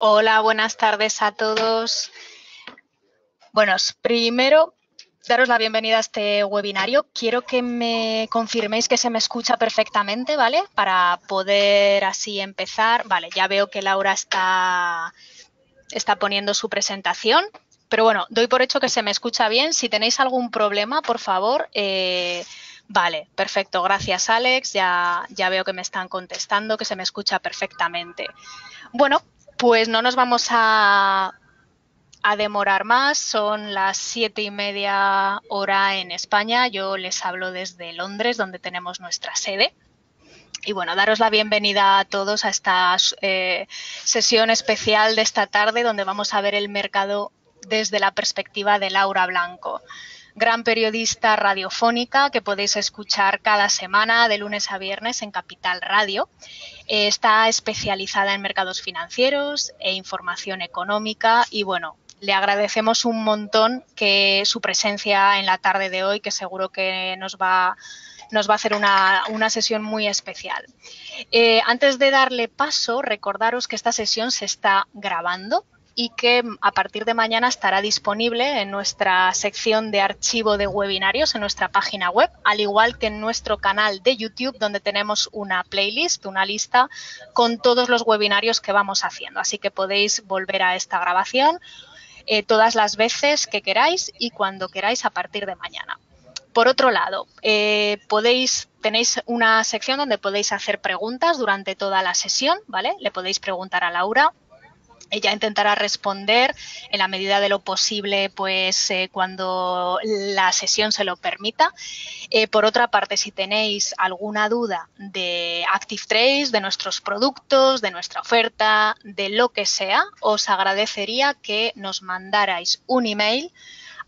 Hola, buenas tardes a todos. Bueno, primero, daros la bienvenida a este webinario. Quiero que me confirméis que se me escucha perfectamente, ¿vale? Para poder así empezar. Vale, ya veo que Laura está, está poniendo su presentación. Pero bueno, doy por hecho que se me escucha bien. Si tenéis algún problema, por favor, eh, Vale, perfecto. Gracias, Alex. Ya, ya, veo que me están contestando, que se me escucha perfectamente. Bueno, pues no nos vamos a, demorar más. Son las siete y media hora en España. Yo les hablo desde Londres, donde tenemos nuestra sede. Y bueno, daros la bienvenida a todos a esta eh, sesión especial de esta tarde, donde vamos a ver el mercado desde la perspectiva de Laura Blanco gran periodista radiofónica que podéis escuchar cada semana de lunes a viernes en Capital Radio. Eh, está especializada en mercados financieros e información económica y bueno, le agradecemos un montón que su presencia en la tarde de hoy, que seguro que nos va a hacer una, sesión muy especial. Eh, antes de darle paso, recordaros que esta sesión se está grabando y que a partir de mañana estará disponible en nuestra sección de archivo de webinarios en nuestra página web, al igual que en nuestro canal de YouTube donde tenemos una playlist, una lista con todos los webinarios que vamos haciendo. Así que podéis volver a esta grabación eh, todas las veces que queráis y cuando queráis a partir de mañana. Por otro lado, eh, podéis tenéis una sección donde podéis hacer preguntas durante toda la sesión, ¿vale? Le podéis preguntar a Laura, ella intentará responder en la medida de lo posible, pues eh, cuando la sesión se lo permita. Eh, por otra parte, si tenéis alguna duda de ActiveTrace, de nuestros productos, de nuestra oferta, de lo que sea, os agradecería que nos mandarais un email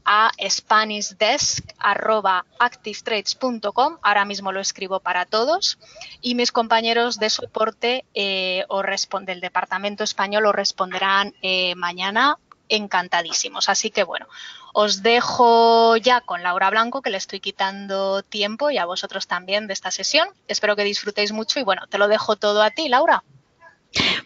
a spanishdesk@activetrades.com. Ahora mismo lo escribo para todos y mis compañeros de soporte eh, del departamento español os responderán eh, mañana encantadísimos. Así que bueno, os dejo ya con Laura Blanco, que le estoy quitando tiempo y a vosotros también de esta sesión. Espero que disfrutéis mucho y bueno, te lo dejo todo a ti, Laura.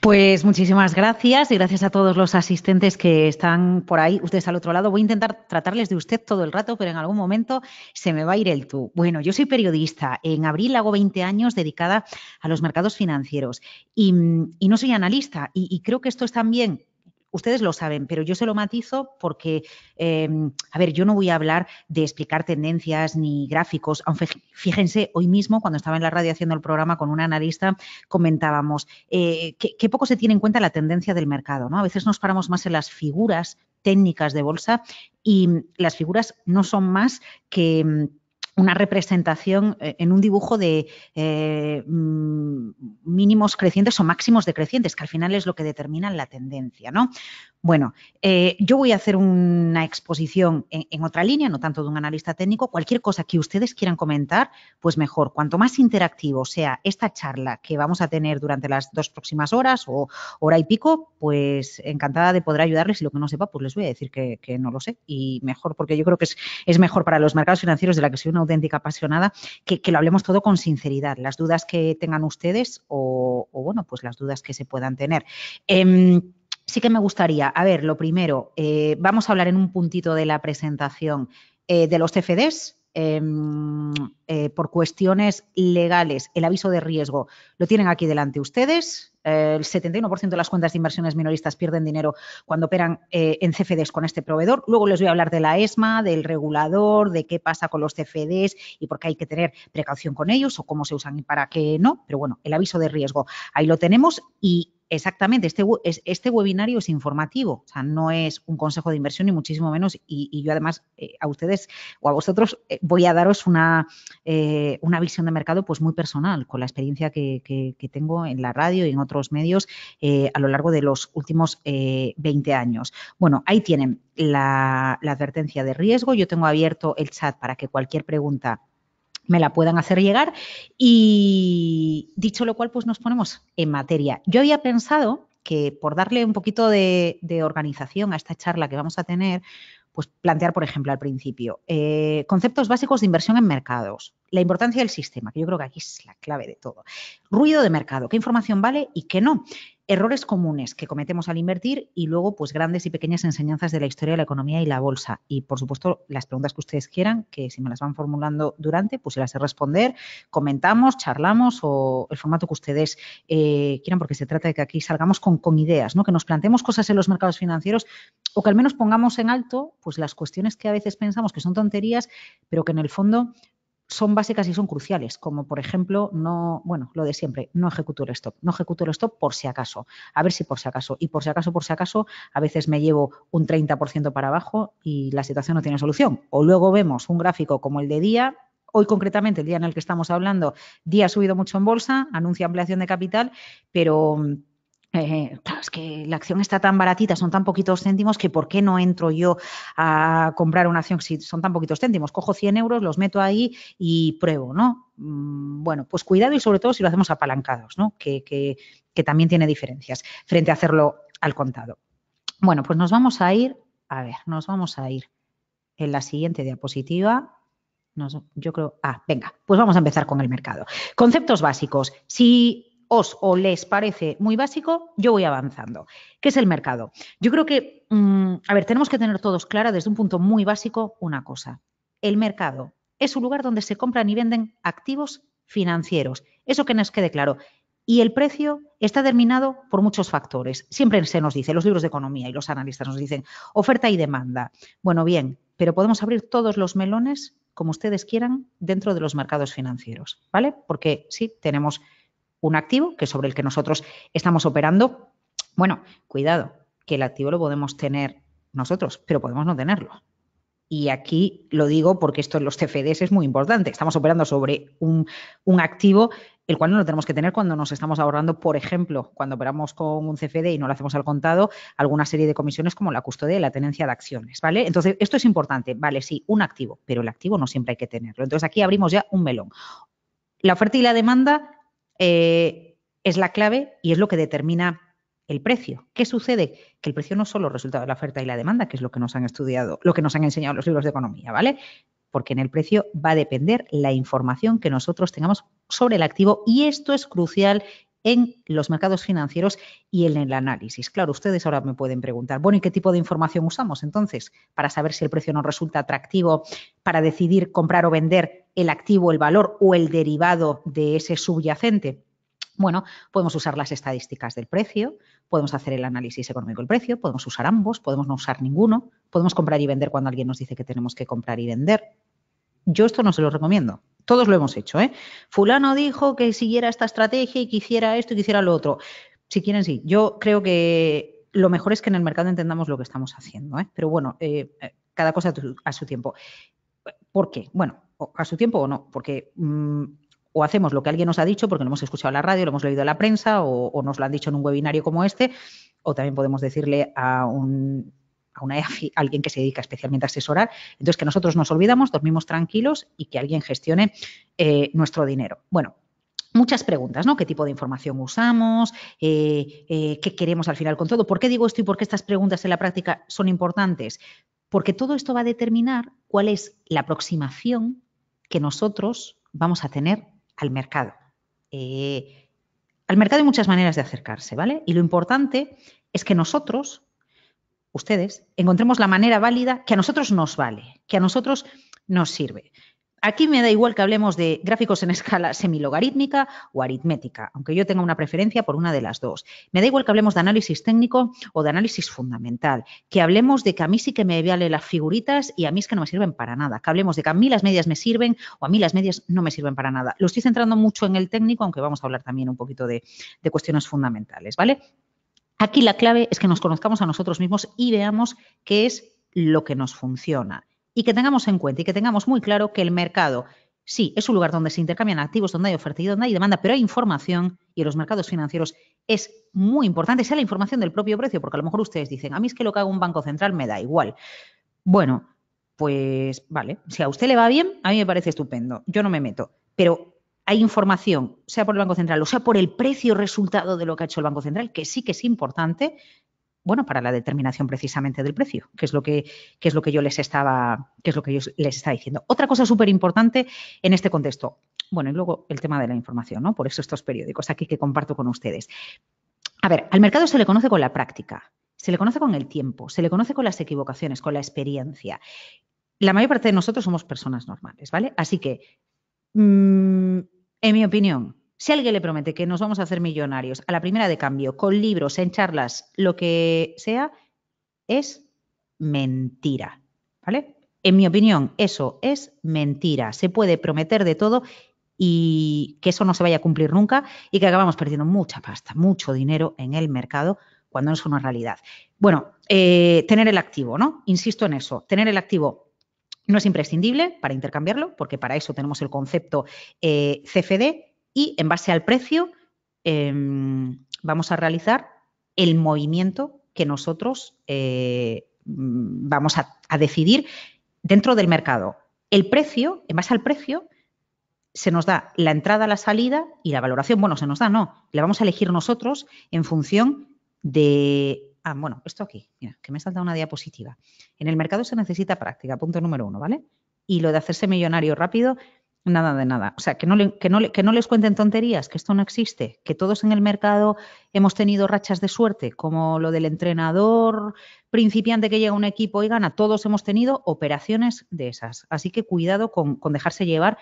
Pues muchísimas gracias y gracias a todos los asistentes que están por ahí, ustedes al otro lado. Voy a intentar tratarles de usted todo el rato, pero en algún momento se me va a ir el tú. Bueno, yo soy periodista. En abril hago 20 años dedicada a los mercados financieros mm, y, no soy analista. Y, y creo que esto es también ustedes lo saben, pero yo se lo matizo porque, eh, a ver, yo no voy a hablar de explicar tendencias ni gráficos, aunque fíjense, hoy mismo cuando estaba en la radio haciendo el programa con una analista, comentábamos eh, qué poco se tiene en cuenta la tendencia del mercado, ¿no? A veces nos paramos más en las figuras técnicas de bolsa y las figuras no son más que mm, una representación eh, en un dibujo de eh, mm, mínimos crecientes o máximos decrecientes, que al final es lo que determina la tendencia, ¿no? Bueno, eh, yo voy a hacer una exposición en, otra línea, no tanto de un analista técnico. Cualquier cosa que ustedes quieran comentar, pues mejor. Cuanto más interactivo sea esta charla que vamos a tener durante las dos próximas horas o hora y pico, pues encantada de poder ayudarles. Y lo que no sepa, pues les voy a decir que, no lo sé. Y mejor, porque yo creo que es, mejor para los mercados financieros de la que se uno auténtica apasionada, que, que, lo hablemos todo con sinceridad, las dudas que tengan ustedes o, bueno, pues las dudas que se puedan tener. Em, sí que me gustaría, a ver, lo primero, eh, vamos a hablar en un puntito de la presentación eh, de los CFDs. Em, eh, por cuestiones legales, el aviso de riesgo lo tienen aquí delante ustedes el 71% de las cuentas de inversiones minoristas pierden dinero cuando operan eh, en CFDs con este proveedor. Luego les voy a hablar de la ESMA, del regulador, de qué pasa con los CFDs y por qué hay que tener precaución con ellos o cómo se usan y para qué no. Pero bueno, el aviso de riesgo, ahí lo tenemos y Exactamente, este, este webinario es informativo, o sea, no es un consejo de inversión ni muchísimo menos. Y, yo además eh, a ustedes o a vosotros eh, voy a daros una, eh, una, visión de mercado pues muy personal, con la experiencia que, que, tengo en la radio y en otros medios a lo largo de los últimos 20 años. Bueno, ahí tienen la advertencia de riesgo. Yo tengo abierto el chat para que cualquier pregunta me la puedan hacer llegar. Y dicho lo cual, pues nos ponemos en materia. Yo había pensado que por darle un poquito de, organización a esta charla que vamos a tener, pues plantear, por ejemplo, al principio, eh, conceptos básicos de inversión en mercados, la importancia del sistema, que yo creo que aquí es la clave de todo, ruido de mercado, qué información vale y qué no, errores comunes que cometemos al invertir y luego pues grandes y pequeñas enseñanzas de la historia de la economía y la bolsa. Y por supuesto las preguntas que ustedes quieran, que si me las van formulando durante, pues se las he responder, comentamos, charlamos o el formato que ustedes eh, quieran, porque se trata de que aquí salgamos con, con ideas, ¿no? que nos planteemos cosas en los mercados financieros o que al menos pongamos en alto pues las cuestiones que a veces pensamos que son tonterías, pero que en el fondo son básicas y son cruciales, como por ejemplo, no, bueno, lo de siempre, no ejecuto el stop, no ejecuto el stop por si acaso, a ver si por si acaso, y por si acaso, por si acaso, a veces me llevo un 30% para abajo y la situación no tiene solución. O luego vemos un gráfico como el de día, hoy concretamente, el día en el que estamos hablando, día ha subido mucho en bolsa, anuncia ampliación de capital, pero eh, claro, es que la acción está tan baratita, son tan poquitos céntimos, que ¿por qué no entro yo a comprar una acción si son tan poquitos céntimos? Cojo 100 euros, los meto ahí y pruebo, ¿no? Mm, bueno, pues cuidado y sobre todo si lo hacemos apalancados, ¿no? Que, también tiene diferencias frente a hacerlo al contado. Bueno, pues nos vamos a ir, a ver, nos vamos a ir en la siguiente diapositiva. yo creo, ah, venga, pues vamos a empezar con el mercado. Conceptos básicos. Si os o les parece muy básico, yo voy avanzando. ¿Qué es el mercado? Yo creo que, mm, a ver, tenemos que tener todos clara desde un punto muy básico una cosa. El mercado es un lugar donde se compran y venden activos financieros. Eso que nos quede claro. Y el precio está determinado por muchos factores. Siempre se nos dice, los libros de economía y los analistas nos dicen, oferta y demanda. Bueno, bien, pero podemos abrir todos los melones como ustedes quieran dentro de los mercados financieros, ¿vale? Porque sí, tenemos un activo que sobre el que nosotros estamos operando. Bueno, cuidado, que el activo lo podemos tener nosotros, pero podemos no tenerlo. Y aquí lo digo porque esto en los CFDs es muy importante. Estamos operando sobre un, activo, el cual no lo tenemos que tener cuando nos estamos ahorrando, por ejemplo, cuando operamos con un CFD y no lo hacemos al contado, alguna serie de comisiones como la custodia y la tenencia de acciones, ¿vale? Entonces, esto es importante, vale, sí, un activo, pero el activo no siempre hay que tenerlo. Entonces, aquí abrimos ya un melón. La oferta y la demanda eh, es la clave y es lo que determina el precio. ¿Qué sucede? Que el precio no solo resultado de la oferta y la demanda, que es lo que nos han estudiado, lo que nos han enseñado los libros de economía, ¿vale? Porque en el precio va a depender la información que nosotros tengamos sobre el activo y esto es crucial en los mercados financieros y en el análisis. Claro, ustedes ahora me pueden preguntar, bueno, ¿y qué tipo de información usamos entonces para saber si el precio nos resulta atractivo, para decidir comprar o vender el activo, el valor o el derivado de ese subyacente? Bueno, podemos usar las estadísticas del precio, podemos hacer el análisis económico del precio, podemos usar ambos, podemos no usar ninguno, podemos comprar y vender cuando alguien nos dice que tenemos que comprar y vender. Yo esto no se lo recomiendo, todos lo hemos hecho, ¿eh? Fulano dijo que siguiera esta estrategia y que hiciera esto y que hiciera lo otro. Si quieren, sí. Yo creo que lo mejor es que en el mercado entendamos lo que estamos haciendo, ¿eh? Pero bueno, eh, eh, cada cosa a, su tiempo. ¿Por qué? Bueno, a su tiempo o no, porque mm, o hacemos lo que alguien nos ha dicho porque lo hemos escuchado en la radio, lo hemos leído en la prensa o, nos lo han dicho en un webinario como este, o también podemos decirle a un a una e alguien que se dedica especialmente a asesorar. Entonces, que nosotros nos olvidamos, dormimos tranquilos y que alguien gestione eh, nuestro dinero. Bueno, muchas preguntas, ¿no? ¿Qué tipo de información usamos? Eh, eh, ¿Qué queremos al final con todo? ¿Por qué digo esto y por qué estas preguntas en la práctica son importantes? Porque todo esto va a determinar cuál es la aproximación que nosotros vamos a tener al mercado. al mercado hay muchas maneras de acercarse, ¿vale? Y lo importante es que nosotros ustedes, encontremos la manera válida que a nosotros nos vale, que a nosotros nos sirve. Aquí me da igual que hablemos de gráficos en escala semilogarítmica o aritmética, aunque yo tenga una preferencia por una de las dos. Me da igual que hablemos de análisis técnico o de análisis fundamental, que hablemos de que a mí sí que me vale las figuritas y a mí es que no me sirven para nada, que hablemos de que a mí las medias me sirven o a mí las medias no me sirven para nada. Lo estoy centrando mucho en el técnico, aunque vamos a hablar también un poquito de, de cuestiones fundamentales, ¿vale? Aquí la clave es que nos conozcamos a nosotros mismos y veamos qué es lo que nos funciona. Y que tengamos en cuenta y que tengamos muy claro que el mercado, sí, es un lugar donde se intercambian activos, donde hay oferta y donde hay demanda, pero hay información y los mercados financieros es muy importante, sea la información del propio precio, porque a lo mejor ustedes dicen, a mí es que lo que haga un banco central me da igual. Bueno, pues vale, si a usted le va bien, a mí me parece estupendo, yo no me meto. Pero hay información, sea por el Banco Central o sea por el precio resultado de lo que ha hecho el Banco Central, que sí que es importante, bueno, para la determinación precisamente del precio, que es lo que, es lo que yo les estaba, que es lo que les diciendo. Otra cosa súper importante en este contexto, bueno, y luego el tema de la información, ¿no? Por eso estos periódicos aquí que comparto con ustedes. A ver, al mercado se le conoce con la práctica, se le conoce con el tiempo, se le conoce con las equivocaciones, con la experiencia. La mayor parte de nosotros somos personas normales, ¿vale? Así que mm, en mi opinión, si alguien le promete que nos vamos a hacer millonarios a la primera de cambio, con libros, en charlas, lo que sea, es mentira. ¿Vale? En mi opinión, eso es mentira. Se puede prometer de todo y que eso no se vaya a cumplir nunca y que acabamos perdiendo mucha pasta, mucho dinero en el mercado cuando no es una realidad. Bueno, eh, tener el activo, ¿no? Insisto en eso, tener el activo no es imprescindible para intercambiarlo, porque para eso tenemos el concepto eh, CFD y en base al precio em, vamos a realizar el movimiento que nosotros eh, vamos a, a decidir dentro del mercado. El precio, en base al precio, se nos da la entrada, la salida y la valoración. Bueno, se nos da, no. La vamos a elegir nosotros en función de Ah, bueno, esto aquí, mira, que me salta una diapositiva. En el mercado se necesita práctica, punto número uno, ¿vale? Y lo de hacerse millonario rápido, nada de nada. O sea, que no, les cuenten tonterías, que esto no existe, que todos en el mercado hemos tenido rachas de suerte, como lo del entrenador principiante que llega a un equipo y gana, todos hemos tenido operaciones de esas. Así que cuidado con, con dejarse llevar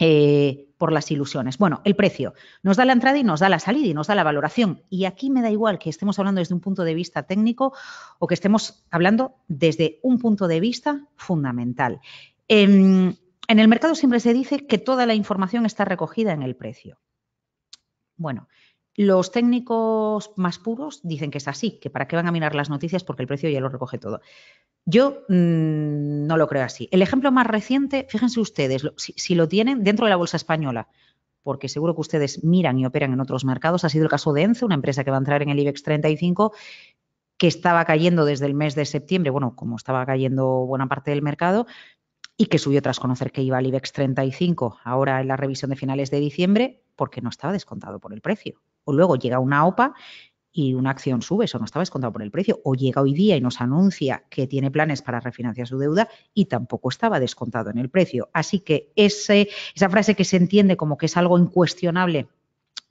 eh, por las ilusiones. Bueno, el precio nos da la entrada y nos da la salida y nos da la valoración. Y aquí me da igual que estemos hablando desde un punto de vista técnico o que estemos hablando desde un punto de vista fundamental. Em, en el mercado siempre se dice que toda la información está recogida en el precio. Bueno, los técnicos más puros dicen que es así, que para qué van a mirar las noticias porque el precio ya lo recoge todo. Yo mm, no lo creo así. El ejemplo más reciente, fíjense ustedes, si, si, lo tienen dentro de la bolsa española, porque seguro que ustedes miran y operan en otros mercados, ha sido el caso de ENCE, una empresa que va a entrar en el IBEX 35, que estaba cayendo desde el mes de septiembre, bueno, como estaba cayendo buena parte del mercado, y que subió tras conocer que iba al IBEX 35 ahora en la revisión de finales de diciembre, porque no estaba descontado por el precio o luego llega una OPA y una acción sube, eso no estaba descontado por el precio, o llega hoy día y nos anuncia que tiene planes para refinanciar su deuda y tampoco estaba descontado en el precio. Así que esa frase que se entiende como que es algo incuestionable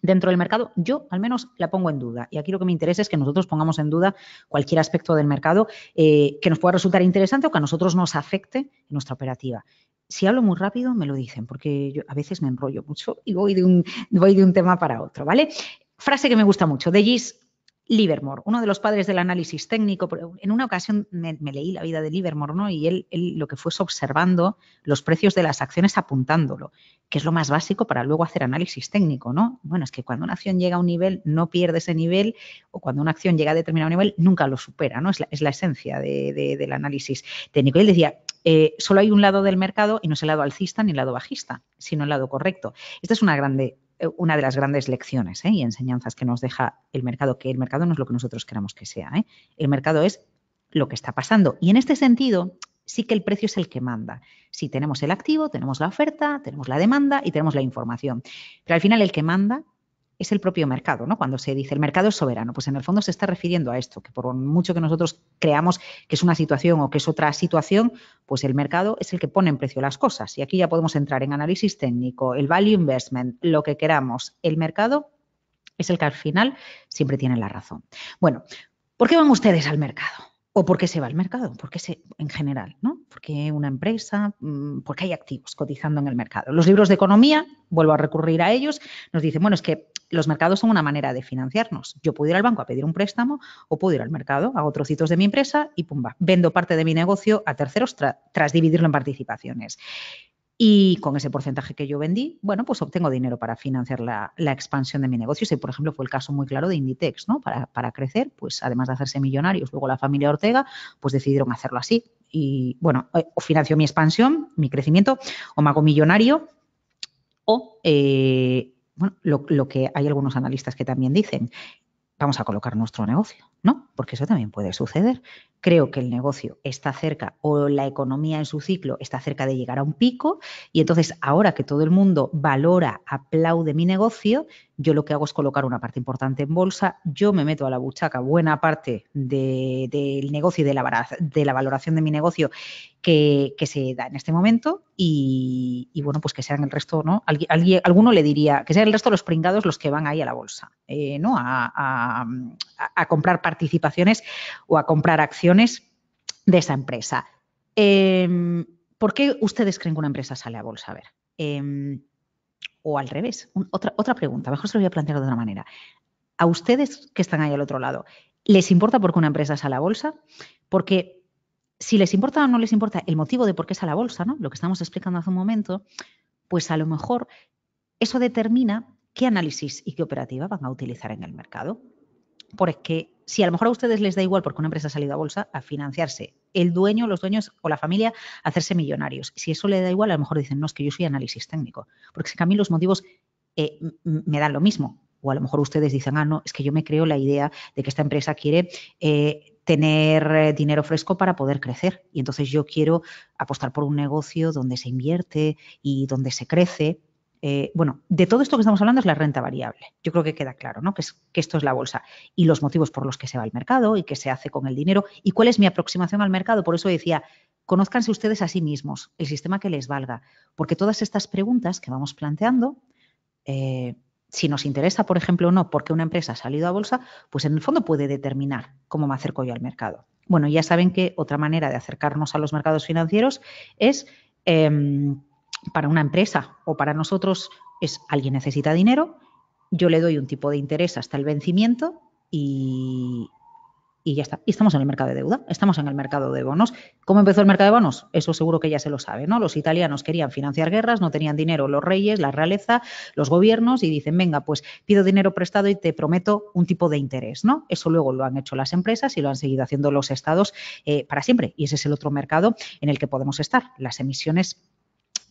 dentro del mercado, yo al menos la pongo en duda. Y aquí lo que me interesa es que nosotros pongamos en duda cualquier aspecto del mercado eh, que nos pueda resultar interesante o que a nosotros nos afecte en nuestra operativa. Si hablo muy rápido, me lo dicen, porque yo a veces me enrollo mucho y voy de un, voy de un tema para otro, ¿vale? Frase que me gusta mucho, de Gis Livermore, uno de los padres del análisis técnico. En una ocasión me, leí la vida de Livermore, ¿no? Y él, lo que fue es observando los precios de las acciones apuntándolo, que es lo más básico para luego hacer análisis técnico, ¿no? Bueno, es que cuando una acción llega a un nivel, no pierde ese nivel, o cuando una acción llega a determinado nivel, nunca lo supera, ¿no? Es la, esencia del análisis técnico. él decía, eh, solo hay un lado del mercado y no es el lado alcista ni el lado bajista, sino el lado correcto. Esta es una grande eh, una de las grandes lecciones ¿eh? y enseñanzas que nos deja el mercado, que el mercado no es lo que nosotros queramos que sea. ¿eh? El mercado es lo que está pasando. Y en este sentido, sí que el precio es el que manda. Si tenemos el activo, tenemos la oferta, tenemos la demanda y tenemos la información. Pero al final el que manda es el propio mercado, ¿no? Cuando se dice el mercado es soberano, pues en el fondo se está refiriendo a esto, que por mucho que nosotros creamos que es una situación o que es otra situación, pues el mercado es el que pone en precio las cosas. Y aquí ya podemos entrar en análisis técnico, el value investment, lo que queramos. El mercado es el que al final siempre tiene la razón. Bueno, ¿por qué van ustedes al mercado? o por qué se va al mercado, porque se, en general, ¿no? Porque una empresa, mm, porque hay activos cotizando en el mercado. Los libros de economía, vuelvo a recurrir a ellos, nos dicen, bueno, es que los mercados son una manera de financiarnos. Yo puedo ir al banco a pedir un préstamo o puedo ir al mercado, hago trocitos de mi empresa y pumba, vendo parte de mi negocio a terceros tras dividirlo en participaciones. Y con ese porcentaje que yo vendí, bueno, pues obtengo dinero para financiar la, expansión de mi negocio. y por ejemplo, fue el caso muy claro de Inditex, ¿no? Para, crecer, pues además de hacerse millonarios, luego la familia Ortega, pues decidieron hacerlo así. Y bueno, eh, o financio mi expansión, mi crecimiento, o me hago millonario, o eh, bueno, lo, lo, que hay algunos analistas que también dicen, vamos a colocar nuestro negocio, ¿no? Porque eso también puede suceder. Creo que el negocio está cerca o la economía en su ciclo está cerca de llegar a un pico y entonces ahora que todo el mundo valora, aplaude mi negocio, yo lo que hago es colocar una parte importante en bolsa, yo me meto a la buchaca buena parte del negocio y de la valoración de mi negocio que, se da en este momento y, bueno, pues que sean el resto, ¿no? alguien, alguno le diría que sean el resto los pringados los que van ahí a la bolsa, eh, ¿no? A, comprar participaciones o a comprar acciones de esa empresa. Em, ¿Por qué ustedes creen que una empresa sale a bolsa? A ver. Em, o al revés, otra, otra pregunta, mejor se lo voy a plantear de otra manera. A ustedes que están ahí al otro lado, ¿les importa por qué una empresa sale a bolsa? Porque si les importa o no les importa el motivo de por qué es a bolsa, ¿no? lo que estamos explicando hace un momento, pues a lo mejor eso determina qué análisis y qué operativa van a utilizar en el mercado. Porque si a lo mejor a ustedes les da igual porque una empresa ha salido a bolsa a financiarse, el dueño, los dueños o la familia a hacerse millonarios. Si eso le da igual, a lo mejor dicen, no, es que yo soy análisis técnico. Porque si a mí los motivos eh, me dan lo mismo o a lo mejor ustedes dicen, ah, no, es que yo me creo la idea de que esta empresa quiere eh, tener eh, dinero fresco para poder crecer. Y entonces yo quiero apostar por un negocio donde se invierte y donde se crece. Eh, bueno, de todo esto que estamos hablando es la renta variable. Yo creo que queda claro, ¿no? Que, esto es la bolsa y los motivos por los que se va al mercado y qué se hace con el dinero y cuál es mi aproximación al mercado. Por eso decía, conózcanse ustedes a sí mismos, el sistema que les valga, porque todas estas preguntas que vamos planteando si nos interesa, por ejemplo, o no, porque una empresa ha salido a bolsa, pues en el fondo puede determinar cómo me acerco yo al mercado. Bueno, ya saben que otra manera de acercarnos a los mercados financieros es em, para una empresa o para nosotros es alguien necesita dinero, yo le doy un tipo de interés hasta el vencimiento y, y ya está. Y estamos en el mercado de deuda, estamos en el mercado de bonos. ¿Cómo empezó el mercado de bonos? Eso seguro que ya se lo sabe, ¿no? Los italianos querían financiar guerras, no tenían dinero los reyes, la realeza, los gobiernos y dicen, venga, pues pido dinero prestado y te prometo un tipo de interés, ¿no? Eso luego lo han hecho las empresas y lo han seguido haciendo los estados eh, para siempre. Y ese es el otro mercado en el que podemos estar, las emisiones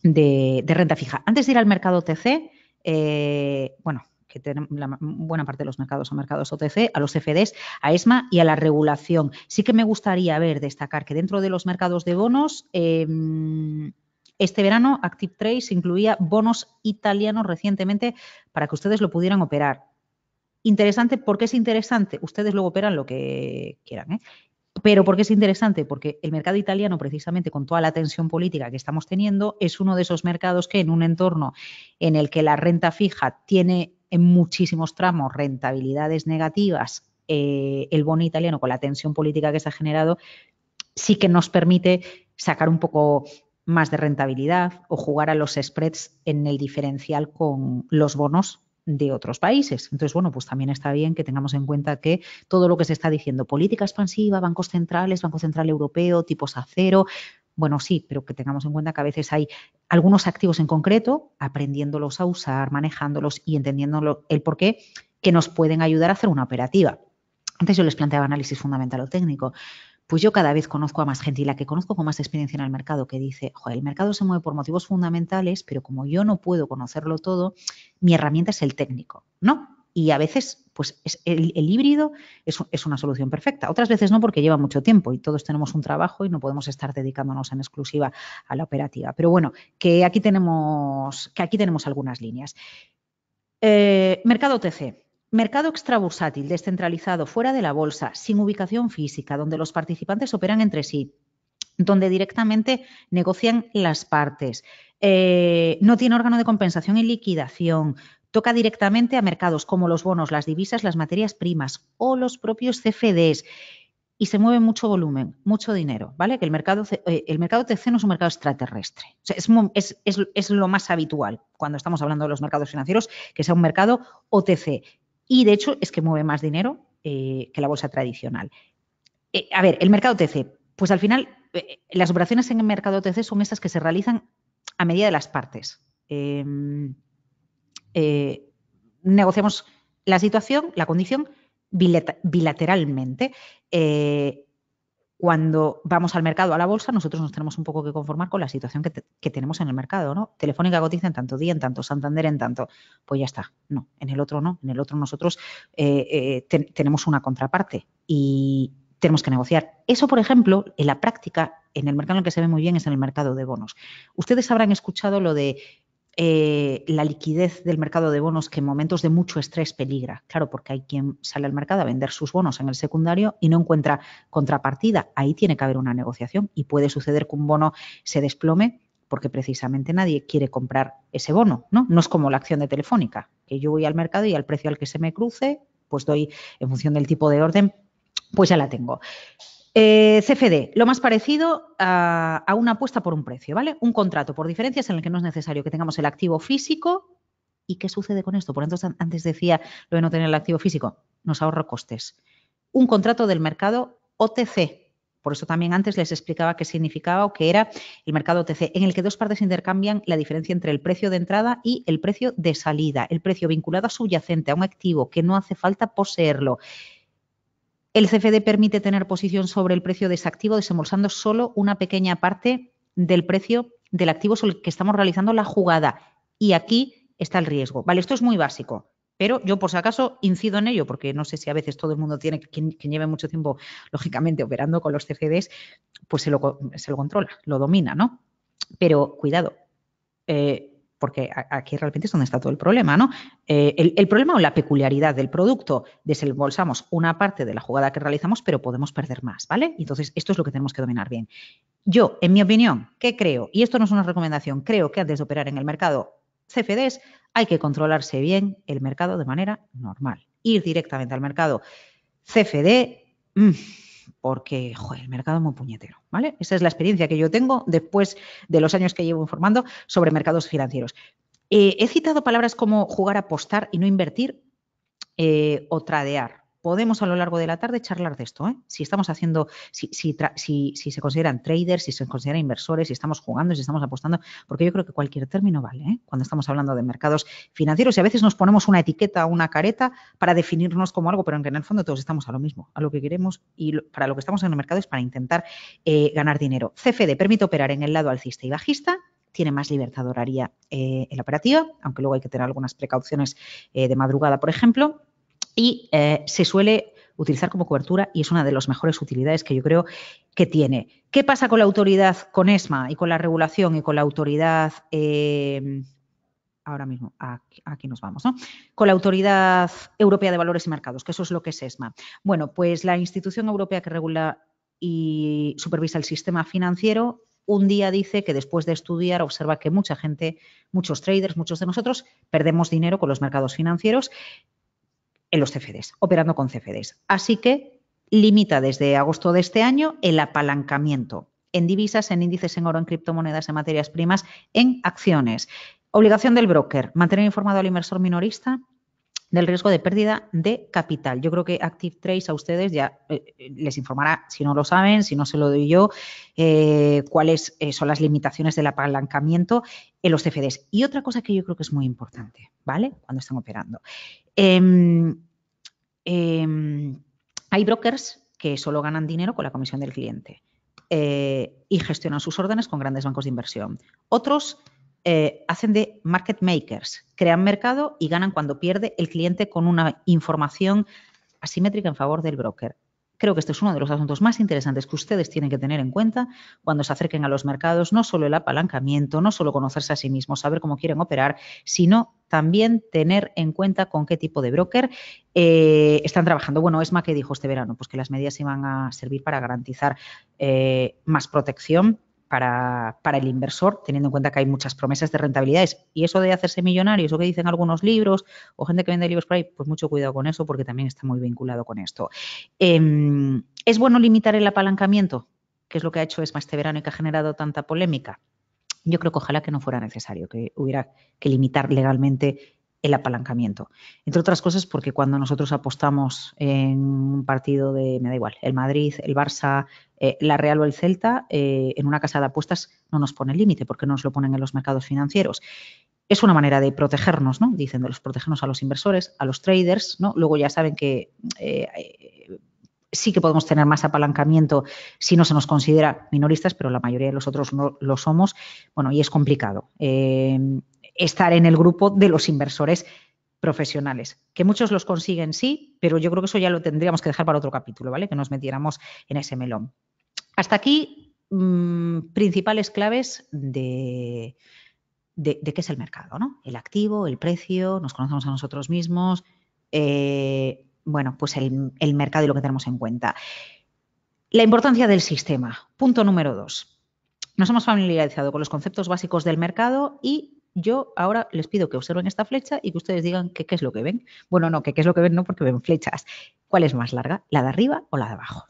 de, renta fija. Antes de ir al mercado TC, eh, bueno, que tienen la buena parte de los mercados, a mercados OTC, a los CFDs, a ESMA y a la regulación. Sí que me gustaría ver, destacar que dentro de los mercados de bonos, em, este verano Active Trade incluía bonos italianos recientemente para que ustedes lo pudieran operar. Interesante, porque es interesante? Ustedes luego operan lo que quieran. ¿eh? Pero ¿por qué es interesante? Porque el mercado italiano, precisamente con toda la tensión política que estamos teniendo, es uno de esos mercados que en un entorno en el que la renta fija tiene en muchísimos tramos rentabilidades negativas, eh, el bono italiano con la tensión política que se ha generado, sí que nos permite sacar un poco más de rentabilidad o jugar a los spreads en el diferencial con los bonos de otros países. Entonces, bueno, pues también está bien que tengamos en cuenta que todo lo que se está diciendo, política expansiva, bancos centrales, Banco Central Europeo, tipos a cero, bueno, sí, pero que tengamos en cuenta que a veces hay algunos activos en concreto, aprendiéndolos a usar, manejándolos y entendiendo el por qué, que nos pueden ayudar a hacer una operativa. Antes yo les planteaba análisis fundamental o técnico. Pues yo cada vez conozco a más gente y la que conozco con más experiencia en el mercado que dice, Joder, el mercado se mueve por motivos fundamentales, pero como yo no puedo conocerlo todo, mi herramienta es el técnico. No, y a veces pues el, híbrido es, es, una solución perfecta. Otras veces no porque lleva mucho tiempo y todos tenemos un trabajo y no podemos estar dedicándonos en exclusiva a la operativa. Pero bueno, que aquí tenemos, que aquí tenemos algunas líneas. Eh, mercado TC. Mercado extrabursátil, descentralizado, fuera de la bolsa, sin ubicación física, donde los participantes operan entre sí, donde directamente negocian las partes. Eh, no tiene órgano de compensación y liquidación, Toca directamente a mercados como los bonos, las divisas, las materias primas o los propios CFDs y se mueve mucho volumen, mucho dinero, ¿vale? Que el mercado, eh, el mercado no es un mercado extraterrestre. es, lo más habitual cuando estamos hablando de los mercados financieros, que sea un mercado OTC. Y de hecho es que mueve más dinero eh, que la bolsa tradicional. Eh, a ver, el mercado TC, pues al final las operaciones en el mercado OTC son esas que se realizan a medida de las partes. Em, eh, negociamos la situación, la condición bilateralmente. Eh, cuando vamos al mercado, a la bolsa, nosotros nos tenemos un poco que conformar con la situación que, tenemos en el mercado, ¿no? Telefónica cotiza en tanto, día en tanto, Santander en tanto. Pues ya está. No, en el otro no. En el otro nosotros eh, tenemos una contraparte y tenemos que negociar. Eso, por ejemplo, en la práctica, en el mercado en el que se ve muy bien es en el mercado de bonos. Ustedes habrán escuchado lo de eh, la liquidez del mercado de bonos que en momentos de mucho estrés peligra. Claro, porque hay quien sale al mercado a vender sus bonos en el secundario y no encuentra contrapartida. Ahí tiene que haber una negociación y puede suceder que un bono se desplome porque precisamente nadie quiere comprar ese bono, ¿no? No es como la acción de Telefónica, que yo voy al mercado y al precio al que se me cruce, pues doy en función del tipo de orden, pues ya la tengo. Eh, CFD, lo más parecido a, una apuesta por un precio, ¿vale? Un contrato por diferencias en el que no es necesario que tengamos el activo físico. ¿Y qué sucede con esto? Por entonces, antes decía lo de no tener el activo físico, nos ahorro costes. Un contrato del mercado OTC. Por eso también antes les explicaba qué significaba o qué era el mercado OTC, en el que dos partes intercambian la diferencia entre el precio de entrada y el precio de salida, el precio vinculado a subyacente, a un activo que no hace falta poseerlo. El CFD permite tener posición sobre el precio de ese activo desembolsando solo una pequeña parte del precio del activo sobre el que estamos realizando la jugada. Y aquí está el riesgo. Vale, esto es muy básico, pero yo por si acaso incido en ello, porque no sé si a veces todo el mundo tiene, quien, lleve mucho tiempo, lógicamente, operando con los CFDs, pues se lo, controla, lo domina, ¿no? Pero cuidado, eh, porque aquí realmente es donde está todo el problema, ¿no? Eh, el, problema o la peculiaridad del producto, desembolsamos una parte de la jugada que realizamos, pero podemos perder más, ¿vale? Entonces, esto es lo que tenemos que dominar bien. Yo, en mi opinión, ¿qué creo? Y esto no es una recomendación, creo que antes de operar en el mercado CFDs hay que controlarse bien el mercado de manera normal, ir directamente al mercado CFD. Mm, porque joder, el mercado es muy puñetero, ¿vale? Esa es la experiencia que yo tengo después de los años que llevo informando sobre mercados financieros. Eh, he citado palabras como jugar a apostar y no invertir eh, o tradear podemos a lo largo de la tarde charlar de esto. ¿eh? Si estamos haciendo, si, se consideran traders, si se consideran inversores, si estamos jugando, si estamos apostando, porque yo creo que cualquier término vale ¿eh? cuando estamos hablando de mercados financieros y a veces nos ponemos una etiqueta, una careta para definirnos como algo, pero en en el fondo todos estamos a lo mismo, a lo que queremos y para lo que estamos en el mercado es para intentar eh, ganar dinero. CFD permite operar en el lado alcista y bajista, tiene más libertad horaria eh, en la operativa, aunque luego hay que tener algunas precauciones de madrugada, por ejemplo y eh, se suele utilizar como cobertura y es una de las mejores utilidades que yo creo que tiene. ¿Qué pasa con la autoridad, con ESMA y con la regulación y con la autoridad? Em, ahora mismo, aquí, nos vamos, ¿no? Con la Autoridad Europea de Valores y Mercados, que eso es lo que es ESMA. Bueno, pues la institución europea que regula y supervisa el sistema financiero un día dice que después de estudiar observa que mucha gente, muchos traders, muchos de nosotros, perdemos dinero con los mercados financieros en los CFDs, operando con CFDs. Así que limita desde agosto de este año el apalancamiento en divisas, en índices, en oro, en criptomonedas, en materias primas, en acciones. Obligación del broker, mantener informado al inversor minorista del riesgo de pérdida de capital. Yo creo que Active Trace a ustedes ya eh, eh, les informará, si no lo saben, si no se lo doy yo, eh, cuáles son las limitaciones del apalancamiento en los CFDs. Y otra cosa que yo creo que es muy importante, ¿vale? Cuando están operando. Em, em, hay brokers que solo ganan dinero con la comisión del cliente. y gestionan sus órdenes con grandes bancos de inversión. Otros eh, hacen de market makers, crean mercado y ganan cuando pierde el cliente con una información asimétrica en favor del broker. Creo que este es uno de los asuntos más interesantes que ustedes tienen que tener en cuenta cuando se acerquen a los mercados, no solo el apalancamiento, no solo conocerse a sí mismos, saber cómo quieren operar, sino también tener en cuenta con qué tipo de broker eh, están trabajando. Bueno, ESMA que dijo este verano, pues que las medidas iban a servir para garantizar eh, más protección para, el inversor, teniendo en cuenta que hay muchas promesas de rentabilidades. Y eso de hacerse millonario, eso que dicen algunos libros o gente que vende libros por ahí, pues mucho cuidado con eso porque también está muy vinculado con esto. Em, ¿Es bueno limitar el apalancamiento? que es lo que ha hecho ESMA este verano y que ha generado tanta polémica? Yo creo que ojalá que no fuera necesario, que hubiera que limitar legalmente el apalancamiento. Entre otras cosas porque cuando nosotros apostamos en un partido de, me da igual, el Madrid, el Barça, eh, la Real o el Celta, eh, en una casa de apuestas no nos pone límite porque no nos lo ponen en los mercados financieros. Es una manera de protegernos, ¿no? Dicen de los protegernos a los inversores, a los traders, ¿no? Luego ya saben que eh, sí que podemos tener más apalancamiento si no se nos considera minoristas, pero la mayoría de nosotros no lo somos. Bueno, y es complicado estar en el grupo de los inversores profesionales, que muchos los consiguen, sí, pero yo creo que eso ya lo tendríamos que dejar para otro capítulo, ¿vale? Que nos metiéramos en ese melón. Hasta aquí, mm, principales claves de, qué es el mercado, ¿no? El activo, el precio, nos conocemos a nosotros mismos, eh, bueno, pues el, el mercado y lo que tenemos en cuenta. La importancia del sistema, punto número dos. Nos hemos familiarizado con los conceptos básicos del mercado y yo ahora les pido que observen esta flecha y que ustedes digan qué es lo que ven. Bueno, no, que qué es lo que ven no porque ven flechas. ¿Cuál es más larga? ¿La de arriba o la de abajo?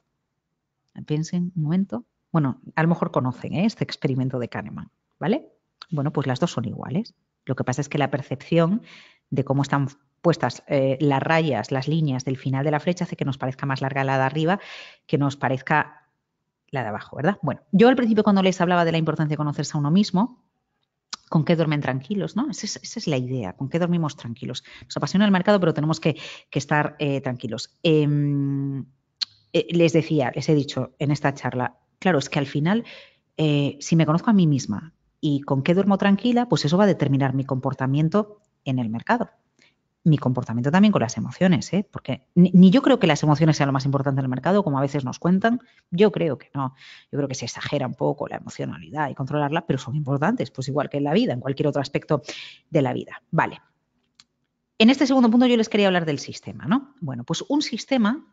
Piensen un momento. Bueno, a lo mejor conocen ¿eh? este experimento de Kahneman, ¿vale? Bueno, pues las dos son iguales. Lo que pasa es que la percepción de cómo están puestas eh, las rayas, las líneas del final de la flecha hace que nos parezca más larga la de arriba que nos parezca la de abajo, ¿verdad? Bueno, yo al principio cuando les hablaba de la importancia de conocerse a uno mismo, con qué duermen tranquilos, ¿no? Esa es, la idea, con qué dormimos tranquilos. Nos apasiona el mercado, pero tenemos que, estar eh, tranquilos. Em, eh, les decía, les he dicho en esta charla, claro, es que al final, eh, si me conozco a mí misma y con qué duermo tranquila, pues eso va a determinar mi comportamiento en el mercado mi comportamiento también con las emociones, ¿eh? porque ni, yo creo que las emociones sean lo más importante del mercado, como a veces nos cuentan, yo creo que no, yo creo que se exagera un poco la emocionalidad y controlarla, pero son importantes, pues igual que en la vida, en cualquier otro aspecto de la vida. Vale. En este segundo punto yo les quería hablar del sistema, ¿no? Bueno, pues un sistema,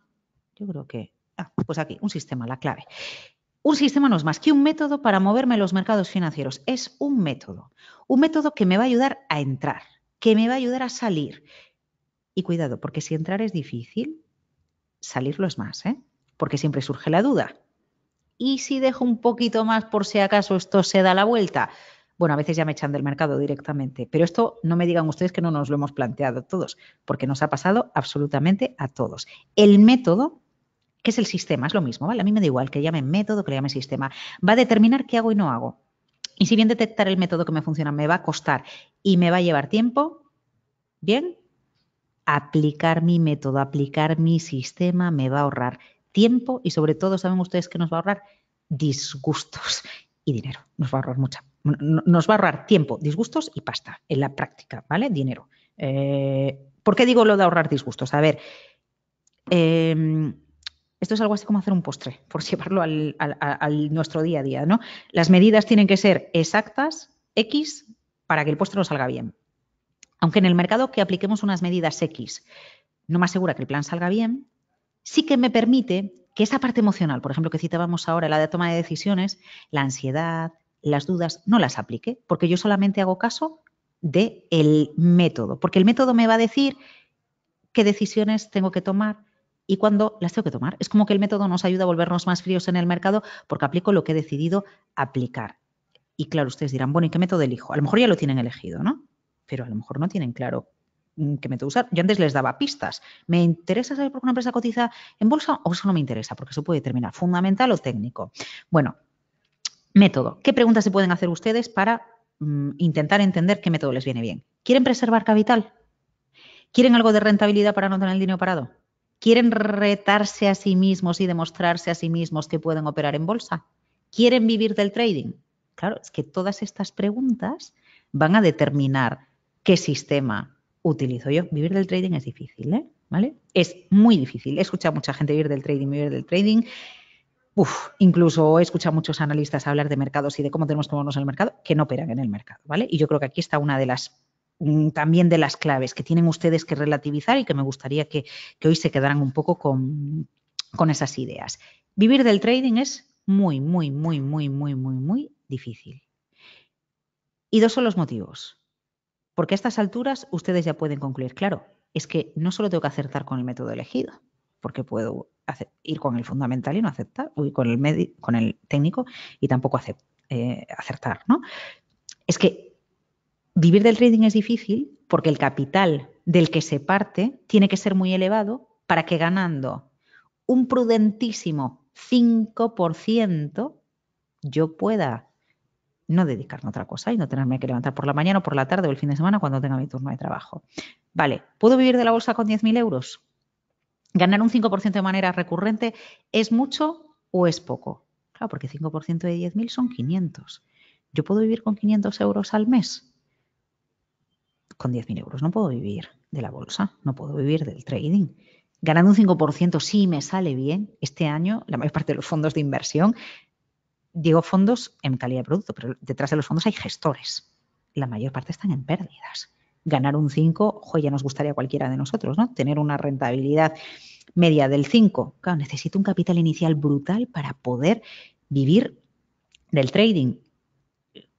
yo creo que, ah, pues aquí, un sistema, la clave. Un sistema no es más que un método para moverme en los mercados financieros, es un método, un método que me va a ayudar a entrar, que me va a ayudar a salir. Y cuidado, porque si entrar es difícil, salirlo es más, ¿eh? Porque siempre surge la duda. ¿Y si dejo un poquito más por si acaso esto se da la vuelta? Bueno, a veces ya me echan del mercado directamente, pero esto no me digan ustedes que no nos lo hemos planteado todos, porque nos ha pasado absolutamente a todos. El método, que es el sistema, es lo mismo, ¿vale? A mí me da igual que llame método, que le llamen sistema, va a determinar qué hago y no hago. Y si bien detectar el método que me funciona me va a costar y me va a llevar tiempo, bien, aplicar mi método, aplicar mi sistema me va a ahorrar tiempo y sobre todo, ¿saben ustedes que nos va a ahorrar? Disgustos y dinero. Nos va a ahorrar mucha. Nos va a ahorrar tiempo, disgustos y pasta en la práctica, ¿vale? Dinero. Eh, ¿Por qué digo lo de ahorrar disgustos? A ver, em, esto es algo así como hacer un postre, por llevarlo al, nuestro día a día, ¿no? Las medidas tienen que ser exactas, X, para que el postre nos salga bien. Aunque en el mercado que apliquemos unas medidas X no me asegura que el plan salga bien, sí que me permite que esa parte emocional, por ejemplo, que citábamos ahora, la de toma de decisiones, la ansiedad, las dudas, no las aplique, porque yo solamente hago caso del método, porque el método me va a decir qué decisiones tengo que tomar, y cuando las tengo que tomar. Es como que el método nos ayuda a volvernos más fríos en el mercado porque aplico lo que he decidido aplicar. Y claro, ustedes dirán, bueno, ¿y qué método elijo? A lo mejor ya lo tienen elegido, ¿no? Pero a lo mejor no tienen claro mm, qué método usar. Yo antes les daba pistas. ¿Me interesa saber por qué una empresa cotiza en bolsa o eso no me interesa? Porque eso puede determinar fundamental o técnico. Bueno, método. ¿Qué preguntas se pueden hacer ustedes para mm, intentar entender qué método les viene bien? ¿Quieren preservar capital? ¿Quieren algo de rentabilidad para no tener el dinero parado? quieren retarse a sí mismos y demostrarse a sí mismos que pueden operar en bolsa. ¿Quieren vivir del trading? Claro, es que todas estas preguntas van a determinar qué sistema utilizo yo. Vivir del trading es difícil, ¿eh? ¿Vale? Es muy difícil. He escuchado a mucha gente vivir del trading, vivir del trading. Uf, incluso he escuchado a muchos analistas hablar de mercados y de cómo tenemos que movernos en el mercado, que no operan en el mercado, ¿vale? Y yo creo que aquí está una de las Mm, también de las claves que tienen ustedes que relativizar y que me gustaría que, hoy se quedaran un poco con, esas ideas. Vivir del trading es muy, muy, muy, muy, muy, muy, muy difícil. Y dos son los motivos. Porque a estas alturas ustedes ya pueden concluir, claro, es que no solo tengo que acertar con el método elegido, porque puedo ir con el fundamental y no aceptar, o ir con el, con el técnico y tampoco eh, acertar, ¿no? Es que Vivir del trading es difícil porque el capital del que se parte tiene que ser muy elevado para que ganando un prudentísimo 5% yo pueda no dedicarme a otra cosa y no tenerme que levantar por la mañana o por la tarde o el fin de semana cuando tenga mi turno de trabajo. Vale, ¿puedo vivir de la bolsa con 10.000 euros? ¿Ganar un 5% de manera recurrente es mucho o es poco? Claro, porque 5% de 10.000 son 500. ¿Yo puedo vivir con 500 euros al mes? con 10.000 euros no puedo vivir de la bolsa, no puedo vivir del trading. Ganando un 5% sí me sale bien. Este año, la mayor parte de los fondos de inversión, digo fondos en calidad de producto, pero detrás de los fondos hay gestores. La mayor parte están en pérdidas. Ganar un 5, joya, ya nos gustaría cualquiera de nosotros, ¿no? Tener una rentabilidad media del 5. Claro, necesito un capital inicial brutal para poder vivir del trading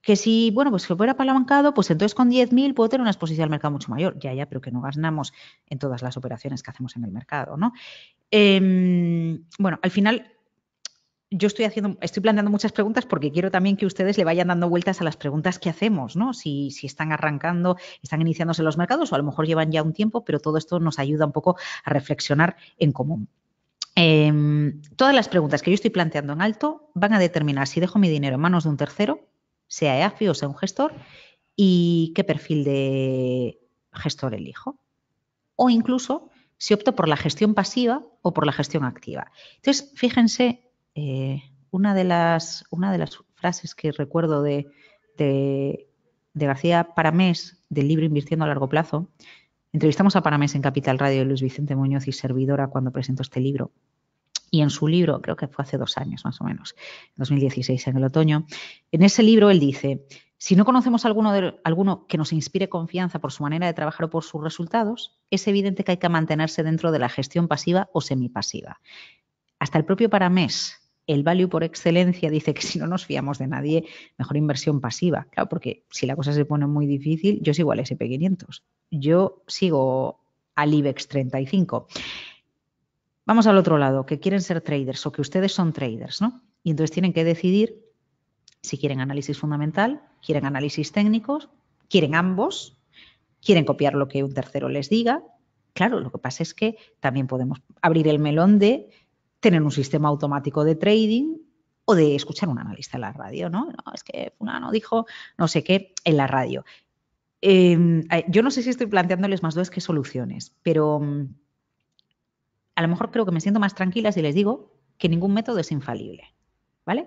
que si, bueno, pues que fuera apalancado, pues entonces con 10.000 puedo tener una exposición al mercado mucho mayor. Ya, ya, pero que no ganamos en todas las operaciones que hacemos en el mercado, ¿no? Em, bueno, al final yo estoy haciendo, estoy planteando muchas preguntas porque quiero también que ustedes le vayan dando vueltas a las preguntas que hacemos, ¿no? Si, están arrancando, están iniciándose los mercados o a lo mejor llevan ya un tiempo, pero todo esto nos ayuda un poco a reflexionar en común. Em, todas las preguntas que yo estoy planteando en alto van a determinar si dejo mi dinero en manos de un tercero sea EAFI o sea un gestor, y qué perfil de gestor elijo. O incluso si opto por la gestión pasiva o por la gestión activa. Entonces, fíjense, eh, una, de las, una de las frases que recuerdo de, de, de García Paramés, del libro Invirtiendo a Largo Plazo, entrevistamos a Paramés en Capital Radio, Luis Vicente Muñoz y servidora cuando presentó este libro, y en su libro, creo que fue hace dos años más o menos, 2016, en el otoño, en ese libro él dice, si no conocemos alguno, de, alguno que nos inspire confianza por su manera de trabajar o por sus resultados, es evidente que hay que mantenerse dentro de la gestión pasiva o semipasiva. Hasta el propio Paramés, el value por excelencia, dice que si no nos fiamos de nadie, mejor inversión pasiva. Claro, porque si la cosa se pone muy difícil, yo sigo al SP500, yo sigo al IBEX 35. Vamos al otro lado, que quieren ser traders o que ustedes son traders, ¿no? Y entonces tienen que decidir si quieren análisis fundamental, quieren análisis técnicos, quieren ambos, quieren copiar lo que un tercero les diga. Claro, lo que pasa es que también podemos abrir el melón de tener un sistema automático de trading o de escuchar un analista en la radio, ¿no? es que no dijo no sé qué en la radio. Em, eh, yo no sé si estoy planteándoles más dos que soluciones, pero mm, a lo mejor creo que me siento más tranquila si les digo que ningún método es infalible. ¿Vale?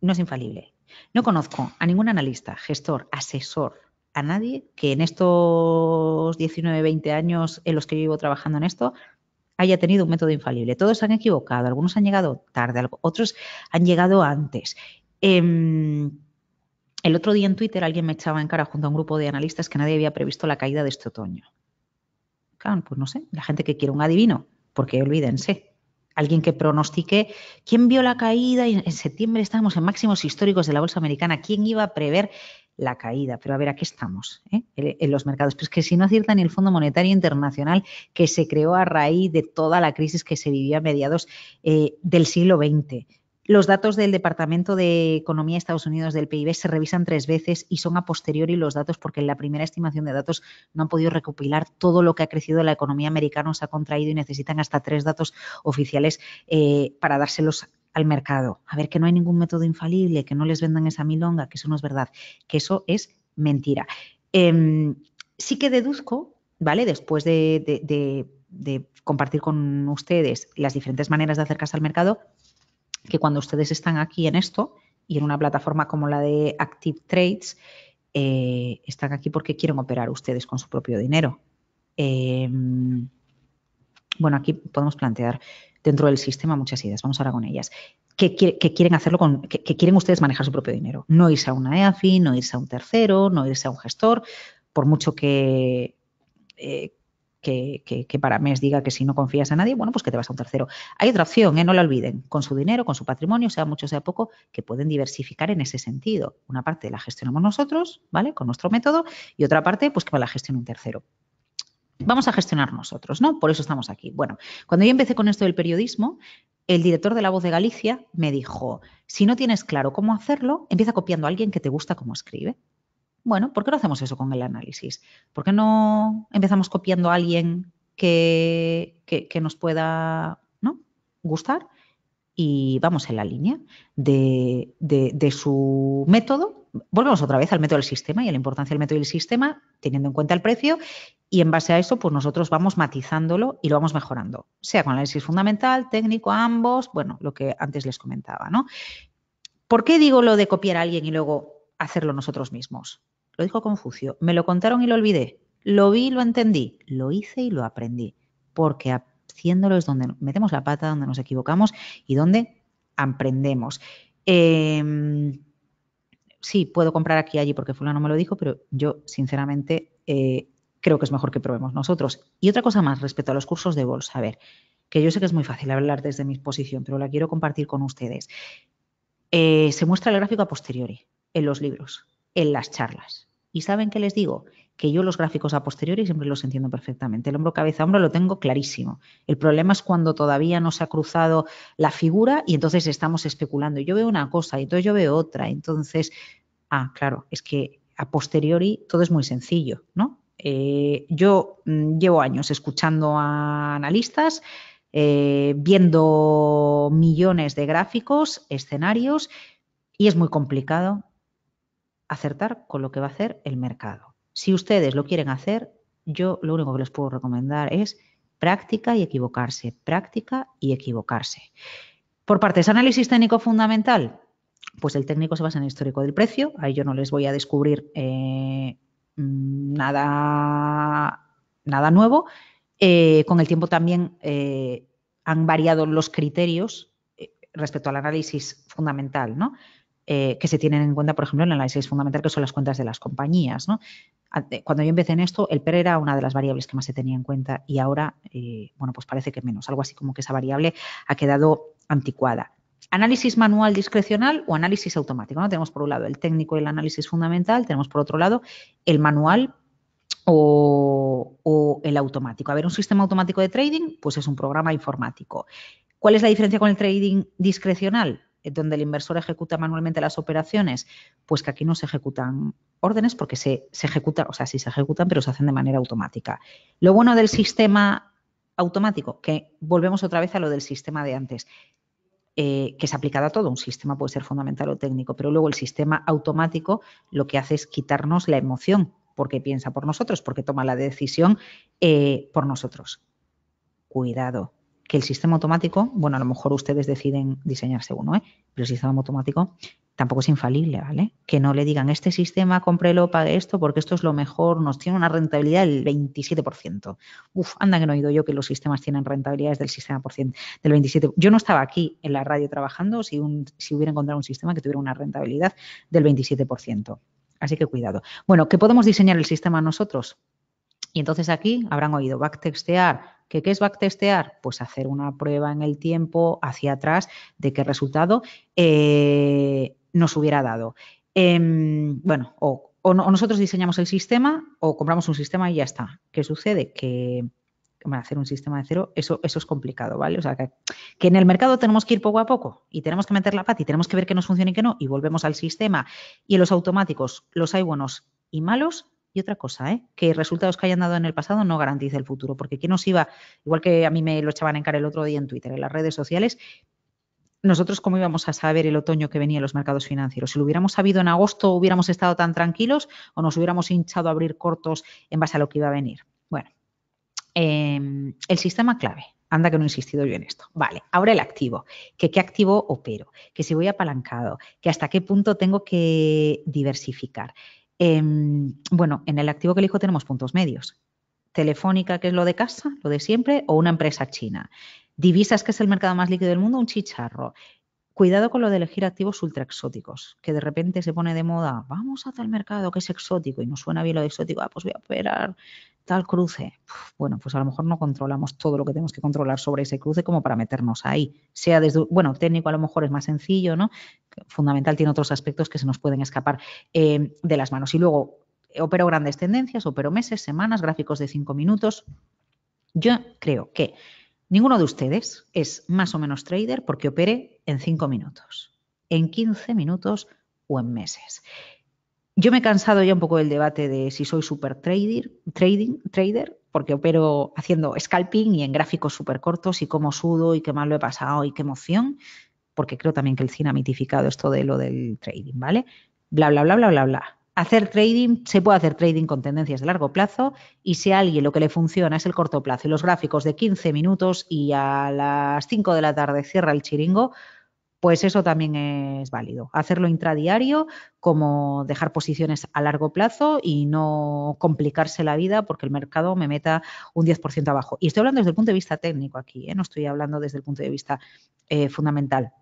No es infalible. No conozco a ningún analista, gestor, asesor, a nadie que en estos 19, 20 años en los que yo vivo trabajando en esto haya tenido un método infalible. Todos han equivocado, algunos han llegado tarde, otros han llegado antes. Em, el otro día en Twitter alguien me echaba en cara junto a un grupo de analistas que nadie había previsto la caída de este otoño. Pues no sé, la gente que quiere un adivino, porque olvídense. Alguien que pronostique quién vio la caída y en septiembre estábamos en máximos históricos de la bolsa americana. ¿Quién iba a prever la caída? Pero a ver, ¿a qué estamos eh? en los mercados? Pues que si no acierta ni el Fondo Monetario Internacional que se creó a raíz de toda la crisis que se vivió a mediados eh, del siglo XX los datos del Departamento de Economía de Estados Unidos del PIB se revisan tres veces y son a posteriori los datos porque en la primera estimación de datos no han podido recopilar todo lo que ha crecido la economía americana, o se ha contraído y necesitan hasta tres datos oficiales eh, para dárselos al mercado. A ver, que no hay ningún método infalible, que no les vendan esa milonga, que eso no es verdad, que eso es mentira. Em, sí que deduzco, ¿vale? Después de, de compartir con ustedes las diferentes maneras de acercarse al mercado, que cuando ustedes están aquí en esto y en una plataforma como la de Active Trades, eh, están aquí porque quieren operar ustedes con su propio dinero. Eh, bueno, aquí podemos plantear dentro del sistema muchas ideas, vamos ahora con ellas. ¿Qué quieren hacerlo con, que, quieren ustedes manejar su propio dinero. No irse a una EAFI, no irse a un tercero, no irse a un gestor, por mucho que, eh, que, para mes diga que si no confías a nadie, bueno, pues que te vas a un tercero. Hay otra opción, ¿eh? no la olviden, con su dinero, con su patrimonio, sea mucho, sea poco, que pueden diversificar en ese sentido. Una parte la gestionamos nosotros, ¿vale? Con nuestro método, y otra parte, pues que la gestione un tercero vamos a gestionar nosotros, ¿no? Por eso estamos aquí. Bueno, cuando yo empecé con esto del periodismo, el director de La Voz de Galicia me dijo, si no tienes claro cómo hacerlo, empieza copiando a alguien que te gusta cómo escribe. Bueno, ¿por qué no hacemos eso con el análisis? ¿Por qué no empezamos copiando a alguien que, que, nos pueda gustar? Y vamos en la línea de, su método. Volvemos otra vez al método del sistema y a la importancia del método del sistema, teniendo en cuenta el precio y en base a eso, pues nosotros vamos matizándolo y lo vamos mejorando, sea con análisis fundamental, técnico, ambos, bueno, lo que antes les comentaba, ¿Por qué digo lo de copiar a alguien y luego hacerlo nosotros mismos? Lo dijo Confucio. Me lo contaron y lo olvidé. Lo vi y lo entendí. Lo hice y lo aprendí. Porque haciéndolo es donde metemos la pata, donde nos equivocamos y donde aprendemos. Em, sí, puedo comprar aquí y allí porque fulano me lo dijo, pero yo sinceramente eh, creo que es mejor que probemos nosotros. Y otra cosa más respecto a los cursos de bolsa, a ver, que yo sé que es muy fácil hablar desde mi posición, pero la quiero compartir con ustedes. Eh, se muestra el gráfico a posteriori en los libros en las charlas. ¿Y saben qué les digo? Que yo los gráficos a posteriori siempre los entiendo perfectamente. El hombro cabeza hombro lo tengo clarísimo. El problema es cuando todavía no se ha cruzado la figura y entonces estamos especulando. Yo veo una cosa y todo yo veo otra. Entonces, ah, claro, es que a posteriori todo es muy sencillo, ¿no? Eh, yo mm, llevo años escuchando a analistas, eh, viendo millones de gráficos, escenarios, y es muy complicado acertar con lo que va a hacer el mercado. Si ustedes lo quieren hacer, yo lo único que les puedo recomendar es práctica y equivocarse, práctica y equivocarse. Por parte de ese análisis técnico fundamental, pues el técnico se basa en el histórico del precio, ahí yo no les voy a descubrir eh, nada, nada nuevo. Eh, con el tiempo también eh, han variado los criterios respecto al análisis fundamental, ¿no? Eh, que se tienen en cuenta, por ejemplo, en el análisis fundamental, que son las cuentas de las compañías. Ah, cuando yo empecé en esto, el PER era una de las variables que más se tenía en cuenta y ahora, eh, bueno, pues parece que menos. Algo así como que esa variable ha quedado anticuada. Análisis manual discrecional o análisis automático. Tenemos por un lado el técnico y el análisis fundamental, tenemos por otro lado el manual o, o el automático. A ver, un sistema automático de trading, pues es un programa informático. ¿Cuál es la diferencia con el trading discrecional? Eh, donde el inversor ejecuta manualmente las operaciones, pues que aquí no se ejecutan órdenes porque se, ejecutan, o sea, sí se ejecutan, pero se hacen de manera automática. Lo bueno del sistema automático, que volvemos otra vez a lo del sistema de antes, eh, que es aplicado a todo. Un sistema puede ser fundamental o técnico, pero luego el sistema automático lo que hace es quitarnos la emoción, porque piensa por nosotros, porque toma la decisión eh, por nosotros. Cuidado, que el sistema automático, bueno, a lo mejor ustedes deciden diseñarse uno, ¿eh? pero el sistema automático tampoco es infalible, ¿vale? Que no le digan, este sistema, cómprelo, pague esto, porque esto es lo mejor, nos tiene una rentabilidad del 27%. Uf, anda que no he oído yo que los sistemas tienen rentabilidades del sistema por del 27%. Yo no estaba aquí en la radio trabajando si, si hubiera encontrado un sistema que tuviera una rentabilidad del 27%. Así que cuidado. Bueno, ¿que podemos diseñar el sistema nosotros? Y entonces aquí habrán oído backtextear qué es backtestear? Pues hacer una prueba en el tiempo hacia atrás de qué resultado eh, nos hubiera dado. Em, bueno, o, nosotros diseñamos el sistema o compramos un sistema y ya está. ¿Qué sucede? Que hacer un sistema de cero, eso, eso es complicado, ¿vale? O sea, que, que, en el mercado tenemos que ir poco a poco y tenemos que meter la pata y tenemos que ver qué nos funciona y qué no y volvemos al sistema. Y en los automáticos los hay buenos y malos y otra cosa, ¿eh? que resultados que hayan dado en el pasado no garantice el futuro, porque ¿quién nos iba? Igual que a mí me lo echaban en cara el otro día en Twitter, en las redes sociales, nosotros cómo íbamos a saber el otoño que venía en los mercados financieros. Si lo hubiéramos sabido en agosto, hubiéramos estado tan tranquilos o nos hubiéramos hinchado a abrir cortos en base a lo que iba a venir. Bueno, em, el sistema clave. Anda que no he insistido yo en esto. Vale, ahora el activo. Que qué activo opero, que si voy apalancado, que hasta qué punto tengo que diversificar. Em, bueno, en el activo que elijo tenemos puntos medios. Telefónica, que es lo de casa, lo de siempre, o una empresa china. Divisas, que es el mercado más líquido del mundo, un chicharro. Cuidado con lo de elegir activos ultra exóticos, que de repente se pone de moda, vamos a tal mercado que es exótico y nos suena bien lo exótico, ah, pues voy a operar tal cruce. bueno, pues a lo mejor no controlamos todo lo que tenemos que controlar sobre ese cruce como para meternos ahí. Sea desde, bueno, técnico a lo mejor es más sencillo, ¿no? fundamental tiene otros aspectos que se nos pueden escapar eh, de las manos. Y luego, opero grandes tendencias, opero meses, semanas, gráficos de cinco minutos. Yo creo que ninguno de ustedes es más o menos trader porque opere en cinco minutos, en 15 minutos o en meses. Yo me he cansado ya un poco del debate de si soy super trader, trading, trader, porque opero haciendo scalping y en gráficos súper cortos y cómo sudo y qué mal lo he pasado y qué emoción porque creo también que el cine ha mitificado esto de lo del trading, ¿vale? Bla, bla, bla, bla, bla, bla. Hacer trading, se puede hacer trading con tendencias de largo plazo y si a alguien lo que le funciona es el corto plazo y los gráficos de 15 minutos y a las 5 de la tarde cierra el chiringo, pues eso también es válido. Hacerlo intradiario, como dejar posiciones a largo plazo y no complicarse la vida porque el mercado me meta un 10% abajo. Y estoy hablando desde el punto de vista técnico aquí, ¿eh? no estoy hablando desde el punto de vista eh, fundamental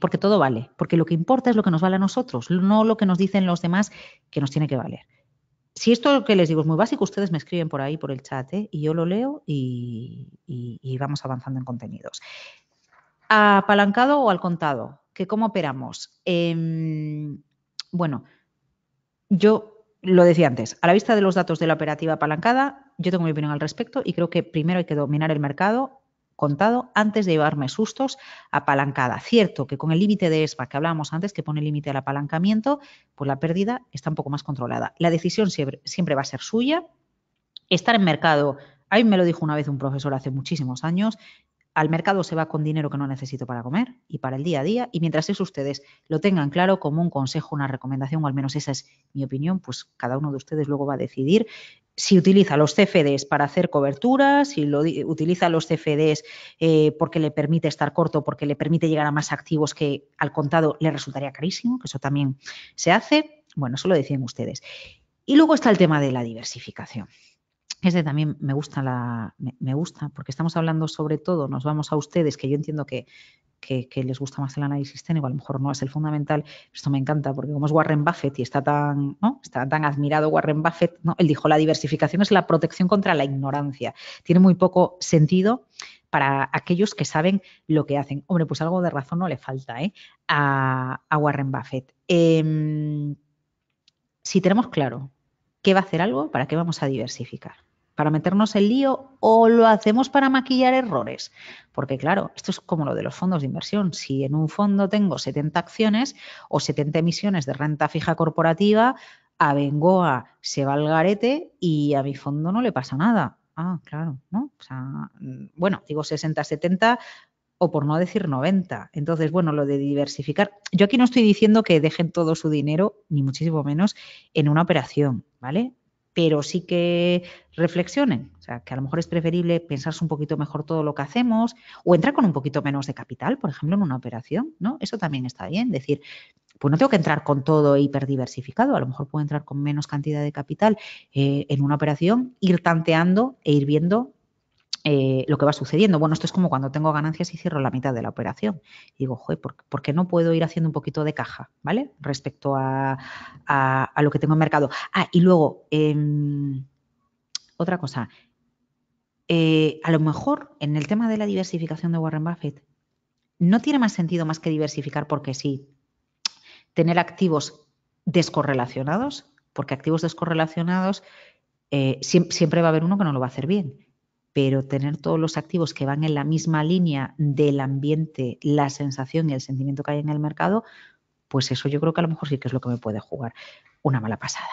porque todo vale, porque lo que importa es lo que nos vale a nosotros, no lo que nos dicen los demás que nos tiene que valer. Si esto que les digo es muy básico, ustedes me escriben por ahí, por el chat, ¿eh? y yo lo leo y, vamos avanzando en contenidos. ¿Apalancado o al contado? ¿Que ¿Cómo operamos? Em, bueno, yo lo decía antes, a la vista de los datos de la operativa apalancada, yo tengo mi opinión al respecto y creo que primero hay que dominar el mercado contado antes de llevarme sustos apalancada. Cierto que con el límite de ESPA que hablábamos antes, que pone límite al apalancamiento, pues la pérdida está un poco más controlada. La decisión siempre, va a ser suya. Estar en mercado a mí me lo dijo una vez un profesor hace muchísimos años, al mercado se va con dinero que no necesito para comer y para el día a día. Y mientras eso ustedes lo tengan claro como un consejo, una recomendación, o al menos esa es mi opinión, pues cada uno de ustedes luego va a decidir si utiliza los CFDs para hacer coberturas, si lo, utiliza los CFDs eh, porque le permite estar corto, porque le permite llegar a más activos que al contado le resultaría carísimo, que eso también se hace. Bueno, eso lo decían ustedes. Y luego está el tema de la diversificación. Este también me gusta, la, me, gusta, porque estamos hablando sobre todo, nos vamos a ustedes, que yo entiendo que les gusta más el análisis técnico, a lo mejor no es el fundamental, esto me encanta, porque como es Warren Buffett y está tan, ¿no? está tan admirado Warren Buffett, él dijo, la diversificación es la protección contra la ignorancia. Tiene muy poco sentido para aquellos que saben lo que hacen. Hombre, pues algo de razón no le falta ¿eh? a, Warren Buffett. Em, si tenemos claro qué va a hacer algo, ¿para qué vamos a diversificar? para meternos el lío o lo hacemos para maquillar errores. Porque claro, esto es como lo de los fondos de inversión. Si en un fondo tengo 70 acciones o 70 emisiones de renta fija corporativa, a Bengoa se va al garete y a mi fondo no le pasa nada. Ah, claro, ¿no? O sea, mm, bueno, digo 60, 70 o por no decir 90. Entonces, bueno, lo de diversificar. Yo aquí no estoy diciendo que dejen todo su dinero, ni muchísimo menos, en una operación, ¿vale? pero sí que reflexionen, o sea, que a lo mejor es preferible pensarse un poquito mejor todo lo que hacemos o entrar con un poquito menos de capital, por ejemplo, en una operación, ¿no? Eso también está bien, decir, pues no tengo que entrar con todo hiperdiversificado, a lo mejor puedo entrar con menos cantidad de capital eh, en una operación, ir tanteando e ir viendo eh, lo que va sucediendo. Bueno, esto es como cuando tengo ganancias y cierro la mitad de la operación. digo, joder, ¿por, qué no puedo ir haciendo un poquito de caja, ¿vale? Respecto a, lo que tengo en mercado. Ah, y luego, em, otra cosa. Eh, a lo mejor en el tema de la diversificación de Warren Buffett, no tiene más sentido más que diversificar porque sí, tener activos descorrelacionados, porque activos descorrelacionados eh, siempre va a haber uno que no lo va a hacer bien pero tener todos los activos que van en la misma línea del ambiente, la sensación y el sentimiento que hay en el mercado, pues eso yo creo que a lo mejor sí que es lo que me puede jugar una mala pasada.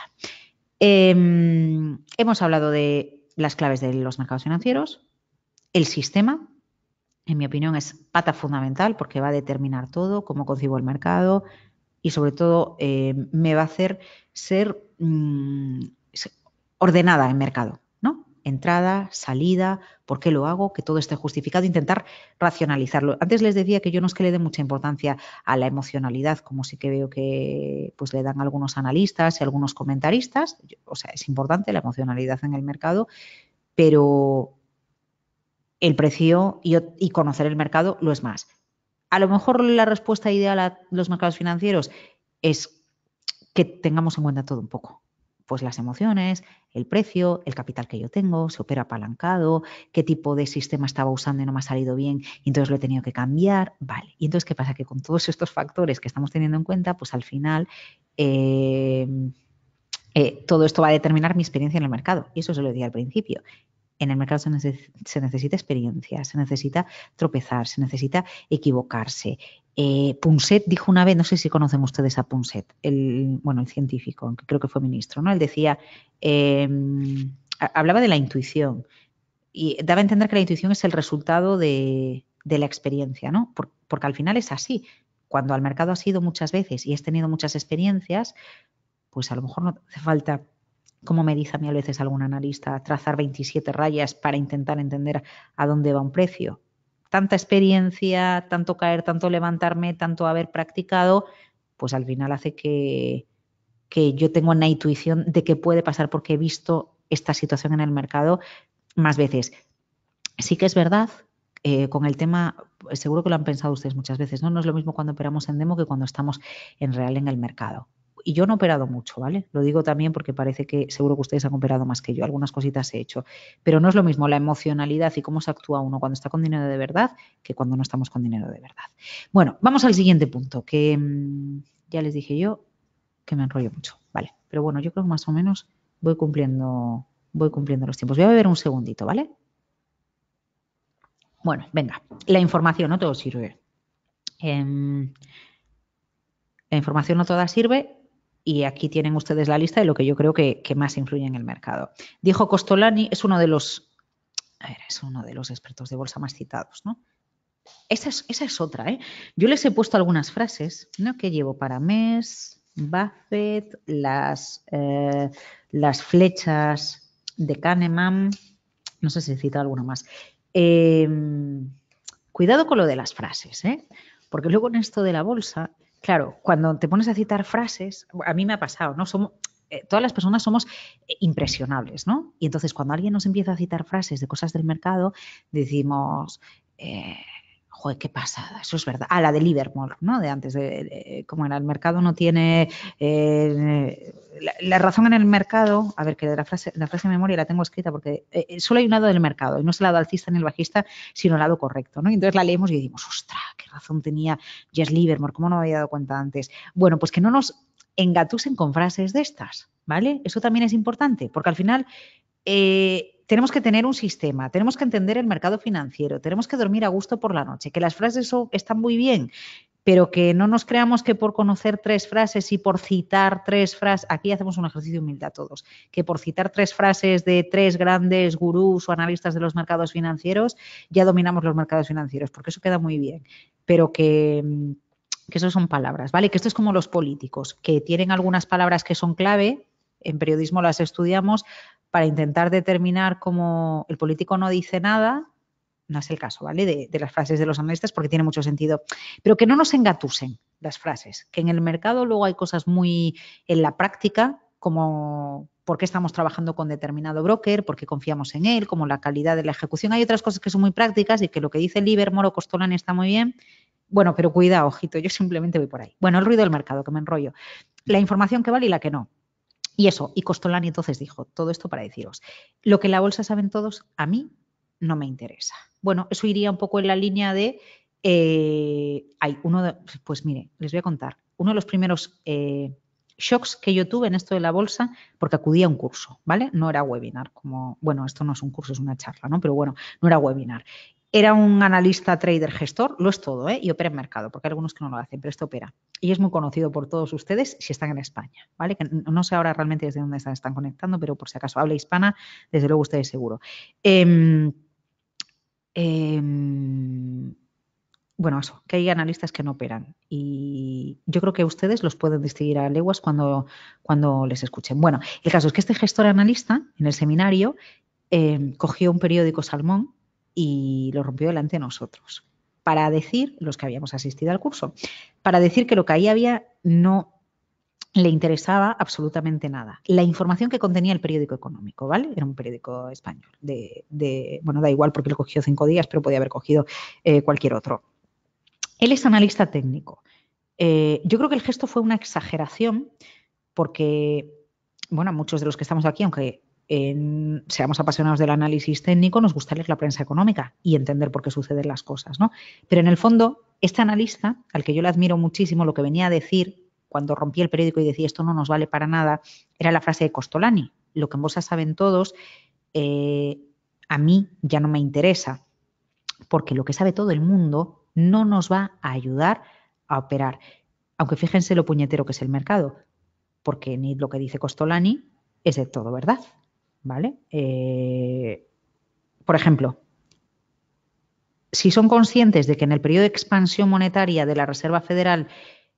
Em, hemos hablado de las claves de los mercados financieros, el sistema, en mi opinión es pata fundamental porque va a determinar todo, cómo concibo el mercado y sobre todo eh, me va a hacer ser mm, ordenada en mercado entrada, salida, por qué lo hago, que todo esté justificado, intentar racionalizarlo. Antes les decía que yo no es que le dé mucha importancia a la emocionalidad, como sí que veo que pues le dan algunos analistas y algunos comentaristas, o sea, es importante la emocionalidad en el mercado, pero el precio y, y conocer el mercado lo es más. A lo mejor la respuesta ideal a los mercados financieros es que tengamos en cuenta todo un poco, pues las emociones, el precio, el capital que yo tengo, se opera apalancado, qué tipo de sistema estaba usando y no me ha salido bien, y entonces lo he tenido que cambiar, vale. Y entonces, ¿qué pasa? Que con todos estos factores que estamos teniendo en cuenta, pues al final eh, eh, todo esto va a determinar mi experiencia en el mercado. Y eso se lo decía al principio. En el mercado se necesita experiencia, se necesita tropezar, se necesita equivocarse, eh, Punset dijo una vez, no sé si conocen ustedes a Punset, el, bueno, el científico, aunque creo que fue ministro, ¿no? Él decía, em, hablaba de la intuición y daba a entender que la intuición es el resultado de, la experiencia, ¿no? porque al final es así. Cuando al mercado has ido muchas veces y has tenido muchas experiencias, pues a lo mejor no hace falta como me dice a mí a veces algún analista, trazar 27 rayas para intentar entender a dónde va un precio tanta experiencia, tanto caer, tanto levantarme, tanto haber practicado, pues al final hace que, yo tenga una intuición de que puede pasar porque he visto esta situación en el mercado más veces. Sí que es verdad eh, con el tema, seguro que lo han pensado ustedes muchas veces, ¿no? No es lo mismo cuando operamos en demo que cuando estamos en real en el mercado y yo no he operado mucho, ¿vale? Lo digo también porque parece que seguro que ustedes han operado más que yo, algunas cositas he hecho, pero no es lo mismo la emocionalidad y cómo se actúa uno cuando está con dinero de verdad que cuando no estamos con dinero de verdad. Bueno, vamos al siguiente punto, que mm, ya les dije yo que me enrollo mucho, ¿vale? Pero bueno, yo creo que más o menos voy cumpliendo, voy cumpliendo los tiempos. Voy a beber un segundito, ¿vale? Bueno, venga, la información no todo sirve. Em, la información no toda sirve, y aquí tienen ustedes la lista de lo que yo creo que, más influye en el mercado. Dijo Costolani, es uno de los, es uno de los expertos de bolsa más citados, ¿no? Esa es, otra, ¿eh? Yo les he puesto algunas frases, ¿no? Que llevo para mes, Buffett, las, eh, las flechas de Kahneman, no sé si he alguno más. Em, cuidado con lo de las frases, ¿eh? Porque luego en esto de la bolsa Claro, cuando te pones a citar frases, a mí me ha pasado, ¿no? Somos, eh, todas las personas somos eh, impresionables, ¿no? Y entonces cuando alguien nos empieza a citar frases de cosas del mercado, decimos, eh, Joder, qué pasada, eso es verdad. Ah, la de Livermore, ¿no? De antes, de, como era el mercado no tiene. Eh, la, razón en el mercado, a ver, que de la frase, la frase de memoria la tengo escrita porque eh, eh, solo hay un lado del mercado, y no es el lado alcista ni el bajista, sino el lado correcto, ¿no? entonces la leemos y decimos, ¡Ostras, qué razón tenía Jess Livermore, ¿cómo no me había dado cuenta antes? Bueno, pues que no nos engatusen con frases de estas, ¿vale? Eso también es importante, porque al final tenemos que tener un sistema, tenemos que entender el mercado financiero, tenemos que dormir a gusto por la noche, que las frases están muy bien, pero que no nos creamos que por conocer tres frases y por citar tres frases, aquí hacemos un ejercicio de a todos, que por citar tres frases de tres grandes gurús o analistas de los mercados financieros, ya dominamos los mercados financieros, porque eso queda muy bien, pero que, mm, que eso son palabras, ¿vale? Que esto es como los políticos, que tienen algunas palabras que son clave, en periodismo las estudiamos, para intentar determinar cómo el político no dice nada, no es el caso, ¿vale? De, las frases de los analistas porque tiene mucho sentido, pero que no nos engatusen las frases, que en el mercado luego hay cosas muy en la práctica como por qué estamos trabajando con determinado broker, por qué confiamos en él, como la calidad de la ejecución. Hay otras cosas que son muy prácticas y que lo que dice Livermore o Costolani está muy bien. Bueno, pero cuidado, ojito, yo simplemente voy por ahí. Bueno, el ruido del mercado, que me enrollo. La información que vale y la que no. Y eso, y Costolani entonces dijo, todo esto para deciros, lo que la bolsa saben todos, a mí no me interesa. Bueno, eso iría un poco en la línea de, eh, hay uno, pues mire, les voy a contar, uno de los primeros eh, shocks que yo tuve en esto de la bolsa, porque acudí a un curso, ¿vale? No era webinar, como, bueno, esto no es un curso, es una charla, ¿no? Pero bueno, no era webinar. Era un analista trader gestor, lo es todo, ¿eh? y opera en mercado, porque hay algunos que no lo hacen, pero esto opera. Y es muy conocido por todos ustedes si están en España, ¿vale? Que no sé ahora realmente desde dónde están conectando, pero por si acaso habla hispana, desde luego ustedes seguro. Em, em, bueno, eso, que hay analistas que no operan. Y yo creo que ustedes los pueden distinguir a leguas cuando, cuando les escuchen. Bueno, el caso es que este gestor analista en el seminario em, cogió un periódico Salmón y lo rompió delante de nosotros para decir, los que habíamos asistido al curso, para decir que lo que ahí había no le interesaba absolutamente nada. La información que contenía el periódico económico, ¿vale? Era un periódico español. De, bueno, da igual porque lo cogió cinco días, pero podía haber cogido eh, cualquier otro. Él es analista técnico. Eh, yo creo que el gesto fue una exageración porque, bueno, muchos de los que estamos aquí, aunque seamos apasionados del análisis técnico, nos gusta leer la prensa económica y entender por qué suceden las cosas, ¿no? Pero en el fondo, este analista, al que yo le admiro muchísimo, lo que venía a decir cuando rompí el periódico y decía esto no nos vale para nada, era la frase de Costolani, lo que en Bosa saben todos, eh, a mí ya no me interesa, porque lo que sabe todo el mundo no nos va a ayudar a operar. Aunque fíjense lo puñetero que es el mercado, porque ni lo que dice Costolani es de todo verdad. ¿vale? Eh, por ejemplo, si son conscientes de que en el periodo de expansión monetaria de la Reserva Federal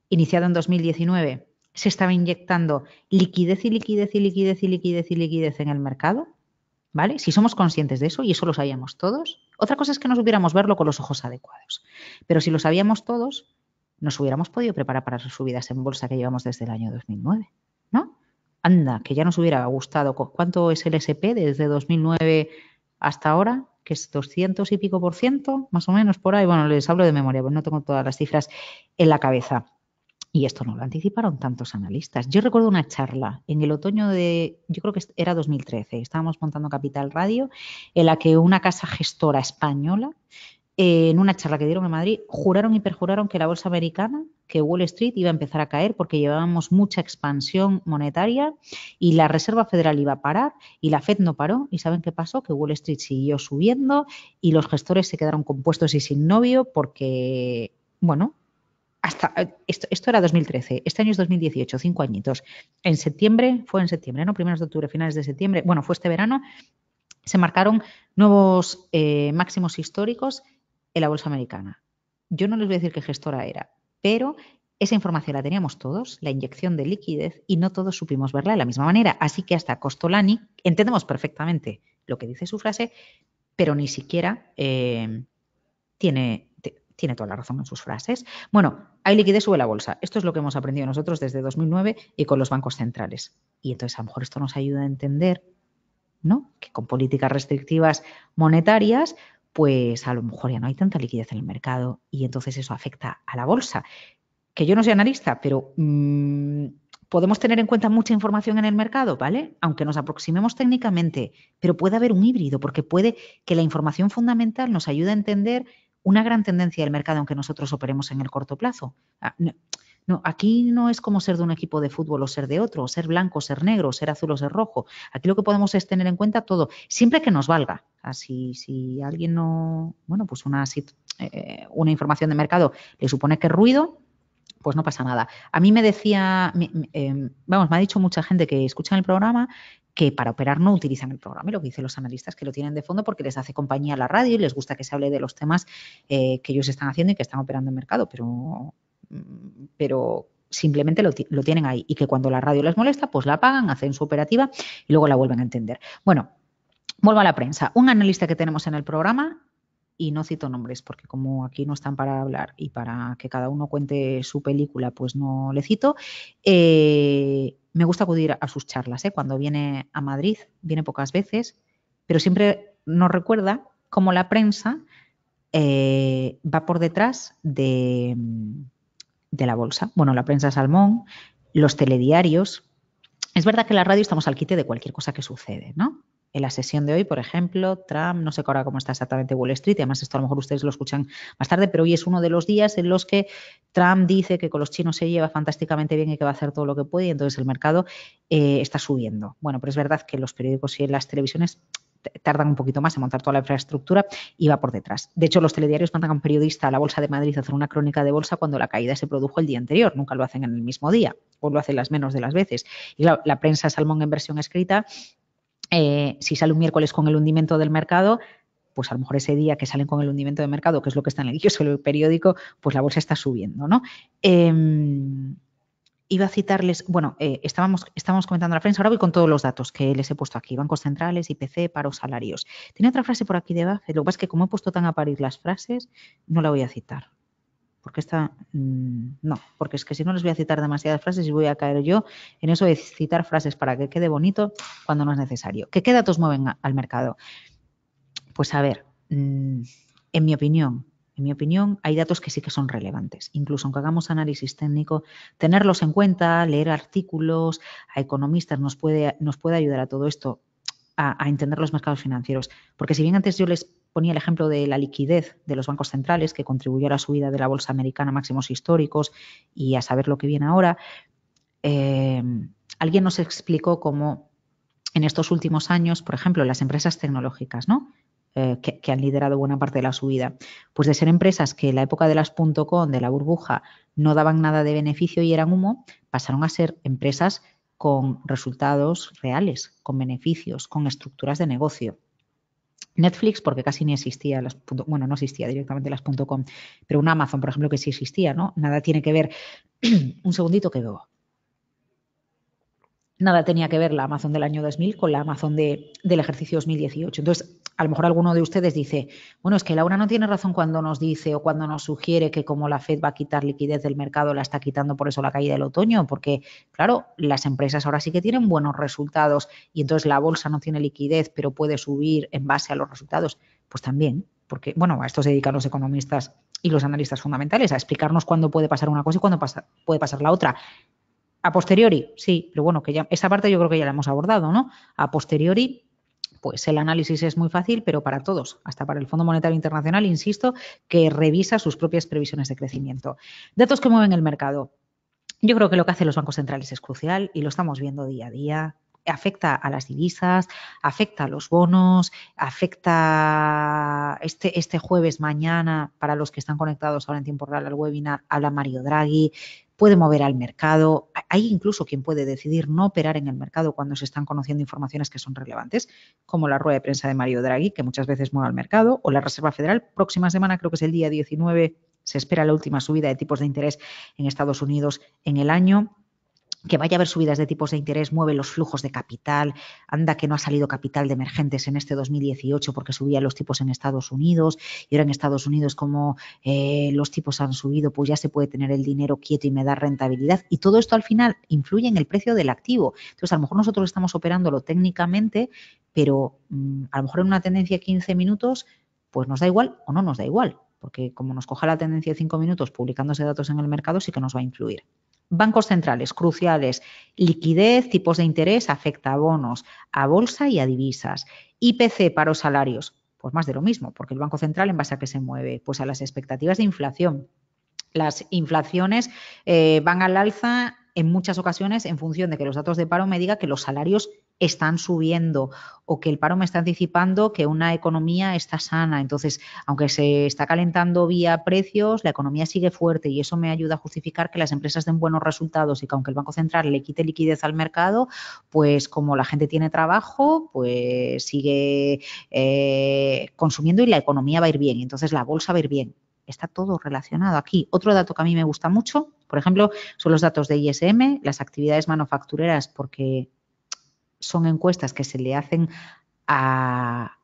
iniciado en 2019 se estaba inyectando liquidez y liquidez y liquidez y liquidez y liquidez en el mercado, ¿vale? Si somos conscientes de eso, y eso lo sabíamos todos, otra cosa es que no supiéramos verlo con los ojos adecuados, pero si lo sabíamos todos, nos hubiéramos podido preparar para las subidas en bolsa que llevamos desde el año 2009, ¿no? Anda, que ya nos hubiera gustado. ¿Cuánto es el SP desde 2009 hasta ahora? Que es 200 y pico por ciento, más o menos por ahí. Bueno, les hablo de memoria, pues no tengo todas las cifras en la cabeza. Y esto no lo anticiparon tantos analistas. Yo recuerdo una charla en el otoño de, yo creo que era 2013, estábamos montando Capital Radio, en la que una casa gestora española eh, en una charla que dieron en Madrid, juraron y perjuraron que la bolsa americana, que Wall Street iba a empezar a caer porque llevábamos mucha expansión monetaria y la Reserva Federal iba a parar y la Fed no paró. ¿Y saben qué pasó? Que Wall Street siguió subiendo y los gestores se quedaron compuestos y sin novio porque, bueno, hasta eh, esto, esto, era 2013, este año es 2018, cinco añitos. En septiembre, fue en septiembre, ¿no? Primeros de octubre, finales de septiembre, bueno, fue este verano, se marcaron nuevos eh, máximos históricos en la bolsa americana. Yo no les voy a decir qué gestora era, pero esa información la teníamos todos, la inyección de liquidez, y no todos supimos verla de la misma manera. Así que hasta Costolani entendemos perfectamente lo que dice su frase, pero ni siquiera eh, tiene, tiene toda la razón en sus frases. Bueno, hay liquidez, sube la bolsa. Esto es lo que hemos aprendido nosotros desde 2009 y con los bancos centrales. Y entonces a lo mejor esto nos ayuda a entender ¿no? que con políticas restrictivas monetarias pues a lo mejor ya no hay tanta liquidez en el mercado y entonces eso afecta a la bolsa. Que yo no soy analista, pero mm, podemos tener en cuenta mucha información en el mercado, ¿vale? Aunque nos aproximemos técnicamente, pero puede haber un híbrido, porque puede que la información fundamental nos ayude a entender una gran tendencia del mercado, aunque nosotros operemos en el corto plazo. Ah, no, aquí no es como ser de un equipo de fútbol o ser de otro, ser blanco, o ser negro, ser azul o ser rojo. Aquí lo que podemos es tener en cuenta todo, siempre que nos valga. Así, ah, si alguien no, bueno, pues una, eh, una información de mercado le supone que es ruido, pues no pasa nada. A mí me decía, em, vamos, me ha dicho mucha gente que escucha el programa que para operar no utilizan el programa. Y lo que dicen los analistas que lo tienen de fondo porque les hace compañía la radio y les gusta que se hable de los temas eh, que ellos están haciendo y que están operando en mercado. Pero Mm, pero simplemente lo, tienen ahí y que cuando la radio les molesta, pues la apagan, hacen su operativa y luego la vuelven a entender. Bueno, vuelvo a la prensa. Un analista que tenemos en el programa, y no cito nombres porque como aquí no están para hablar y para que cada uno cuente su película, pues no le cito, eh, me gusta acudir a sus charlas. ¿eh? Cuando viene a Madrid, viene pocas veces, pero siempre nos recuerda cómo la prensa eh, va por detrás de... Mm, de la bolsa. Bueno, la prensa salmón, los telediarios. Es verdad que en la radio estamos al quite de cualquier cosa que sucede, ¿no? En la sesión de hoy, por ejemplo, Trump, no sé ahora cómo está exactamente Wall Street, además esto a lo mejor ustedes lo escuchan más tarde, pero hoy es uno de los días en los que Trump dice que con los chinos se lleva fantásticamente bien y que va a hacer todo lo que puede, y entonces el mercado eh, está subiendo. Bueno, pero es verdad que los periódicos y las televisiones tardan un poquito más en montar toda la infraestructura y va por detrás. De hecho, los telediarios mandan a un periodista a la Bolsa de Madrid a hacer una crónica de bolsa cuando la caída se produjo el día anterior, nunca lo hacen en el mismo día o lo hacen las menos de las veces. Y la prensa Salmón en versión escrita, eh, si sale un miércoles con el hundimiento del mercado, pues a lo mejor ese día que salen con el hundimiento del mercado, que es lo que está en el periódico, pues la bolsa está subiendo, ¿no? Em, iba a citarles, bueno, eh, estábamos, comentando la frase ahora voy con todos los datos que les he puesto aquí, bancos centrales, IPC, paros, salarios. Tiene otra frase por aquí debajo, lo que pasa es que como he puesto tan a parir las frases, no la voy a citar. Porque esta, mm, no, porque es que si no les voy a citar demasiadas frases y voy a caer yo en eso de citar frases para que quede bonito cuando no es necesario. ¿Qué, datos mueven al mercado? Pues a ver, mm, en mi opinión, en mi opinión, hay datos que sí que son relevantes. Incluso aunque hagamos análisis técnico, tenerlos en cuenta, leer artículos a economistas nos puede, ayudar a todo esto, a, entender los mercados financieros. Porque si bien antes yo les ponía el ejemplo de la liquidez de los bancos centrales, que contribuyó a la subida de la bolsa americana a máximos históricos y a saber lo que viene ahora, eh, alguien nos explicó cómo en estos últimos años, por ejemplo, las empresas tecnológicas, ¿no? Eh, que, han liderado buena parte de la subida. Pues de ser empresas que en la época de las .com, de la burbuja, no daban nada de beneficio y eran humo, pasaron a ser empresas con resultados reales, con beneficios, con estructuras de negocio. Netflix, porque casi ni existía las bueno, no existía directamente las .com, pero una Amazon, por ejemplo, que sí existía, ¿no? Nada tiene que ver. un segundito que veo nada tenía que ver la Amazon del año 2000 con la Amazon del ejercicio 2018. Entonces, a lo mejor alguno de ustedes dice, bueno, es que Laura no tiene razón cuando nos dice o cuando nos sugiere que como la Fed va a quitar liquidez del mercado, la está quitando por eso la caída del otoño, porque, claro, las empresas ahora sí que tienen buenos resultados y entonces la bolsa no tiene liquidez, pero puede subir en base a los resultados. Pues también, porque, bueno, a esto se dedican los economistas y los analistas fundamentales, a explicarnos cuándo puede pasar una cosa y cuándo puede pasar la otra. A posteriori, sí, pero bueno, que ya esa parte yo creo que ya la hemos abordado, ¿no? A posteriori, pues el análisis es muy fácil, pero para todos, hasta para el Fondo Monetario Internacional, insisto, que revisa sus propias previsiones de crecimiento. Datos que mueven el mercado. Yo creo que lo que hacen los bancos centrales es crucial y lo estamos viendo día a día afecta a las divisas, afecta a los bonos, afecta este, este jueves, mañana, para los que están conectados ahora en tiempo real al webinar, habla Mario Draghi, puede mover al mercado. Hay incluso quien puede decidir no operar en el mercado cuando se están conociendo informaciones que son relevantes, como la rueda de prensa de Mario Draghi, que muchas veces mueve al mercado, o la Reserva Federal. Próxima semana, creo que es el día 19, se espera la última subida de tipos de interés en Estados Unidos en el año que vaya a haber subidas de tipos de interés, mueve los flujos de capital, anda que no ha salido capital de emergentes en este 2018 porque subían los tipos en Estados Unidos y ahora en Estados Unidos como eh, los tipos han subido, pues ya se puede tener el dinero quieto y me da rentabilidad y todo esto al final influye en el precio del activo. Entonces a lo mejor nosotros estamos operándolo técnicamente, pero mm, a lo mejor en una tendencia de 15 minutos, pues nos da igual o no nos da igual, porque como nos coja la tendencia de 5 minutos publicándose datos en el mercado sí que nos va a influir. Bancos centrales, cruciales. Liquidez, tipos de interés, afecta a bonos, a bolsa y a divisas. IPC, para los salarios. Pues más de lo mismo, porque el Banco Central, ¿en base a qué se mueve? Pues a las expectativas de inflación. Las inflaciones eh, van al alza en muchas ocasiones en función de que los datos de paro me digan que los salarios están subiendo o que el paro me está anticipando que una economía está sana. Entonces, aunque se está calentando vía precios, la economía sigue fuerte y eso me ayuda a justificar que las empresas den buenos resultados y que aunque el Banco Central le quite liquidez al mercado, pues como la gente tiene trabajo, pues sigue eh, consumiendo y la economía va a ir bien. Entonces, la bolsa va a ir bien. Está todo relacionado aquí. Otro dato que a mí me gusta mucho, por ejemplo, son los datos de ISM, las actividades manufactureras, porque son encuestas que se le hacen a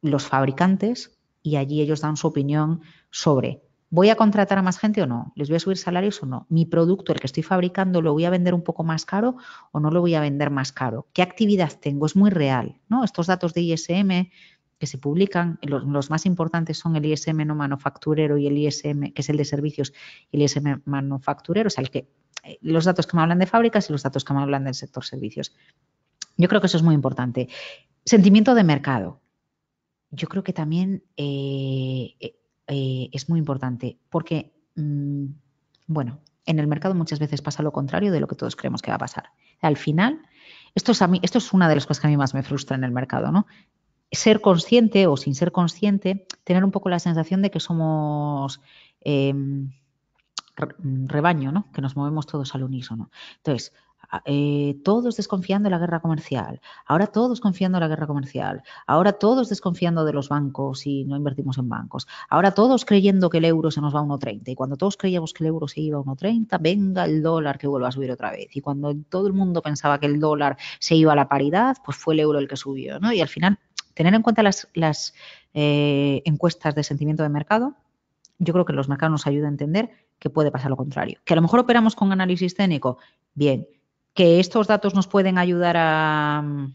los fabricantes y allí ellos dan su opinión sobre ¿Voy a contratar a más gente o no? ¿Les voy a subir salarios o no? ¿Mi producto, el que estoy fabricando, lo voy a vender un poco más caro o no lo voy a vender más caro? ¿Qué actividad tengo? Es muy real, ¿no? Estos datos de ISM que se publican, los, más importantes son el ISM no manufacturero y el ISM, que es el de servicios, y el ISM manufacturero, o sea, el que, eh, los datos que me hablan de fábricas y los datos que me hablan del sector servicios. Yo creo que eso es muy importante. Sentimiento de mercado. Yo creo que también eh, eh, es muy importante porque, mm, bueno, en el mercado muchas veces pasa lo contrario de lo que todos creemos que va a pasar. Al final, esto es, esto es una de las cosas que a mí más me frustra en el mercado, ¿no? Ser consciente o sin ser consciente, tener un poco la sensación de que somos em, rebaño, ¿no? Que nos movemos todos al unísono. Entonces, eh, todos desconfiando de la guerra comercial, ahora todos confiando en la guerra comercial, ahora todos desconfiando de los bancos y no invertimos en bancos, ahora todos creyendo que el euro se nos va a 1,30 y cuando todos creíamos que el euro se iba a 1,30, venga el dólar que vuelva a subir otra vez y cuando todo el mundo pensaba que el dólar se iba a la paridad, pues fue el euro el que subió, Y al final, tener en cuenta las, eh, encuestas de sentimiento de mercado, yo creo que los mercados nos ayudan a entender que puede pasar lo contrario. Que a lo mejor operamos con análisis técnico, bien, que estos datos nos pueden ayudar a, mm,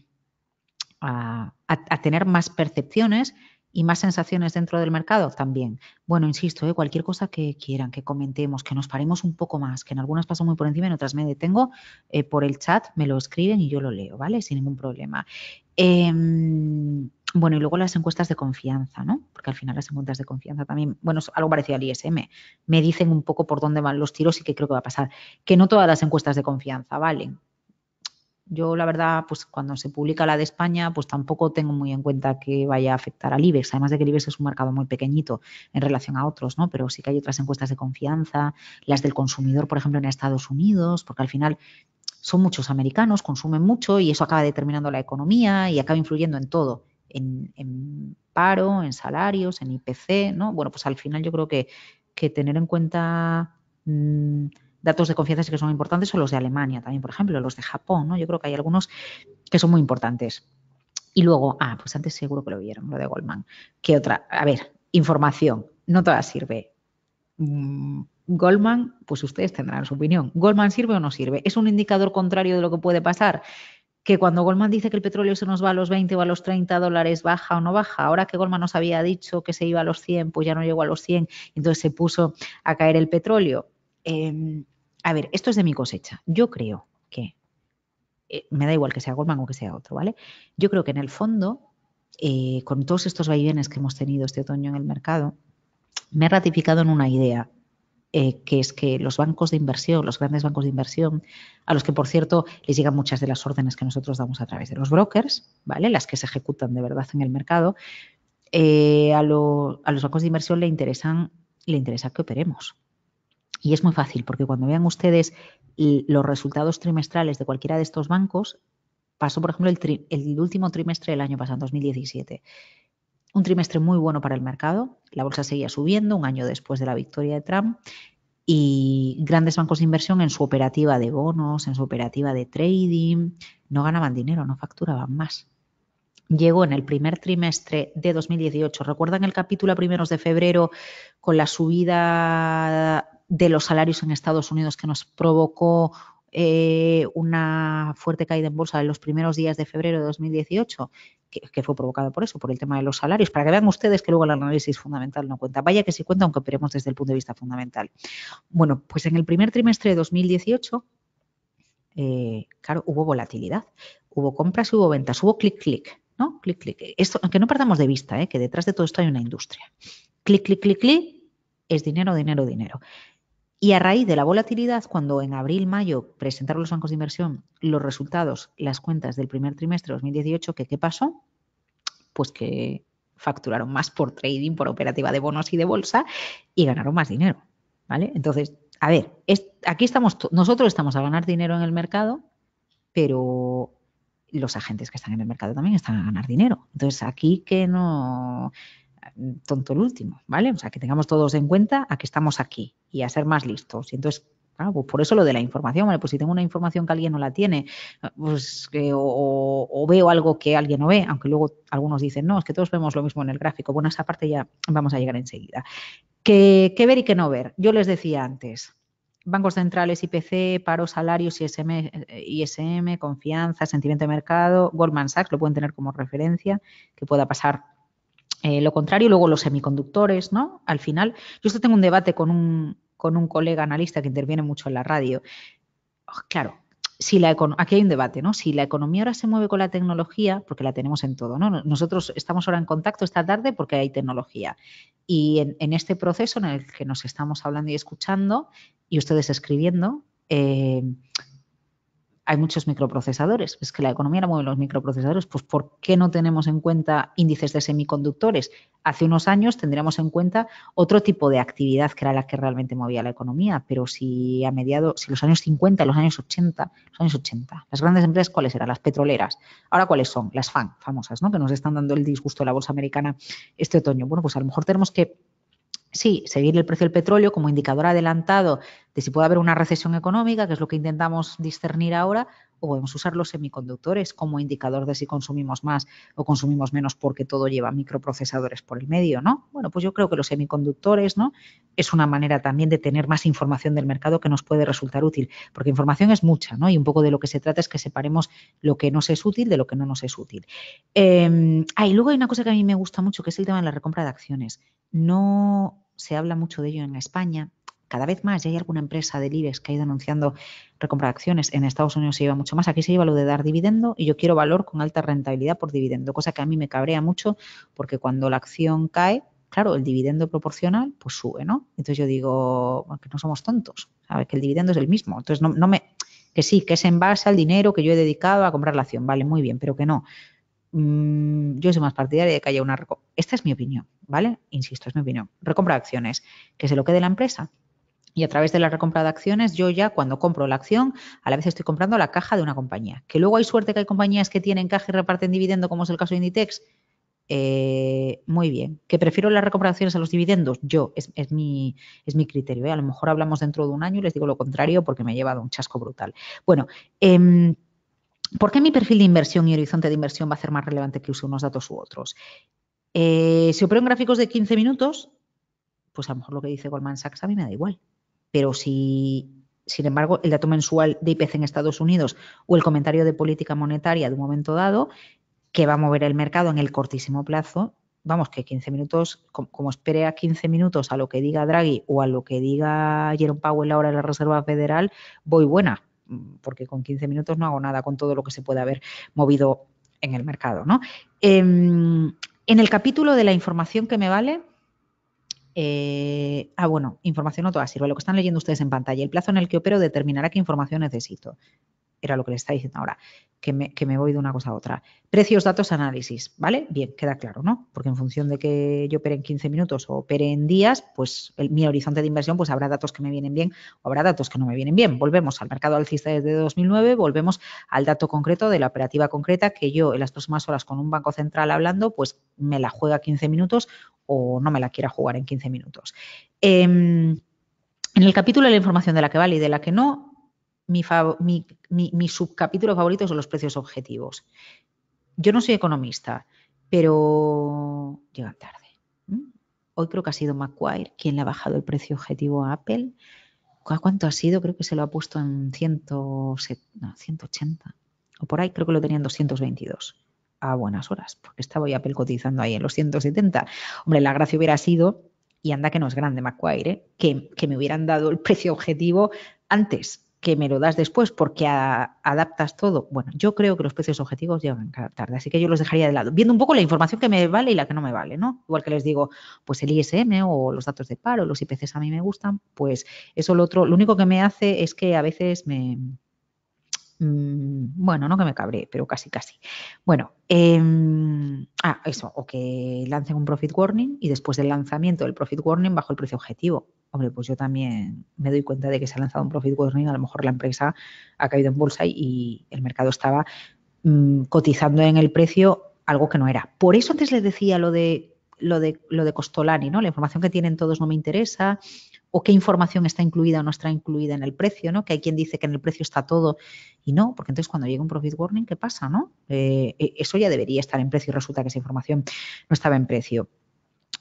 a, tener más percepciones y más sensaciones dentro del mercado también. Bueno, insisto, ¿eh? cualquier cosa que quieran, que comentemos, que nos paremos un poco más, que en algunas paso muy por encima, en otras me detengo, eh, por el chat me lo escriben y yo lo leo, ¿vale? Sin ningún problema. Em, bueno, y luego las encuestas de confianza, ¿no? Porque al final las encuestas de confianza también, bueno, algo parecido al ISM, me dicen un poco por dónde van los tiros y qué creo que va a pasar. Que no todas las encuestas de confianza valen, yo, la verdad, pues cuando se publica la de España, pues tampoco tengo muy en cuenta que vaya a afectar al IBEX, además de que el IBEX es un mercado muy pequeñito en relación a otros, ¿no? Pero sí que hay otras encuestas de confianza, las del consumidor, por ejemplo, en Estados Unidos, porque al final son muchos americanos, consumen mucho y eso acaba determinando la economía y acaba influyendo en todo, en, paro, en salarios, en IPC, ¿no? Bueno, pues al final yo creo que, tener en cuenta... Mm, datos de confianza que son importantes son los de Alemania también, por ejemplo, los de Japón, ¿no? Yo creo que hay algunos que son muy importantes. Y luego, ah, pues antes seguro que lo vieron, lo de Goldman. ¿Qué otra? A ver, información, no todas sirve. Mm, Goldman, pues ustedes tendrán su opinión. ¿Goldman sirve o no sirve? ¿Es un indicador contrario de lo que puede pasar? Que cuando Goldman dice que el petróleo se nos va a los 20 o a los 30 dólares, baja o no baja. Ahora que Goldman nos había dicho que se iba a los 100, pues ya no llegó a los 100, entonces se puso a caer el petróleo. Em, a ver, esto es de mi cosecha. Yo creo que, eh, me da igual que sea Goldman o que sea otro, ¿vale? Yo creo que en el fondo, eh, con todos estos vaivenes que hemos tenido este otoño en el mercado, me he ratificado en una idea, eh, que es que los bancos de inversión, los grandes bancos de inversión, a los que por cierto les llegan muchas de las órdenes que nosotros damos a través de los brokers, ¿vale? Las que se ejecutan de verdad en el mercado, a, a los bancos de inversión le interesan, le interesa que operemos y es muy fácil, porque cuando vean ustedes los resultados trimestrales de cualquiera de estos bancos, pasó, por ejemplo, el, último trimestre del año pasado, 2017. Un trimestre muy bueno para el mercado, la bolsa seguía subiendo un año después de la victoria de Trump y grandes bancos de inversión en su operativa de bonos, en su operativa de trading, no ganaban dinero, no facturaban más. Llegó en el primer trimestre de 2018. ¿Recuerdan el capítulo a primeros de febrero con la subida de los salarios en Estados Unidos que nos provocó eh, una fuerte caída en bolsa en los primeros días de febrero de 2018, que, fue provocada por eso, por el tema de los salarios, para que vean ustedes que luego el análisis fundamental no cuenta. Vaya que sí cuenta, aunque operemos desde el punto de vista fundamental. Bueno, pues en el primer trimestre de 2018, eh, claro, hubo volatilidad, hubo compras y hubo ventas, hubo clic-clic, ¿no? Clic-clic. Esto, aunque no perdamos de vista, ¿eh? que detrás de todo esto hay una industria. Clic-clic-clic-clic es dinero, dinero, dinero. Y a raíz de la volatilidad, cuando en abril-mayo presentaron los bancos de inversión los resultados, las cuentas del primer trimestre de 2018, ¿qué, pasó? Pues que facturaron más por trading, por operativa de bonos y de bolsa y ganaron más dinero. ¿Vale? Entonces, a ver, aquí estamos, nosotros estamos a ganar dinero en el mercado, pero los agentes que están en el mercado también están a ganar dinero. Entonces, aquí que no tonto el último, ¿vale? O sea, que tengamos todos en cuenta a que estamos aquí y a ser más listos. Y entonces, claro, pues por eso lo de la información, bueno, pues si tengo una información que alguien no la tiene, pues o, veo algo que alguien no ve, aunque luego algunos dicen, no, es que todos vemos lo mismo en el gráfico. Bueno, esa parte ya vamos a llegar enseguida. ¿Qué, ver y qué no ver? Yo les decía antes, bancos centrales, IPC, paros, salarios, ISM, eh, ISM, confianza, sentimiento de mercado, Goldman Sachs, lo pueden tener como referencia, que pueda pasar eh, lo contrario, luego los semiconductores, ¿no? Al final, yo esto tengo un debate con un, con un colega analista que interviene mucho en la radio. Ah, claro, si la aquí hay un debate, ¿no? Si la economía ahora se mueve con la tecnología, porque la tenemos en todo, ¿no? Nosotros estamos ahora en contacto esta tarde porque hay tecnología. Y en, este proceso en el que nos estamos hablando y escuchando, y ustedes escribiendo, eh, hay muchos microprocesadores. Es que la economía no mueve los microprocesadores. Pues ¿por qué no tenemos en cuenta índices de semiconductores? Hace unos años tendríamos en cuenta otro tipo de actividad que era la que realmente movía la economía. Pero si a mediados, si los años 50, los años 80, los años 80, las grandes empresas, ¿cuáles eran? Las petroleras. Ahora, ¿cuáles son? Las FAN, famosas, ¿no? Que nos están dando el disgusto de la bolsa americana este otoño. Bueno, pues a lo mejor tenemos que sí, seguir el precio del petróleo como indicador adelantado de si puede haber una recesión económica, que es lo que intentamos discernir ahora, o podemos usar los semiconductores como indicador de si consumimos más o consumimos menos porque todo lleva microprocesadores por el medio, ¿no? Bueno, pues yo creo que los semiconductores, ¿no? Es una manera también de tener más información del mercado que nos puede resultar útil, porque información es mucha, ¿no? Y un poco de lo que se trata es que separemos lo que nos es útil de lo que no nos es útil. Em, ah, y luego hay una cosa que a mí me gusta mucho, que es el tema de la recompra de acciones. No se habla mucho de ello en España, cada vez más, ya hay alguna empresa de IBEX que ha ido anunciando recompra de acciones. En Estados Unidos se lleva mucho más. Aquí se lleva lo de dar dividendo y yo quiero valor con alta rentabilidad por dividendo, cosa que a mí me cabrea mucho porque cuando la acción cae, claro, el dividendo proporcional pues sube, ¿no? Entonces yo digo, que no somos tontos, ¿sabes? Que el dividendo es el mismo. Entonces no, no me, que sí, que es en base al dinero que yo he dedicado a comprar la acción, vale, muy bien, pero que no. Mm, yo soy más partidaria de que haya una... Esta es mi opinión, ¿vale? Insisto, es mi opinión. Recompra de acciones, que se lo quede la empresa, y a través de la recompra de acciones, yo ya cuando compro la acción, a la vez estoy comprando la caja de una compañía. Que luego hay suerte que hay compañías que tienen caja y reparten dividendo, como es el caso de Inditex. Eh, muy bien. ¿Que prefiero las acciones a los dividendos? Yo, es, mi, es mi criterio. ¿eh? A lo mejor hablamos dentro de un año y les digo lo contrario porque me ha llevado un chasco brutal. Bueno, em, ¿por qué mi perfil de inversión y horizonte de inversión va a ser más relevante que use unos datos u otros? Eh, si opero en gráficos de 15 minutos, pues a lo mejor lo que dice Goldman Sachs a mí me da igual. Pero si sin embargo, el dato mensual de IPC en Estados Unidos o el comentario de política monetaria de un momento dado, que va a mover el mercado en el cortísimo plazo, vamos, que 15 minutos, como, espere a 15 minutos a lo que diga Draghi o a lo que diga Jerome Powell ahora en la Reserva Federal, voy buena, porque con 15 minutos no hago nada con todo lo que se puede haber movido en el mercado. ¿no? Em, en el capítulo de la información que me vale, eh, ah, bueno, información no toda sirve. Lo que están leyendo ustedes en pantalla. El plazo en el que opero determinará qué información necesito era lo que le está diciendo ahora, que me, voy de una cosa a otra. Precios, datos, análisis, ¿vale? Bien, queda claro, ¿no? Porque en función de que yo opere en 15 minutos o opere en días, pues mi horizonte de inversión, pues habrá datos que me vienen bien o habrá datos que no me vienen bien. Volvemos al mercado alcista desde 2009, volvemos al dato concreto de la operativa concreta que yo en las próximas horas con un banco central hablando, pues me la juega 15 minutos o no me la quiera jugar en 15 minutos. Em, en el capítulo de la información de la que vale y de la que no, mi, subcapítulo favorito son los precios objetivos. Yo no soy economista, pero Llega tarde. Hoy creo que ha sido McQuire quien le ha bajado el precio objetivo a Apple. cuánto ha sido? Creo que se lo ha puesto en 180 o por ahí, creo que lo tenían 222 a buenas horas, porque estaba ya Apple cotizando ahí en los 170. Hombre, la gracia hubiera sido, y anda que no es grande McQuire, ¿eh? que me hubieran dado el precio objetivo antes, que me lo das después porque adaptas todo. Bueno, yo creo que los precios objetivos llegan tarde, así que yo los dejaría de lado, viendo un poco la información que me vale y la que no me vale, ¿no? Igual que les digo, pues el ISM o los datos de paro, los IPCs a mí me gustan, pues eso lo otro, lo único que me hace es que a veces me, mm, bueno, no que me cabré, pero casi, casi. Bueno, em, ah, eso, o que lancen un profit warning y después del lanzamiento del profit warning bajo el precio objetivo hombre, pues yo también me doy cuenta de que se ha lanzado un profit warning, a lo mejor la empresa ha caído en bolsa y el mercado estaba mm, cotizando en el precio algo que no era. Por eso antes les decía lo de lo de, lo de Costolani, ¿no? La información que tienen todos no me interesa, o qué información está incluida o no está incluida en el precio, ¿no? Que hay quien dice que en el precio está todo y no, porque entonces cuando llega un profit warning, ¿qué pasa, no? Eh, eh, eso ya debería estar en precio y resulta que esa información no estaba en precio.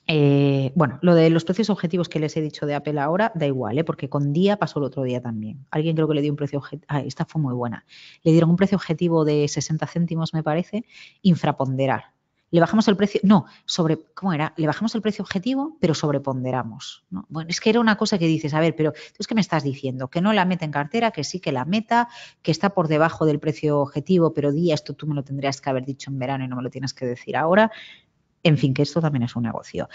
Eh, bueno, lo de los precios objetivos que les he dicho de Apple ahora, da igual, ¿eh? porque con día pasó el otro día también. Alguien creo que le dio un precio objetivo, ah, esta fue muy buena. Le dieron un precio objetivo de 60 céntimos, me parece, infraponderar. Le bajamos el precio, no, sobre, ¿cómo era? Le bajamos el precio objetivo, pero sobreponderamos. Bueno, es que era una cosa que dices, a ver, pero ¿tú es que me estás diciendo? Que no la meta en cartera, que sí que la meta, que está por debajo del precio objetivo, pero día, esto tú me lo tendrías que haber dicho en verano y no me lo tienes que decir ahora. En fin, que esto también es un negocio.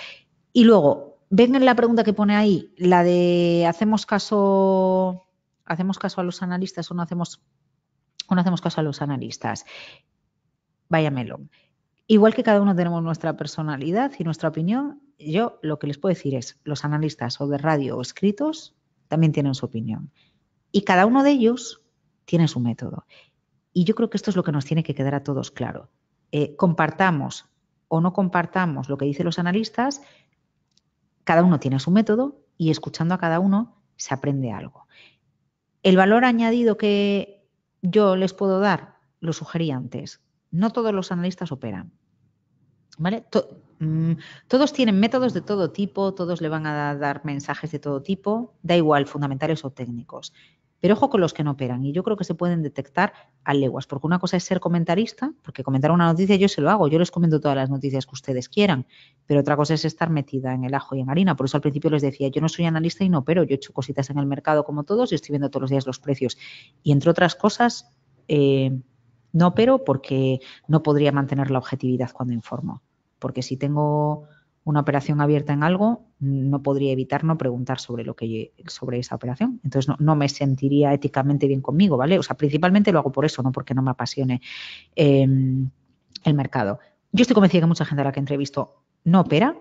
Y luego, ven la pregunta que pone ahí, la de hacemos caso, hacemos caso a los analistas o no hacemos, no hacemos caso a los analistas. Vaya melón. Igual que cada uno tenemos nuestra personalidad y nuestra opinión, yo lo que les puedo decir es, los analistas o de radio o escritos también tienen su opinión. Y cada uno de ellos tiene su método. Y yo creo que esto es lo que nos tiene que quedar a todos claro. Eh, compartamos o no compartamos lo que dicen los analistas, cada uno tiene su método y escuchando a cada uno se aprende algo. El valor añadido que yo les puedo dar, lo sugerí antes, no todos los analistas operan. Mm, todos tienen métodos de todo tipo, todos le van a dar mensajes de todo tipo, da igual fundamentales o técnicos. Pero ojo con los que no operan. Y yo creo que se pueden detectar a leguas. Porque una cosa es ser comentarista, porque comentar una noticia yo se lo hago. Yo les comento todas las noticias que ustedes quieran. Pero otra cosa es estar metida en el ajo y en harina. Por eso al principio les decía, yo no soy analista y no opero. Yo he hecho cositas en el mercado como todos y estoy viendo todos los días los precios. Y entre otras cosas, eh, no opero porque no podría mantener la objetividad cuando informo. Porque si tengo una operación abierta en algo, no podría evitar no preguntar sobre lo que sobre esa operación. Entonces no, me sentiría éticamente bien conmigo, ¿vale? O sea, principalmente lo hago por eso, no porque no me apasione em, el mercado. Yo estoy convencida que mucha gente a la que entrevisto no opera,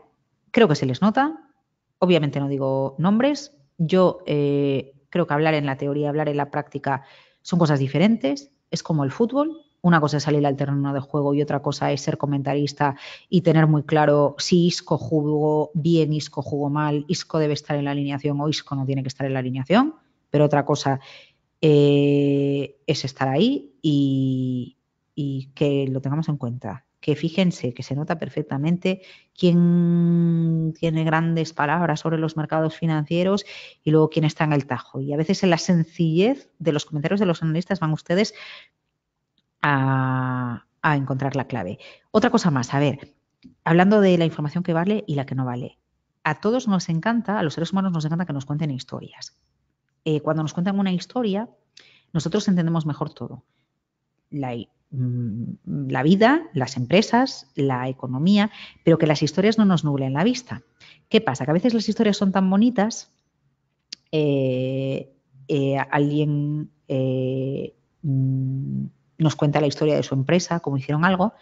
creo que se les nota. Obviamente no digo nombres. Yo eh, creo que hablar en la teoría, hablar en la práctica son cosas diferentes. Es como el fútbol una cosa es salir al terreno de juego y otra cosa es ser comentarista y tener muy claro si Isco jugó bien, Isco jugó mal, Isco debe estar en la alineación o Isco no tiene que estar en la alineación, pero otra cosa eh, es estar ahí y, y que lo tengamos en cuenta. Que fíjense que se nota perfectamente quién tiene grandes palabras sobre los mercados financieros y luego quién está en el tajo. Y a veces en la sencillez de los comentarios de los analistas van ustedes a, encontrar la clave. Otra cosa más, a ver, hablando de la información que vale y la que no vale. A todos nos encanta, a los seres humanos nos encanta que nos cuenten historias. Eh, cuando nos cuentan una historia, nosotros entendemos mejor todo. Mm, la, vida, las empresas, la economía, pero que las historias no nos nublen la vista. ¿Qué pasa? Que a veces las historias son tan bonitas, eh, eh, alguien mm, nos cuenta la historia de su empresa, cómo hicieron algo.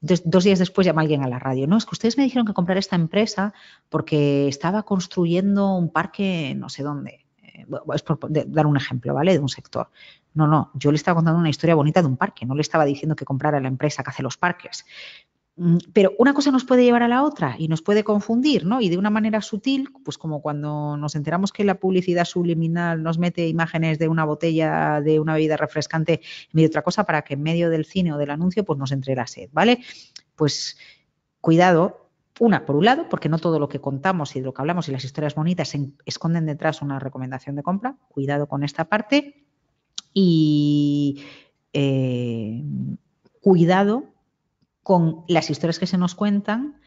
Entonces, dos días después llama alguien a la radio. No, es que ustedes me dijeron que comprar esta empresa porque estaba construyendo un parque no sé dónde. Eh, es por dar un ejemplo, ¿vale? De un sector. No, no, yo le estaba contando una historia bonita de un parque, no le estaba diciendo que comprara la empresa que hace los parques. Mm, pero una cosa nos puede llevar a la otra y nos puede confundir, ¿no? Y de una manera sutil, pues como cuando nos enteramos que la publicidad subliminal nos mete imágenes de una botella de una bebida refrescante y otra cosa para que en medio del cine o del anuncio pues nos entre la sed, ¿vale? Pues cuidado, una, por un lado, porque no todo lo que contamos y de lo que hablamos y las historias bonitas esconden detrás una recomendación de compra, cuidado con esta parte y eh, cuidado con las historias que se nos cuentan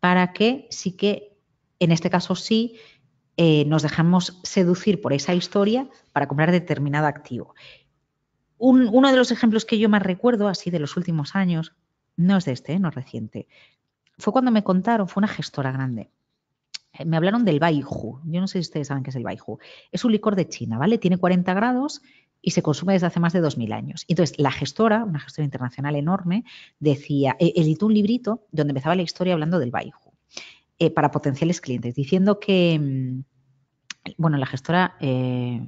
para que sí que, en este caso sí, eh, nos dejamos seducir por esa historia para comprar determinado activo. uno de los ejemplos que yo más recuerdo, así de los últimos años, no es de este, eh, no es reciente, fue cuando me contaron, fue una gestora grande. Eh, me hablaron del Baiju. Yo no sé si ustedes saben qué es el Baiju. Es un licor de China, ¿vale? Tiene 40 grados y se consume desde hace más de 2.000 años. Entonces, la gestora, una gestora internacional enorme, decía, eh, editó un librito donde empezaba la historia hablando del Baiju eh, para potenciales clientes, diciendo que, mm, bueno, la gestora eh,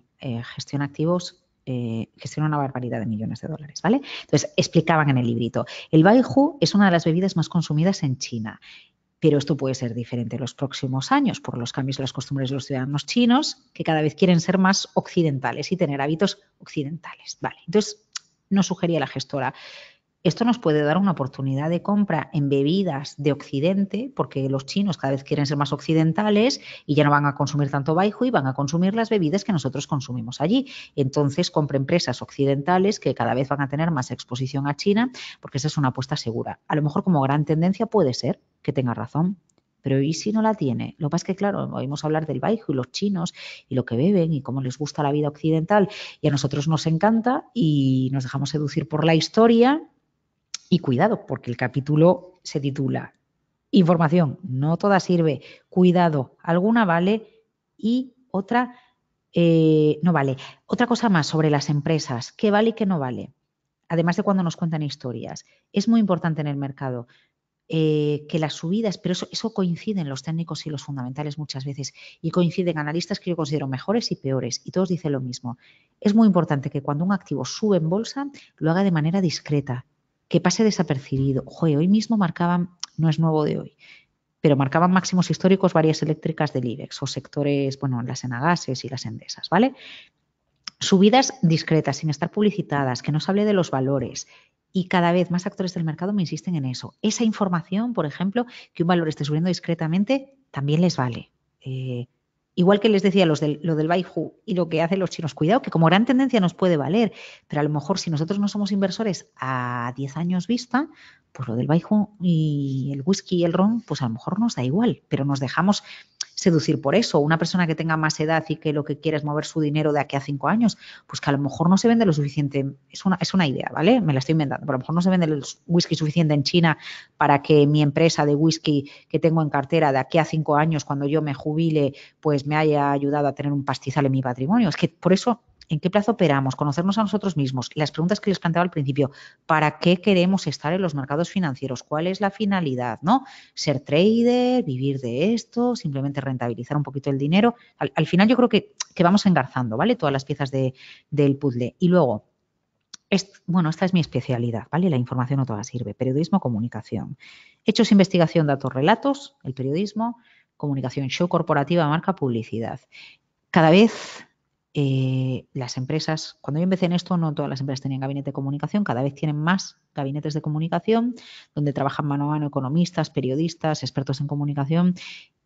gestiona activos gestiona una barbaridad de millones de dólares, ¿vale? Entonces, explicaban en el librito, el Baihu es una de las bebidas más consumidas en China. Pero esto puede ser diferente en los próximos años por los cambios en las costumbres de los ciudadanos chinos, que cada vez quieren ser más occidentales y tener hábitos occidentales. Vale, entonces nos sugería la gestora esto nos puede dar una oportunidad de compra en bebidas de Occidente, porque los chinos cada vez quieren ser más occidentales y ya no van a consumir tanto bajo y van a consumir las bebidas que nosotros consumimos allí. Entonces, compra empresas occidentales que cada vez van a tener más exposición a China, porque esa es una apuesta segura. A lo mejor como gran tendencia puede ser que tenga razón, pero ¿y si no la tiene? Lo que pasa que, claro, oímos hablar del baijo y los chinos y lo que beben y cómo les gusta la vida occidental y a nosotros nos encanta y nos dejamos seducir por la historia y cuidado, porque el capítulo se titula Información, no toda sirve, cuidado, alguna vale y otra eh, no vale. Otra cosa más sobre las empresas, qué vale y qué no vale. Además de cuando nos cuentan historias, es muy importante en el mercado. Eh, que las subidas, pero eso, coincide coinciden los técnicos y los fundamentales muchas veces, y coinciden analistas que yo considero mejores y peores, y todos dicen lo mismo. Es muy importante que cuando un activo sube en bolsa, lo haga de manera discreta, que pase desapercibido. hoy mismo marcaban, no es nuevo de hoy, pero marcaban máximos históricos varias eléctricas del IBEX o sectores, bueno, las Enagases y las Endesas, ¿vale? Subidas discretas, sin estar publicitadas, que nos hable de los valores, y cada vez más actores del mercado me insisten en eso. Esa información, por ejemplo, que un valor esté subiendo discretamente, también les vale. Eh, Igual que les decía los del, lo del Baihu y lo que hacen los chinos, cuidado, que como gran tendencia nos puede valer, pero a lo mejor si nosotros no somos inversores a 10 años vista, pues lo del Baihu y el whisky y el ron, pues a lo mejor nos da igual, pero nos dejamos seducir por eso. Una persona que tenga más edad y que lo que quiere es mover su dinero de aquí a cinco años, pues que a lo mejor no se vende lo suficiente. Es una, es una idea, ¿vale? Me la estoy inventando. Pero a lo mejor no se vende el whisky suficiente en China para que mi empresa de whisky que tengo en cartera de aquí a cinco años, cuando yo me jubile, pues me haya ayudado a tener un pastizal en mi patrimonio. Es que por eso en qué plazo operamos, conocernos a nosotros mismos, las preguntas que les planteaba al principio, ¿para qué queremos estar en los mercados financieros? ¿Cuál es la finalidad? ¿No? ¿Ser trader, vivir de esto, simplemente rentabilizar un poquito el dinero? Al, final yo creo que, vamos engarzando, ¿vale? Todas las piezas del puzzle. Y luego, bueno, esta es mi especialidad, ¿vale? La información no toda sirve. Periodismo, comunicación. Hechos, investigación, datos, relatos, el periodismo, comunicación, show corporativa, marca, publicidad. Cada vez eh, las empresas, cuando yo empecé en esto, no todas las empresas tenían gabinete de comunicación, cada vez tienen más gabinetes de comunicación, donde trabajan mano a mano economistas, periodistas, expertos en comunicación,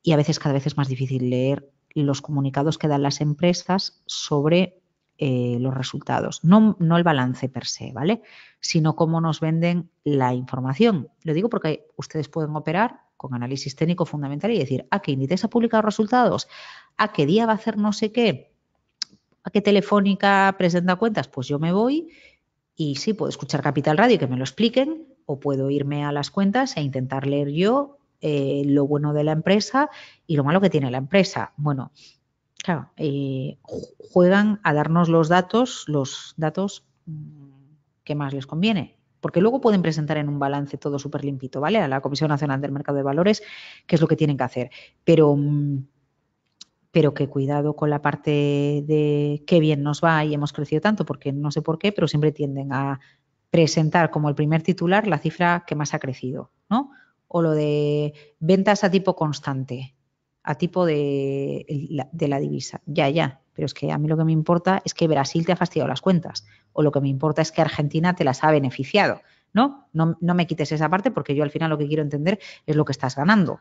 y a veces cada vez es más difícil leer los comunicados que dan las empresas sobre eh, los resultados. No, no el balance per se, ¿vale? Sino cómo nos venden la información. Lo digo porque ustedes pueden operar con análisis técnico fundamental y decir, ¿a ah, qué índice ha publicado resultados? ¿A ah, qué día va a hacer no sé qué? ¿A qué telefónica presenta cuentas? Pues yo me voy y sí, puedo escuchar Capital Radio y que me lo expliquen, o puedo irme a las cuentas e intentar leer yo eh, lo bueno de la empresa y lo malo que tiene la empresa. Bueno, claro, eh, juegan a darnos los datos, los datos mm, que más les conviene. Porque luego pueden presentar en un balance todo súper limpito, ¿vale? A la Comisión Nacional del Mercado de Valores, que es lo que tienen que hacer. Pero mm, pero que cuidado con la parte de qué bien nos va y hemos crecido tanto, porque no sé por qué, pero siempre tienden a presentar como el primer titular la cifra que más ha crecido, ¿no? O lo de ventas a tipo constante, a tipo de, la divisa. Ya, ya, pero es que a mí lo que me importa es que Brasil te ha fastidiado las cuentas, o lo que me importa es que Argentina te las ha beneficiado. ¿no? No, no me quites esa parte porque yo al final lo que quiero entender es lo que estás ganando,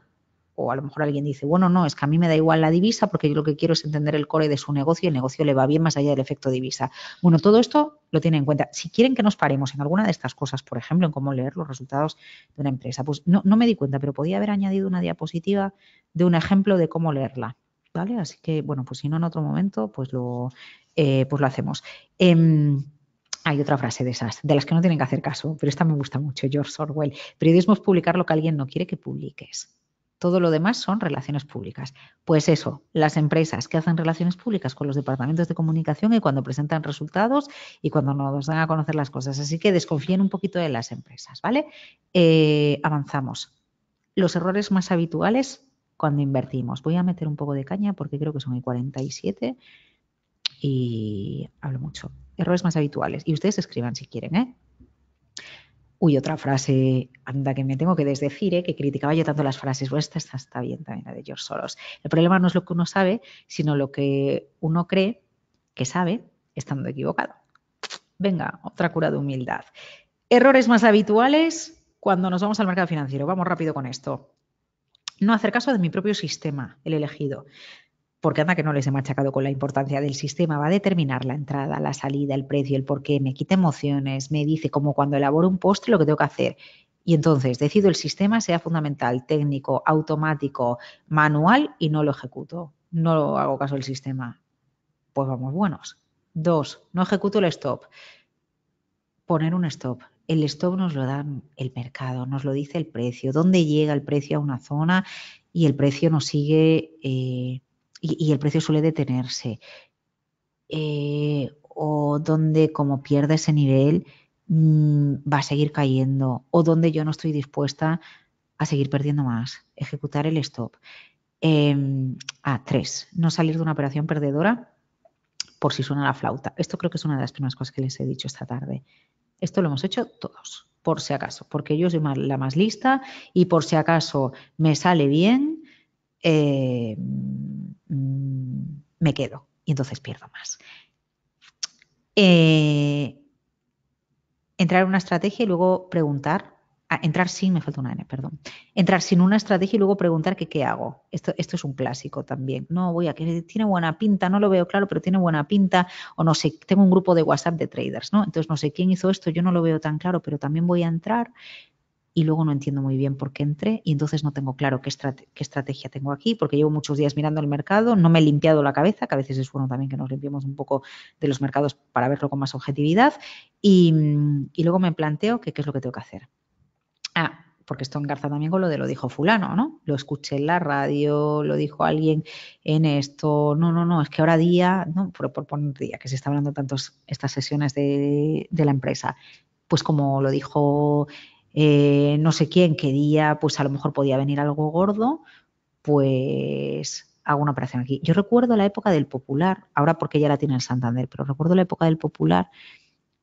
o a lo mejor alguien dice, bueno, no, es que a mí me da igual la divisa porque yo lo que quiero es entender el core de su negocio y el negocio le va bien más allá del efecto divisa. Bueno, todo esto lo tiene en cuenta. Si quieren que nos paremos en alguna de estas cosas, por ejemplo, en cómo leer los resultados de una empresa, pues no, me di cuenta, pero podía haber añadido una diapositiva de un ejemplo de cómo leerla. ¿Vale? Así que, bueno, pues si no en otro momento, pues lo, eh, pues lo hacemos. Em, hay otra frase de esas, de las que no tienen que hacer caso, pero esta me gusta mucho, George Orwell. Periodismo es publicar lo que alguien no quiere que publiques. Todo lo demás son relaciones públicas. Pues eso, las empresas que hacen relaciones públicas con los departamentos de comunicación y cuando presentan resultados y cuando nos dan a conocer las cosas. Así que desconfíen un poquito de las empresas, ¿vale? Eh, avanzamos. Los errores más habituales cuando invertimos. Voy a meter un poco de caña porque creo que son el 47 y hablo mucho. Errores más habituales. Y ustedes escriban si quieren, ¿eh? Uy, otra frase, anda, que me tengo que desdecir, ¿eh? que criticaba yo tanto las frases. vuestras, está bien también, la de ellos solos. El problema no es lo que uno sabe, sino lo que uno cree que sabe estando equivocado. Venga, otra cura de humildad. Errores más habituales cuando nos vamos al mercado financiero. Vamos rápido con esto. No hacer caso de mi propio sistema, el elegido porque anda que no les he machacado con la importancia del sistema, va a determinar la entrada, la salida, el precio, el porqué, me quita emociones, me dice como cuando elaboro un postre lo que tengo que hacer. Y entonces decido el sistema sea fundamental, técnico, automático, manual y no lo ejecuto. No hago caso del sistema. Pues vamos buenos. Dos, no ejecuto el stop. Poner un stop. El stop nos lo da el mercado, nos lo dice el precio, dónde llega el precio a una zona y el precio nos sigue eh, y, el precio suele detenerse. Eh, o donde como pierde ese nivel mm, va a seguir cayendo o donde yo no estoy dispuesta a seguir perdiendo más. Ejecutar el stop. Em, a ah, tres, no salir de una operación perdedora por si suena la flauta. Esto creo que es una de las primeras cosas que les he dicho esta tarde. Esto lo hemos hecho todos, por si acaso, porque yo soy la más lista y por si acaso me sale bien, eh, mm, me quedo y entonces pierdo más. Eh, entrar en una estrategia y luego preguntar. Ah, entrar sin, me falta una N, perdón. Entrar sin una estrategia y luego preguntar que qué hago. Esto, esto es un clásico también. No, voy a que tiene buena pinta, no lo veo claro, pero tiene buena pinta. O no sé, tengo un grupo de WhatsApp de traders, ¿no? Entonces no sé quién hizo esto, yo no lo veo tan claro, pero también voy a entrar y luego no entiendo muy bien por qué entré y entonces no tengo claro qué, estrategia tengo aquí, porque llevo muchos días mirando el mercado, no me he limpiado la cabeza, que a veces es bueno también que nos limpiemos un poco de los mercados para verlo con más objetividad, y, luego me planteo qué es lo que tengo que hacer. Ah, porque esto engarza también con lo de lo dijo fulano, ¿no? Lo escuché en la radio, lo dijo alguien en esto, no, no, no, es que ahora día, no, por, por poner día, que se está hablando tantos estas sesiones de, de la empresa, pues como lo dijo eh, no sé quién qué día, pues a lo mejor podía venir algo gordo, pues hago una operación aquí. Yo recuerdo la época del Popular, ahora porque ya la tiene el Santander, pero recuerdo la época del Popular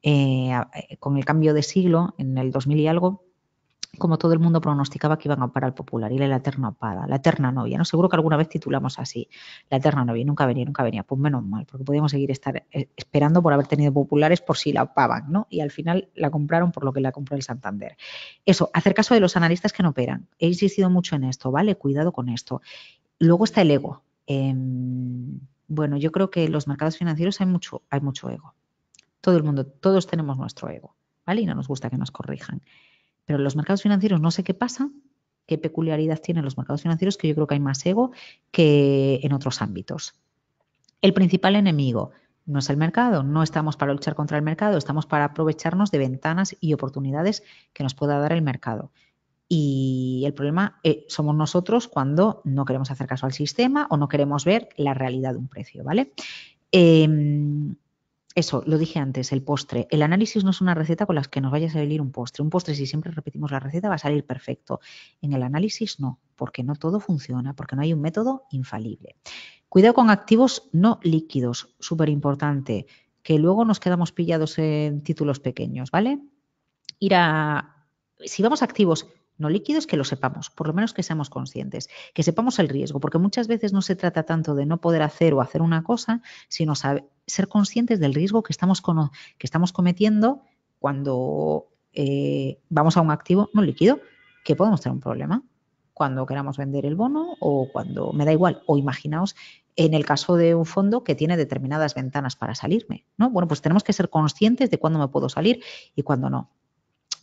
eh, eh, con el cambio de siglo, en el 2000 y algo, como todo el mundo pronosticaba que iban a parar al popular y la eterna para, la eterna novia, ¿no? Seguro que alguna vez titulamos así, la eterna novia, nunca venía, nunca venía, pues menos mal, porque podíamos seguir estar eh, esperando por haber tenido populares por si la opaban ¿no? Y al final la compraron por lo que la compró el Santander. Eso, hacer caso de los analistas que no operan. He insistido mucho en esto, ¿vale? Cuidado con esto. Luego está el ego. Em, bueno, yo creo que en los mercados financieros hay mucho, hay mucho ego. Todo el mundo, todos tenemos nuestro ego, ¿vale? Y no nos gusta que nos corrijan. Pero en los mercados financieros no sé qué pasa, qué peculiaridad tienen los mercados financieros, que yo creo que hay más ego que en otros ámbitos. El principal enemigo no es el mercado, no estamos para luchar contra el mercado, estamos para aprovecharnos de ventanas y oportunidades que nos pueda dar el mercado. Y el problema eh, somos nosotros cuando no queremos hacer caso al sistema o no queremos ver la realidad de un precio, ¿vale? Eh, eso, lo dije antes, el postre. El análisis no es una receta con las que nos vaya a salir un postre. Un postre, si siempre repetimos la receta, va a salir perfecto. En el análisis no, porque no todo funciona, porque no hay un método infalible. Cuidado con activos no líquidos, súper importante, que luego nos quedamos pillados en títulos pequeños, ¿vale? Ir a. Si vamos activos no es que lo sepamos, por lo menos que seamos conscientes, que sepamos el riesgo, porque muchas veces no se trata tanto de no poder hacer o hacer una cosa, sino saber, ser conscientes del riesgo que estamos, que estamos cometiendo cuando eh, vamos a un activo no líquido, que podemos tener un problema cuando queramos vender el bono o cuando me da igual, o imaginaos en el caso de un fondo que tiene determinadas ventanas para salirme, ¿no? Bueno, pues tenemos que ser conscientes de cuándo me puedo salir y cuándo no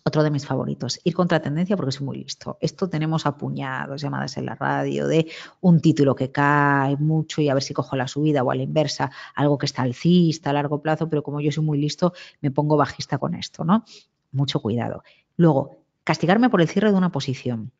otro de mis favoritos, ir contra tendencia porque soy muy listo. Esto tenemos apuñados, llamadas en la radio, de un título que cae mucho y a ver si cojo la subida o a la inversa, algo que está alcista a largo plazo, pero como yo soy muy listo, me pongo bajista con esto, ¿no? Mucho cuidado. Luego, castigarme por el cierre de una posición.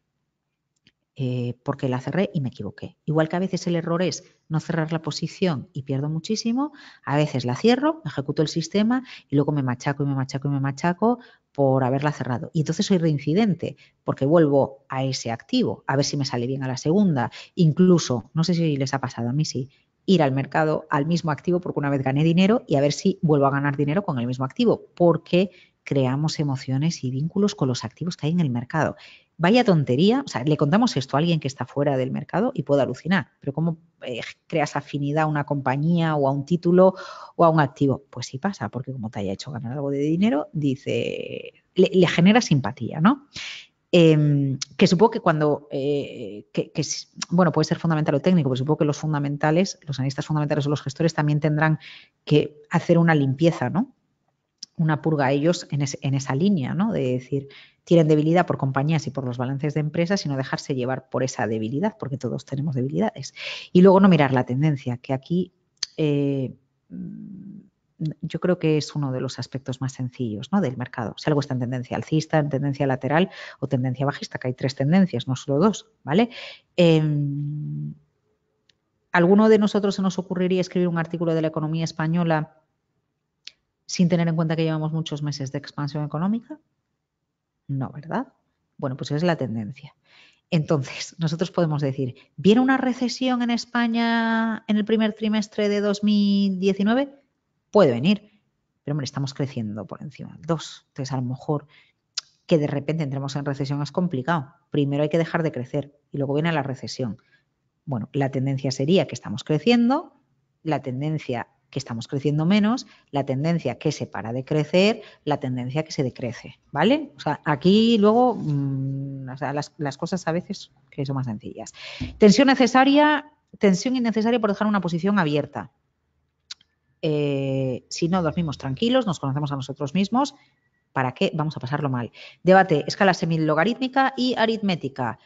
Eh, porque la cerré y me equivoqué. Igual que a veces el error es no cerrar la posición y pierdo muchísimo, a veces la cierro, ejecuto el sistema y luego me machaco y me machaco y me machaco por haberla cerrado. Y entonces soy reincidente, porque vuelvo a ese activo, a ver si me sale bien a la segunda. Incluso, no sé si les ha pasado, a mí sí, ir al mercado al mismo activo porque una vez gané dinero y a ver si vuelvo a ganar dinero con el mismo activo, porque creamos emociones y vínculos con los activos que hay en el mercado. Vaya tontería, o sea, le contamos esto a alguien que está fuera del mercado y puede alucinar, pero ¿cómo eh, creas afinidad a una compañía o a un título o a un activo? Pues sí pasa, porque como te haya hecho ganar algo de dinero, dice, le, genera simpatía, ¿no? Em, que supongo que cuando, eh, bueno, puede ser fundamental o técnico, pero supongo que los fundamentales, los analistas fundamentales o los gestores también tendrán que hacer una limpieza, ¿no? Una purga a ellos en, en esa línea, ¿no? De decir, tienen debilidad por compañías y por los balances de empresas sino dejarse llevar por esa debilidad, porque todos tenemos debilidades. Y luego no mirar la tendencia, que aquí eh, mm, yo creo que es uno de los aspectos más sencillos del mercado. Si algo está en tendencia alcista, en tendencia lateral o tendencia bajista, que hay tres tendencias, no solo dos, ¿vale? Em, ¿Alguno de nosotros se nos ocurriría escribir un artículo de la economía española sin tener en cuenta que llevamos muchos meses de expansión económica? No, ¿verdad? Bueno, pues es la tendencia. Entonces, nosotros podemos decir, ¿viene una recesión en España en el primer trimestre de 2019? Puede venir, pero hombre, estamos creciendo por encima del 2. Entonces, a lo mejor que de repente entremos en recesión es complicado. Primero hay que dejar de crecer y luego viene la recesión. Bueno, la tendencia sería que estamos creciendo, la tendencia que estamos creciendo menos, la tendencia que se para de crecer, la tendencia que se decrece, ¿vale? O sea, aquí luego mm, las, cosas a veces que son más sencillas. Tensión necesaria, tensión innecesaria por dejar una posición abierta. Eh, si no dormimos tranquilos, nos conocemos a nosotros mismos, ¿para qué vamos a pasarlo mal? Debate, escala semilogarítmica y aritmética.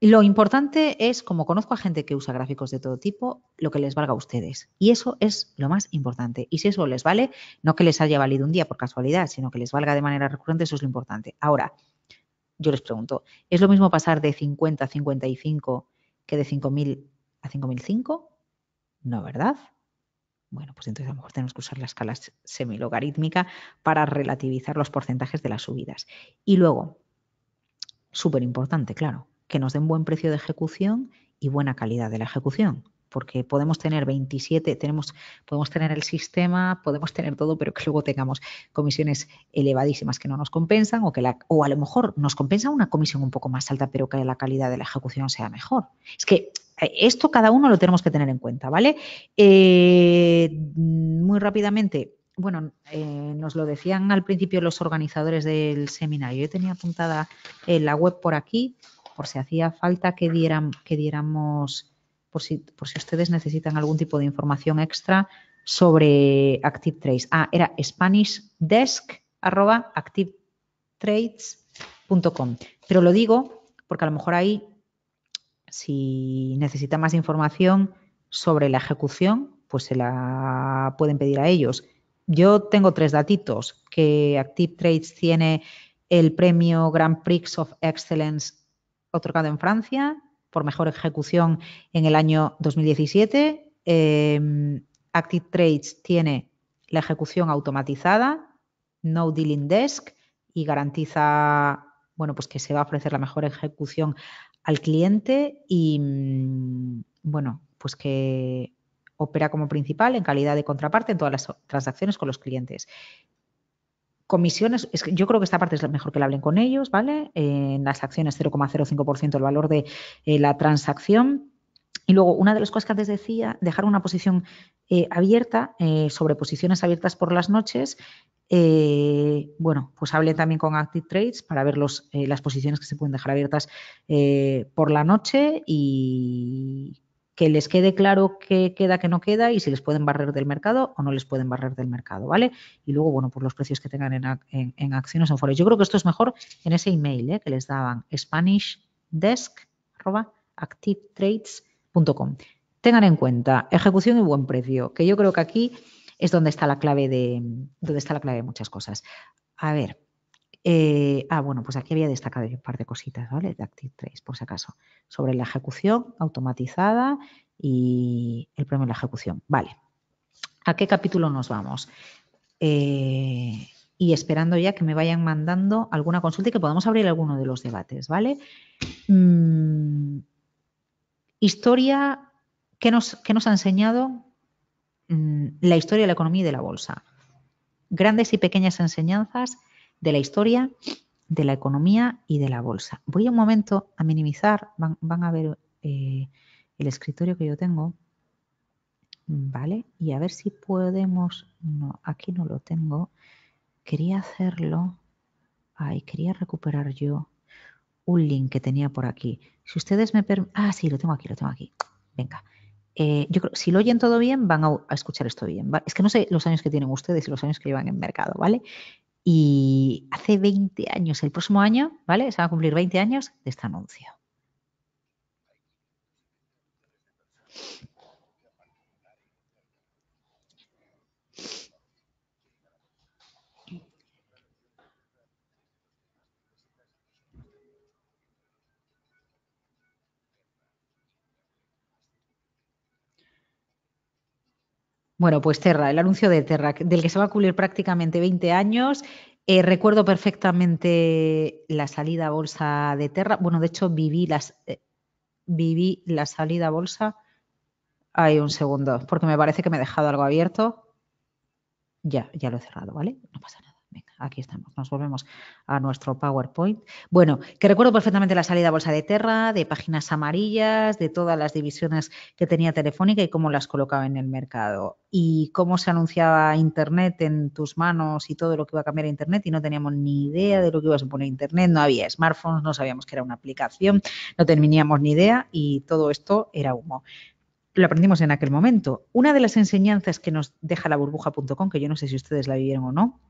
Lo importante es, como conozco a gente que usa gráficos de todo tipo, lo que les valga a ustedes. Y eso es lo más importante. Y si eso les vale, no que les haya valido un día por casualidad, sino que les valga de manera recurrente, eso es lo importante. Ahora, yo les pregunto, ¿es lo mismo pasar de 50 a 55 que de 5.000 a 5.005? No, ¿verdad? Bueno, pues entonces a lo mejor tenemos que usar la escala semilogarítmica para relativizar los porcentajes de las subidas. Y luego, súper importante, claro, que nos den buen precio de ejecución y buena calidad de la ejecución. Porque podemos tener 27, tenemos, podemos tener el sistema, podemos tener todo, pero que luego tengamos comisiones elevadísimas que no nos compensan o que a lo mejor nos compensa una comisión un poco más alta, pero que la calidad de la ejecución sea mejor. Es que eh, esto cada uno lo tenemos que tener en cuenta, ¿vale? Eh, muy rápidamente, bueno, eh, nos lo decían al principio los organizadores del seminario. Yo tenía apuntada la web por aquí por si hacía falta que, dieran, que diéramos, por si, ustedes necesitan algún tipo de información extra sobre Active Trades. Ah, era spanishdesk.activetrades.com. Pero lo digo porque a lo mejor ahí, si necesita más información sobre la ejecución, pues se la pueden pedir a ellos. Yo tengo tres datitos, que Active Trades tiene el premio Grand Prix of Excellence otorgado en Francia por mejor ejecución en el año 2017. Em, Active Trades tiene la ejecución automatizada, no dealing desk y garantiza bueno, pues que se va a ofrecer la mejor ejecución al cliente y mm, bueno, pues que opera como principal en calidad de contraparte en todas las transacciones con los clientes comisiones, yo creo que esta parte es mejor que la hablen con ellos, ¿vale? en las acciones 0,05% el valor de eh, la transacción. Y luego, una de las cosas que antes decía, dejar una posición eh, abierta eh, sobre posiciones abiertas por las noches. bueno, pues hable también con Active Trades para ver las posiciones que se pueden dejar abiertas por la noche y que les quede claro qué queda, qué no queda y si les pueden barrer del mercado o no les pueden barrer del mercado, ¿vale? Y luego, bueno, por los precios que tengan en, en, en acciones en forex. Yo creo que esto es mejor en ese email ¿eh? que les daban, spanishdesk.activetrades.com. Tengan en cuenta ejecución y buen precio, que yo creo que aquí es donde está la clave de, donde está la clave de muchas cosas. A ver, eh, ah, bueno, pues aquí había destacado un par de cositas, ¿vale? De Active 3, por si acaso. Sobre la ejecución automatizada y el premio de la ejecución. Vale. ¿A qué capítulo nos vamos? Eh, y esperando ya que me vayan mandando alguna consulta y que podamos abrir alguno de los debates, ¿vale? Mm, historia, ¿qué nos, ha enseñado mm, la historia de la economía y de la bolsa? Grandes y pequeñas enseñanzas de la historia, de la economía y de la bolsa. Voy un momento a minimizar, van, a ver eh, el escritorio que yo tengo, ¿vale? Y a ver si podemos, no, aquí no lo tengo, quería hacerlo, ay, quería recuperar yo un link que tenía por aquí. Si ustedes me permiten, ah, sí, lo tengo aquí, lo tengo aquí, venga. Eh, yo creo, si lo oyen todo bien, van a, escuchar esto bien. Es que no sé los años que tienen ustedes y los años que llevan en mercado, ¿vale? Y hace 20 años, el próximo año, ¿vale? Se van a cumplir 20 años de este anuncio. Bueno, pues Terra, el anuncio de Terra, del que se va a cumplir prácticamente 20 años. Eh, recuerdo perfectamente la salida bolsa de Terra. Bueno, de hecho, viví, las, eh, viví la salida bolsa. Hay un segundo, porque me parece que me he dejado algo abierto. Ya, ya lo he cerrado, ¿vale? No pasa nada aquí estamos. Nos volvemos a nuestro PowerPoint. Bueno, que recuerdo perfectamente la salida bolsa de Terra, de páginas amarillas, de todas las divisiones que tenía Telefónica y cómo las colocaba en el mercado. Y cómo se anunciaba Internet en tus manos y todo lo que iba a cambiar a Internet y no teníamos ni idea de lo que iba a suponer Internet. No había smartphones, no sabíamos que era una aplicación, no teníamos ni idea y todo esto era humo lo aprendimos en aquel momento. Una de las enseñanzas que nos deja la burbuja.com, que yo no sé si ustedes la vivieron o no,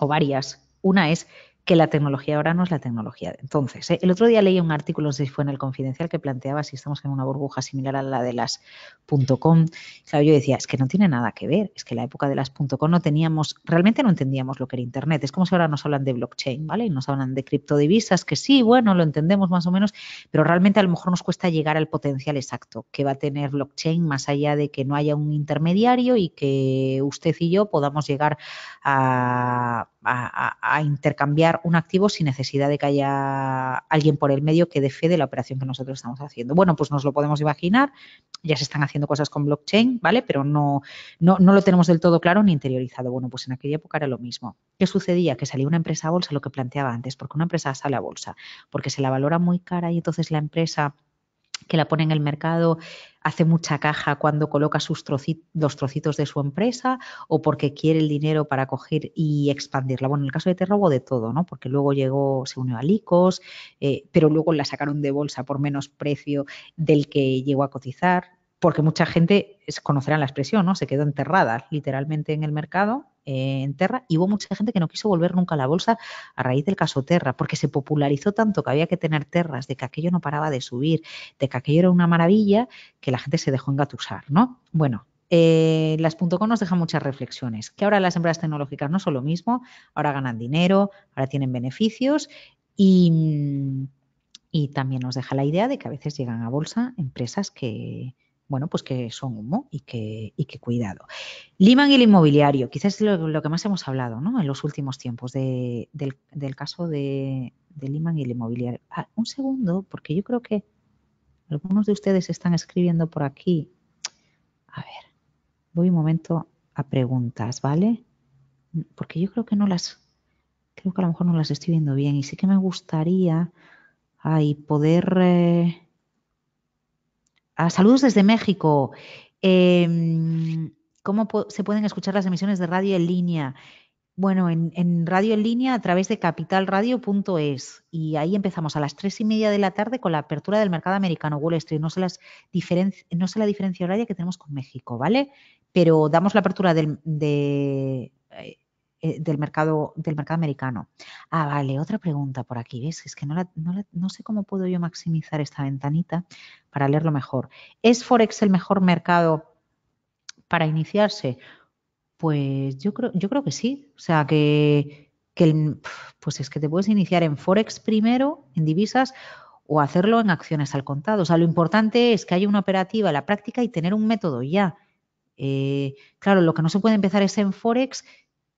o varias. Una es que la tecnología ahora no es la tecnología entonces. ¿eh? El otro día leí un artículo, si fue en el Confidencial, que planteaba si estamos en una burbuja similar a la de las .com. Claro, yo decía, es que no tiene nada que ver, es que en la época de las .com no teníamos, realmente no entendíamos lo que era Internet. Es como si ahora nos hablan de blockchain, ¿vale? Y nos hablan de criptodivisas, que sí, bueno, lo entendemos más o menos, pero realmente a lo mejor nos cuesta llegar al potencial exacto que va a tener blockchain más allá de que no haya un intermediario y que usted y yo podamos llegar a a, intercambiar un activo sin necesidad de que haya alguien por el medio que defede la operación que nosotros estamos haciendo. Bueno, pues nos lo podemos imaginar, ya se están haciendo cosas con blockchain, ¿vale? Pero no, no, no lo tenemos del todo claro ni interiorizado. Bueno, pues en aquella época era lo mismo. ¿Qué sucedía? Que salía una empresa a bolsa, lo que planteaba antes, porque una empresa sale a bolsa, porque se la valora muy cara y entonces la empresa que la pone en el mercado hace mucha caja cuando coloca sus trocitos, los trocitos de su empresa o porque quiere el dinero para coger y expandirla. Bueno, en el caso de Terrobo de todo, ¿no? Porque luego llegó, se unió a Licos, eh, pero luego la sacaron de bolsa por menos precio del que llegó a cotizar, porque mucha gente conocerán la expresión, ¿no? Se quedó enterrada literalmente en el mercado eh, en Terra y hubo mucha gente que no quiso volver nunca a la bolsa a raíz del caso Terra, porque se popularizó tanto que había que tener terras, de que aquello no paraba de subir, de que aquello era una maravilla, que la gente se dejó engatusar, ¿no? Bueno, eh, las .com nos dejan muchas reflexiones, que ahora las empresas tecnológicas no son lo mismo, ahora ganan dinero, ahora tienen beneficios y, y también nos deja la idea de que a veces llegan a bolsa empresas que, bueno, pues que son humo y que, que cuidado. Liman y el inmobiliario, quizás es lo, que más hemos hablado ¿no? en los últimos tiempos del, caso de, Liman y el inmobiliario. Ah, un segundo, porque yo creo que algunos de ustedes están escribiendo por aquí. A ver, voy un momento a preguntas, ¿vale? Porque yo creo que no las, creo que a lo mejor no las estoy viendo bien y sí que me gustaría poder... Eh, Ah, saludos desde México. Em, ¿Cómo se pueden escuchar las emisiones de radio en línea? Bueno, en, radio en línea a través de capitalradio.es y ahí empezamos a las tres y media de la tarde con la apertura del mercado americano Wall Street. No sé, la diferencia horaria que tenemos con México, ¿vale? Pero damos la apertura del, de, eh, eh, del, mercado, del mercado americano. Ah, vale, otra pregunta por aquí, ¿ves? Es que no, sé cómo puedo yo maximizar esta ventanita para leerlo mejor. ¿Es Forex el mejor mercado para iniciarse? Pues yo creo, yo creo que sí. O sea, que, pues es que te puedes iniciar en Forex primero, en divisas, o hacerlo en acciones al contado. O sea, lo importante es que haya una operativa la práctica y tener un método ya. Eh, claro, lo que no se puede empezar es en Forex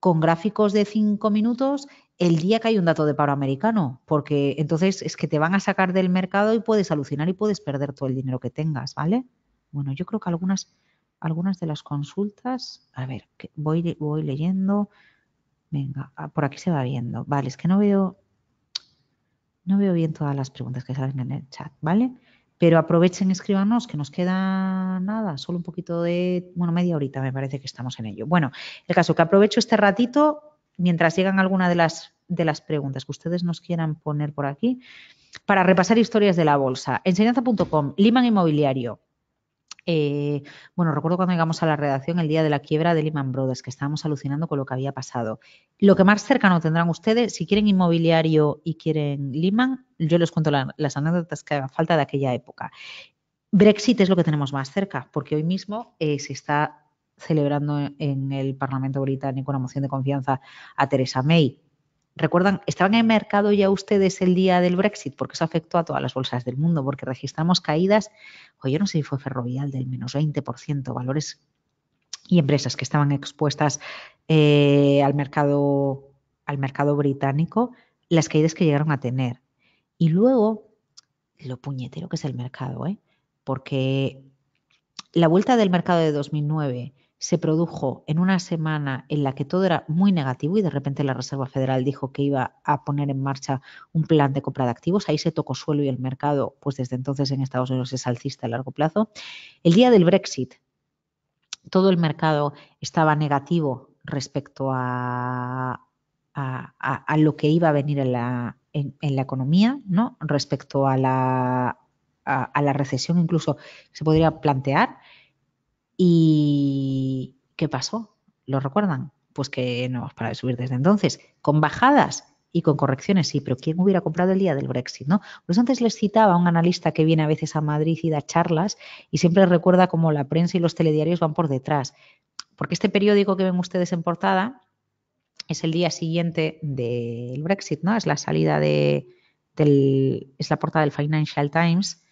con gráficos de cinco minutos el día que hay un dato de paro americano, porque entonces es que te van a sacar del mercado y puedes alucinar y puedes perder todo el dinero que tengas, ¿vale? Bueno, yo creo que algunas, algunas de las consultas, a ver, voy, voy leyendo, venga, ah, por aquí se va viendo, vale, es que no veo, no veo bien todas las preguntas que salen en el chat, ¿vale? Pero aprovechen, escríbanos, que nos queda nada, solo un poquito de, bueno, media horita me parece que estamos en ello. Bueno, el caso que aprovecho este ratito mientras llegan algunas de las, de las preguntas que ustedes nos quieran poner por aquí, para repasar historias de la bolsa. Enseñanza.com, Liman Inmobiliario, eh, bueno, recuerdo cuando llegamos a la redacción el día de la quiebra de Lehman Brothers, que estábamos alucinando con lo que había pasado. Lo que más cercano tendrán ustedes, si quieren inmobiliario y quieren Lehman, yo les cuento las anécdotas que hagan falta de aquella época. Brexit es lo que tenemos más cerca, porque hoy mismo eh, se está celebrando en el Parlamento británico una moción de confianza a Theresa May recuerdan, ¿estaban en mercado ya ustedes el día del Brexit? Porque eso afectó a todas las bolsas del mundo, porque registramos caídas, o yo no sé si fue ferrovial del menos 20%, valores y empresas que estaban expuestas eh, al, mercado, al mercado británico, las caídas que llegaron a tener. Y luego, lo puñetero que es el mercado, ¿eh? porque la vuelta del mercado de 2009 se produjo en una semana en la que todo era muy negativo y de repente la Reserva Federal dijo que iba a poner en marcha un plan de compra de activos. Ahí se tocó suelo y el mercado, pues desde entonces en Estados Unidos es alcista a largo plazo. El día del Brexit, todo el mercado estaba negativo respecto a, a, lo que iba a venir en la, en la economía, ¿no? Respecto a la, a, la recesión incluso se podría plantear. ¿Y qué pasó? ¿Lo recuerdan? Pues que no hemos parado de subir desde entonces, con bajadas y con correcciones, sí, pero ¿quién hubiera comprado el día del Brexit? ¿no? Pues antes les citaba a un analista que viene a veces a Madrid y da charlas y siempre recuerda cómo la prensa y los telediarios van por detrás. Porque este periódico que ven ustedes en portada es el día siguiente del Brexit, ¿no? Es la salida de, del, es la portada del Financial Times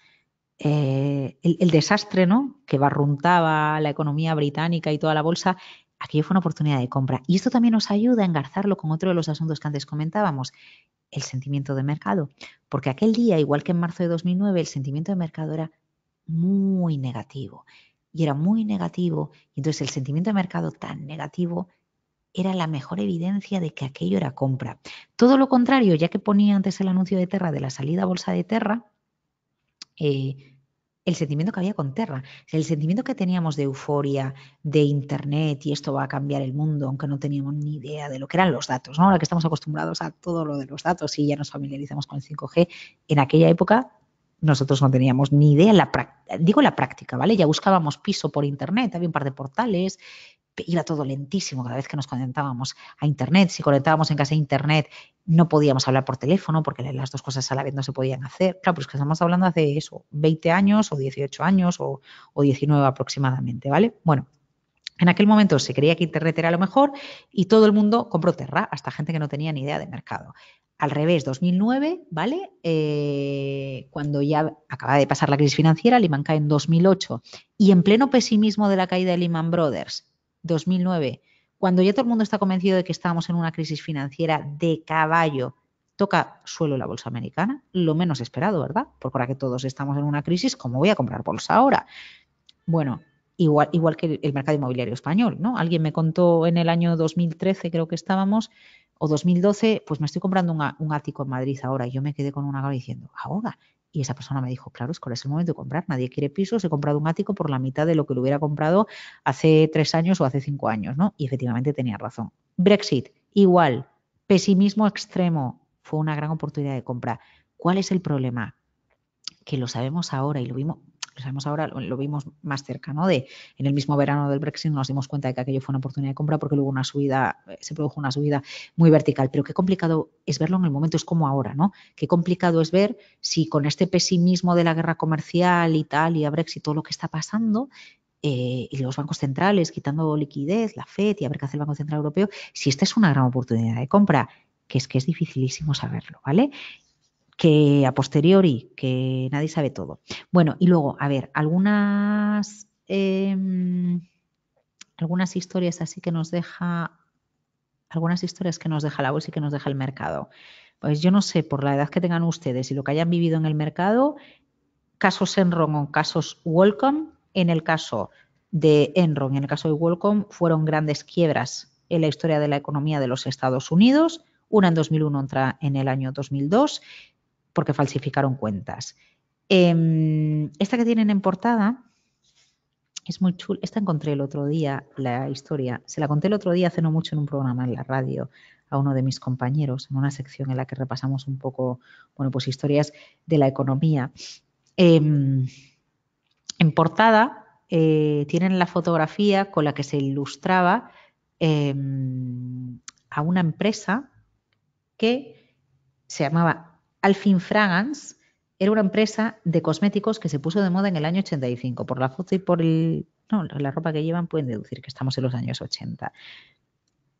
eh, el, desastre ¿no? que barruntaba la economía británica y toda la bolsa, aquello fue una oportunidad de compra. Y esto también nos ayuda a engarzarlo con otro de los asuntos que antes comentábamos, el sentimiento de mercado. Porque aquel día, igual que en marzo de 2009, el sentimiento de mercado era muy negativo. Y era muy negativo. Y entonces el sentimiento de mercado tan negativo era la mejor evidencia de que aquello era compra. Todo lo contrario, ya que ponía antes el anuncio de Terra de la salida bolsa de Terra, eh, el sentimiento que había con Terra, el sentimiento que teníamos de euforia, de Internet y esto va a cambiar el mundo, aunque no teníamos ni idea de lo que eran los datos, ¿no? Ahora que estamos acostumbrados a todo lo de los datos y ya nos familiarizamos con el 5G, en aquella época nosotros no teníamos ni idea, la digo la práctica, ¿vale? Ya buscábamos piso por Internet, había un par de portales, iba todo lentísimo cada vez que nos conectábamos a Internet. Si conectábamos en casa a Internet, no podíamos hablar por teléfono porque las dos cosas a la vez no se podían hacer. Claro, pues que estamos hablando hace eso, 20 años o 18 años o, 19 aproximadamente, ¿vale? Bueno, en aquel momento se creía que Internet era lo mejor y todo el mundo compró Terra, hasta gente que no tenía ni idea de mercado. Al revés, 2009, ¿vale? Eh, cuando ya acaba de pasar la crisis financiera, Lehman cae en 2008 y en pleno pesimismo de la caída de Lehman Brothers, 2009, cuando ya todo el mundo está convencido de que estábamos en una crisis financiera de caballo, toca suelo la bolsa americana, lo menos esperado, ¿verdad? Porque ahora que todos estamos en una crisis, ¿cómo voy a comprar bolsa ahora? Bueno, igual, igual que el, mercado inmobiliario español, ¿no? Alguien me contó en el año 2013, creo que estábamos, o 2012, pues me estoy comprando un, ático en Madrid ahora. Y yo me quedé con una cara diciendo, ahoga y esa persona me dijo, claro, es que es el momento de comprar, nadie quiere pisos, he comprado un ático por la mitad de lo que lo hubiera comprado hace tres años o hace cinco años, ¿no? Y efectivamente tenía razón. Brexit, igual, pesimismo extremo, fue una gran oportunidad de compra. ¿Cuál es el problema? Que lo sabemos ahora y lo vimos, lo sabemos ahora, lo, vimos más cerca, ¿no? De en el mismo verano del Brexit nos dimos cuenta de que aquello fue una oportunidad de compra porque luego una subida, eh, se produjo una subida muy vertical. Pero qué complicado es verlo en el momento, es como ahora, ¿no? Qué complicado es ver si con este pesimismo de la guerra comercial, y y tal a Brexit, todo lo que está pasando, eh, y los bancos centrales quitando liquidez, la FED y a ver qué hace el Banco Central Europeo, si esta es una gran oportunidad de compra, que es que es dificilísimo saberlo, ¿vale? que a posteriori, que nadie sabe todo. Bueno, y luego, a ver, algunas, em, algunas historias así que nos deja, algunas historias que nos deja la bolsa y que nos deja el mercado. Pues yo no sé, por la edad que tengan ustedes y lo que hayan vivido en el mercado, casos Enron o casos Welcome, en el caso de Enron, y en el caso de Welcome, fueron grandes quiebras en la historia de la economía de los Estados Unidos, una en 2001, otra en el año 2002, porque falsificaron cuentas. Em, esta que tienen en portada es muy chula. Esta encontré el otro día, la historia. Se la conté el otro día, hace no mucho, en un programa en la radio a uno de mis compañeros, en una sección en la que repasamos un poco, bueno, pues historias de la economía. Em, en portada eh, tienen la fotografía con la que se ilustraba em, a una empresa que se llamaba Alfin Fragrance era una empresa de cosméticos que se puso de moda en el año 85. Por la foto y por la ropa que llevan pueden deducir que estamos en los años 80.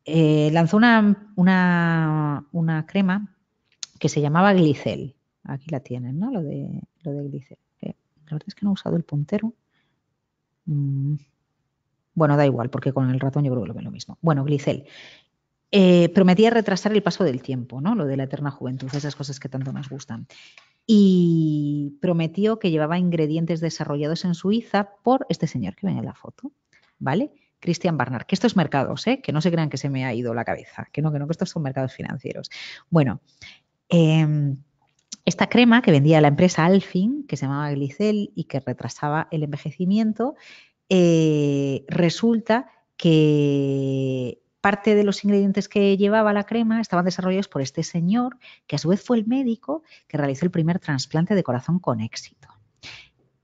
Eh, lanzó una, crema que se llamaba Glicel. Aquí la tienen, ¿no? Lo de, lo Glicel. Eh, la verdad es que no he usado el puntero. Mm. Bueno, da igual, porque con el ratón yo creo que lo ven lo mismo. Bueno, Glicel. Eh, prometía retrasar el paso del tiempo, ¿no? Lo de la eterna juventud, esas cosas que tanto nos gustan. Y prometió que llevaba ingredientes desarrollados en Suiza por este señor que ven en la foto, ¿vale? Christian Barnard, que estos mercados, ¿eh? que no se crean que se me ha ido la cabeza, que no, que no, que estos son mercados financieros. Bueno, em, esta crema que vendía la empresa Alfin, que se llamaba Glicel y que retrasaba el envejecimiento, eh, resulta que parte de los ingredientes que llevaba la crema estaban desarrollados por este señor, que a su vez fue el médico que realizó el primer trasplante de corazón con éxito.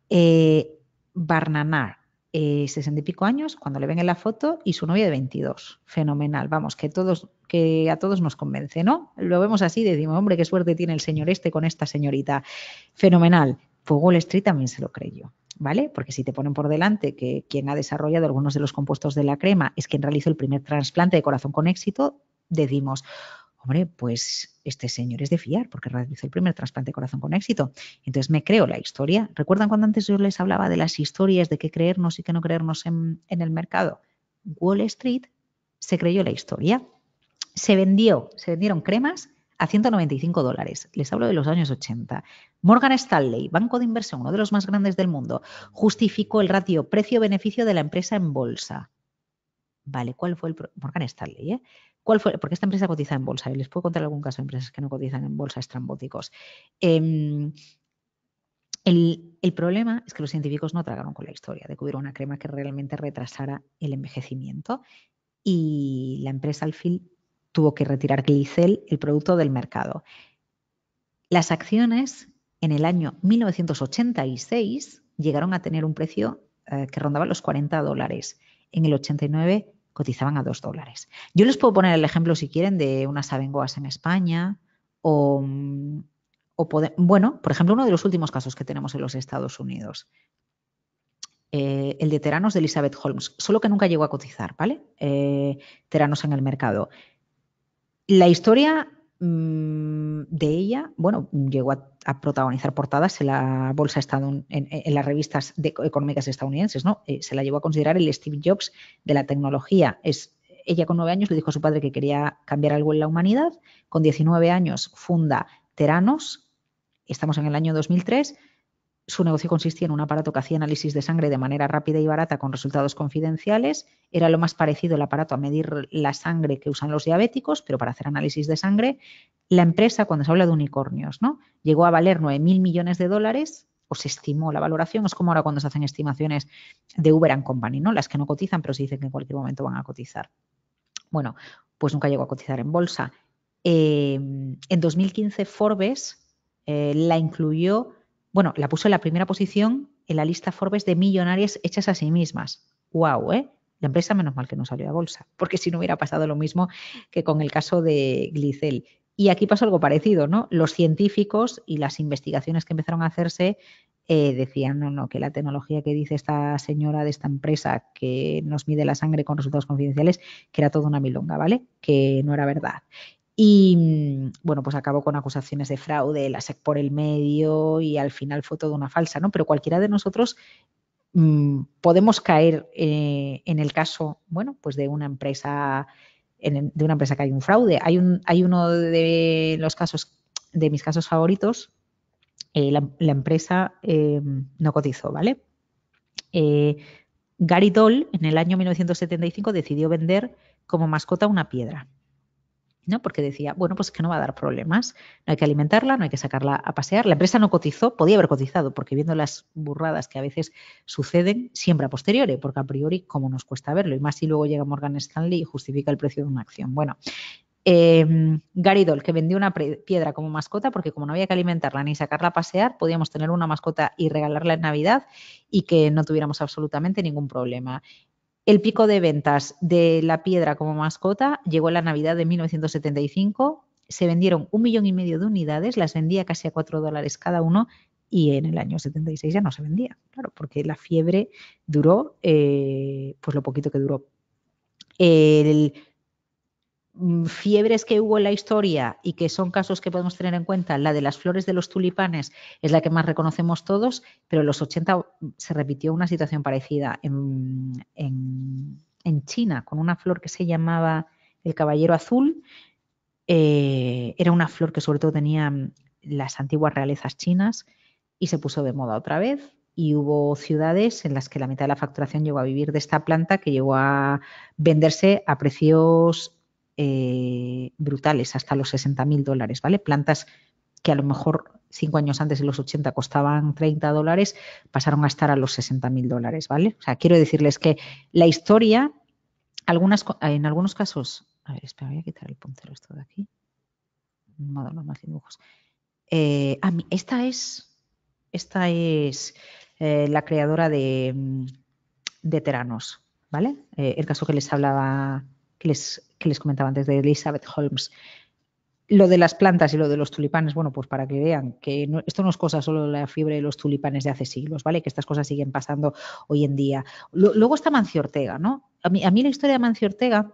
Eh, Barnanar, 60 eh, y pico años, cuando le ven en la foto, y su novia de 22. Fenomenal, vamos, que, todos, que a todos nos convence, ¿no? Lo vemos así, decimos, hombre, qué suerte tiene el señor este con esta señorita. Fenomenal. Fue Wall Street también se lo creyó. ¿vale? Porque si te ponen por delante que quien ha desarrollado algunos de los compuestos de la crema es quien realizó el primer trasplante de corazón con éxito, decimos, hombre, pues este señor es de fiar porque realizó el primer trasplante de corazón con éxito. Entonces me creo la historia. ¿Recuerdan cuando antes yo les hablaba de las historias de qué creernos y qué no creernos en, en el mercado? Wall Street se creyó la historia. Se vendió, se vendieron cremas a 195 dólares. Les hablo de los años 80. Morgan Stanley, banco de inversión, uno de los más grandes del mundo, justificó el ratio precio-beneficio de la empresa en bolsa. Vale, ¿cuál fue el Morgan Stanley? ¿eh? ¿Cuál fue? Porque esta empresa cotiza en bolsa. les puedo contar algún caso de empresas que no cotizan en bolsa estrambóticos. Em, el, el, problema es que los científicos no tragaron con la historia de que hubiera una crema que realmente retrasara el envejecimiento y la empresa al fin tuvo que retirar Glicel el producto del mercado. Las acciones en el año 1986 llegaron a tener un precio eh, que rondaba los 40 dólares. En el 89 cotizaban a 2 dólares. Yo les puedo poner el ejemplo, si quieren, de unas abengoas en España o, bueno, por ejemplo, uno de los últimos casos que tenemos en los Estados Unidos. Eh, el de Teranos de Elizabeth Holmes, solo que nunca llegó a cotizar, ¿vale? Eh, teranos en el mercado. La historia mm, de ella, bueno, llegó a, protagonizar portadas en la bolsa en, en, las revistas económicas estadounidenses, ¿no? Eh, se la llevó a considerar el Steve Jobs de la tecnología. Es, ella con nueve años le dijo a su padre que quería cambiar algo en la humanidad. Con 19 años funda Teranos, estamos en el año 2003, su negocio consistía en un aparato que hacía análisis de sangre de manera rápida y barata con resultados confidenciales. Era lo más parecido el aparato a medir la sangre que usan los diabéticos, pero para hacer análisis de sangre. La empresa, cuando se habla de unicornios, ¿no? llegó a valer 9.000 millones de dólares o se estimó la valoración. Es como ahora cuando se hacen estimaciones de Uber and Company, ¿no? las que no cotizan, pero se dicen que en cualquier momento van a cotizar. Bueno, pues nunca llegó a cotizar en bolsa. Eh, en 2015 Forbes eh, la incluyó bueno, la puso en la primera posición en la lista Forbes de millonarias hechas a sí mismas. ¡Guau! ¿eh? La empresa, menos mal que no salió a bolsa, porque si no hubiera pasado lo mismo que con el caso de Glicel. Y aquí pasó algo parecido, ¿no? Los científicos y las investigaciones que empezaron a hacerse eh, decían, no, no, que la tecnología que dice esta señora de esta empresa que nos mide la sangre con resultados confidenciales, que era toda una milonga, ¿vale? Que no era verdad. Y mm, bueno, pues acabó con acusaciones de fraude, la SEC por el medio y al final fue toda una falsa, ¿no? Pero cualquiera de nosotros mm, podemos caer eh, en el caso, bueno, pues de una empresa. de una empresa que hay un fraude. Hay, un, hay uno de los casos, de mis casos favoritos, eh, la, empresa eh, no cotizó, ¿vale? Gary Doll en el año 1975 decidió vender como mascota una piedra. ¿no? Porque decía, bueno, pues que no va a dar problemas, no hay que alimentarla, no hay que sacarla a pasear. La empresa no cotizó, podía haber cotizado, porque viendo las burradas que a veces suceden, siempre a posteriori, porque a priori, como nos cuesta verlo, y más si luego llega Morgan Stanley y justifica el precio de una acción. Bueno, em, Gary Garidol, que vendió una piedra como mascota, porque como no había que alimentarla ni sacarla a pasear, podíamos tener una mascota y regalarla en Navidad y que no tuviéramos absolutamente ningún problema. El pico de ventas de la piedra como mascota llegó a la Navidad de 1975. Se vendieron un millón y medio de unidades, las vendía casi a cuatro dólares cada uno y en el año 76 ya no se vendía, claro, porque la fiebre duró eh, pues lo poquito que duró. El Mm, fiebres que hubo en la historia y que son casos que podemos tener en cuenta, la de las flores de los tulipanes es la que más reconocemos todos, pero en los 80 se repitió una situación parecida en, China con una flor que se llamaba el caballero azul. Eh, era una flor que sobre todo tenían mm, las antiguas realezas chinas y se puso de moda otra vez y hubo ciudades en las que la mitad de la facturación llegó a vivir de esta planta que llegó a venderse a precios eh, brutales, hasta los 60 mil dólares, ¿vale? Plantas que a lo mejor cinco años antes, en los 80, costaban 30 dólares, pasaron a estar a los 60 mil dólares, ¿vale? O sea, quiero decirles que la historia, algunas, en algunos casos, a ver, espera, voy a quitar el puntero esto de aquí. No más dibujos. Eh, ah, esta es, esta es eh, la creadora de, de Teranos, ¿vale? Eh, el caso que les hablaba, que les que les comentaba antes de Elizabeth Holmes. Lo de las plantas y lo de los tulipanes, bueno, pues para que vean que esto no es cosa solo de la fiebre de los tulipanes de hace siglos, ¿vale? Que estas cosas siguen pasando hoy en día. luego está Mancio Ortega, ¿no? A mí, la historia de Mancio Ortega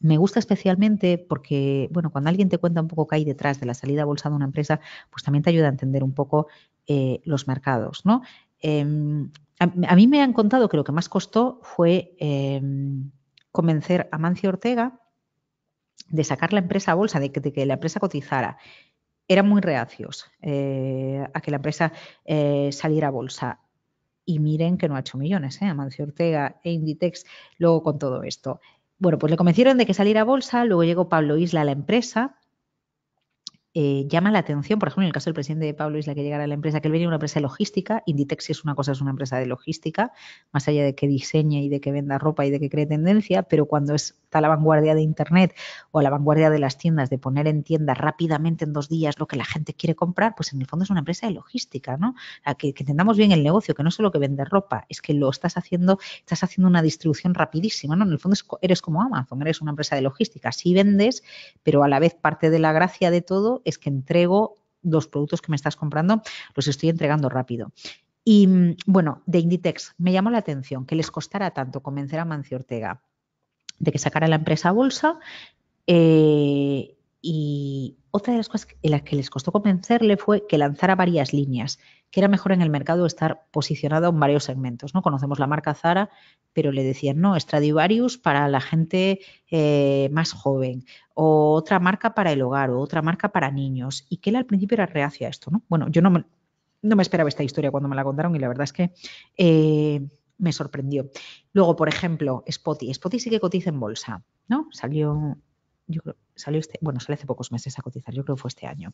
me gusta especialmente porque, bueno, cuando alguien te cuenta un poco qué hay detrás de la salida a bolsa de una empresa, pues también te ayuda a entender un poco eh, los mercados, ¿no? Em, a, mí me han contado que lo que más costó fue... Em, convencer a Mancio Ortega de sacar la empresa a bolsa, de que, la empresa cotizara. Eran muy reacios eh, a que la empresa eh, saliera a bolsa. Y miren que no ha hecho millones, ¿eh? Amancio Ortega e Inditex, luego con todo esto. Bueno, pues le convencieron de que saliera a bolsa, luego llegó Pablo Isla a la empresa, eh, llama la atención, por ejemplo, en el caso del presidente de Pablo Isla que llegara a la empresa, que él venía de una empresa de logística, Inditex es una cosa, es una empresa de logística, más allá de que diseñe y de que venda ropa y de que cree tendencia, pero cuando es a la vanguardia de Internet o a la vanguardia de las tiendas, de poner en tienda rápidamente en dos días lo que la gente quiere comprar, pues en el fondo es una empresa de logística, ¿no? que, entendamos bien el negocio, que no es solo que vende ropa, es que lo estás haciendo, estás haciendo una distribución rapidísima, ¿no? En el fondo eres como Amazon, eres una empresa de logística, sí vendes, pero a la vez parte de la gracia de todo es que entrego los productos que me estás comprando, los estoy entregando rápido. Y mm, bueno, de Inditex, me llamó la atención que les costara tanto convencer a Mancio Ortega de que sacara la empresa a bolsa. Eh, y otra de las cosas en las que les costó convencerle fue que lanzara varias líneas, que era mejor en el mercado estar posicionado en varios segmentos. ¿no? Conocemos la marca Zara, pero le decían, no, Stradivarius para la gente eh, más joven, o otra marca para el hogar, o otra marca para niños. Y que él al principio era reacia a esto. ¿no? Bueno, yo no me, no me esperaba esta historia cuando me la contaron y la verdad es que... Eh, me sorprendió. Luego, por ejemplo, Spotty. Spotty sí que cotiza en bolsa, ¿no? Salió, yo salió este, bueno, sale hace pocos meses a cotizar, yo creo que fue este año.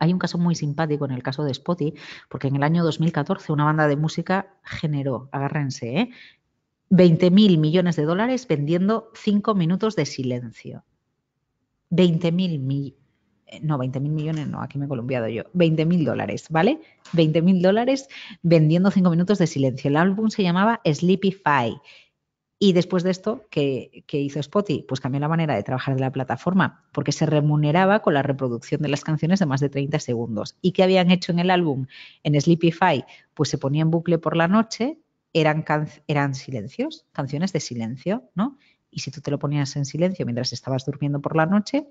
Hay un caso muy simpático en el caso de Spotty, porque en el año 2014 una banda de música generó, agárrense, ¿eh? 20 mil millones de dólares vendiendo 5 minutos de silencio. 20 mil millones eh, no, 20 mil millones, no, aquí me he columpiado yo, 20 mil dólares, ¿vale? 20 mil dólares vendiendo 5 minutos de silencio. El álbum se llamaba Sleepify. Y después de esto, ¿qué, hizo Spotify? Pues cambió la manera de trabajar de la plataforma, porque se remuneraba con la reproducción de las canciones de más de 30 segundos. ¿Y qué habían hecho en el álbum? En Sleepify, pues se ponía en bucle por la noche, eran, eran silencios, canciones de silencio, ¿no? Y si tú te lo ponías en silencio mientras estabas durmiendo por la noche,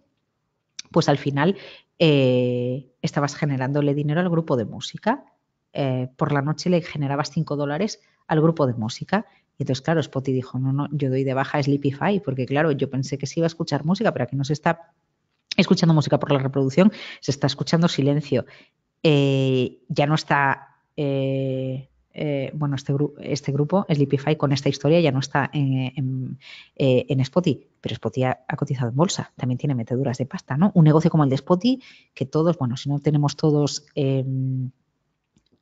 pues al final eh, estabas generándole dinero al grupo de música. Eh, por la noche le generabas 5 dólares al grupo de música. Y entonces, claro, Spotty dijo, no, no, yo doy de baja Sleepify, porque claro, yo pensé que se iba a escuchar música, pero aquí no se está escuchando música por la reproducción, se está escuchando silencio. Eh, ya no está eh, bueno, este, grupo este grupo, Sleepify, con esta historia ya no está en, en, eh, Spotify, pero Spotify ha, cotizado en bolsa, también tiene meteduras de pasta, ¿no? Un negocio como el de Spotify, que todos, bueno, si no tenemos todos... Em,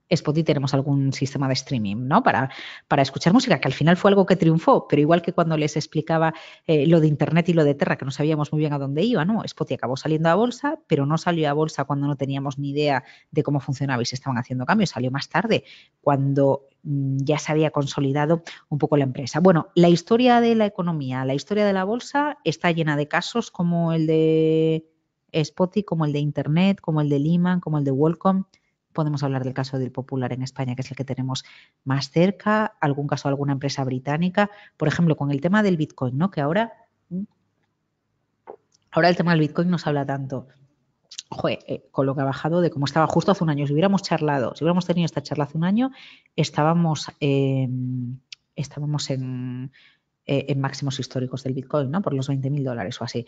Spotify tenemos algún sistema de streaming, ¿no? Para, para escuchar música, que al final fue algo que triunfó, pero igual que cuando les explicaba eh, lo de Internet y lo de Terra, que no sabíamos muy bien a dónde iba, ¿no? Spotify acabó saliendo a bolsa, pero no salió a bolsa cuando no teníamos ni idea de cómo funcionaba y se estaban haciendo cambios, salió más tarde, cuando mm, ya se había consolidado un poco la empresa. Bueno, la historia de la economía, la historia de la bolsa está llena de casos como el de Spotify, como el de Internet, como el de Lehman, como el de Welcome podemos hablar del caso del Popular en España, que es el que tenemos más cerca, algún caso de alguna empresa británica, por ejemplo, con el tema del Bitcoin, ¿no? Que ahora, ahora el tema del Bitcoin nos habla tanto. Joder, eh, con lo que ha bajado de cómo estaba justo hace un año. Si hubiéramos charlado, si hubiéramos tenido esta charla hace un año, estábamos, em, estábamos eh, en, máximos históricos del Bitcoin, ¿no? Por los 20.000 dólares o así.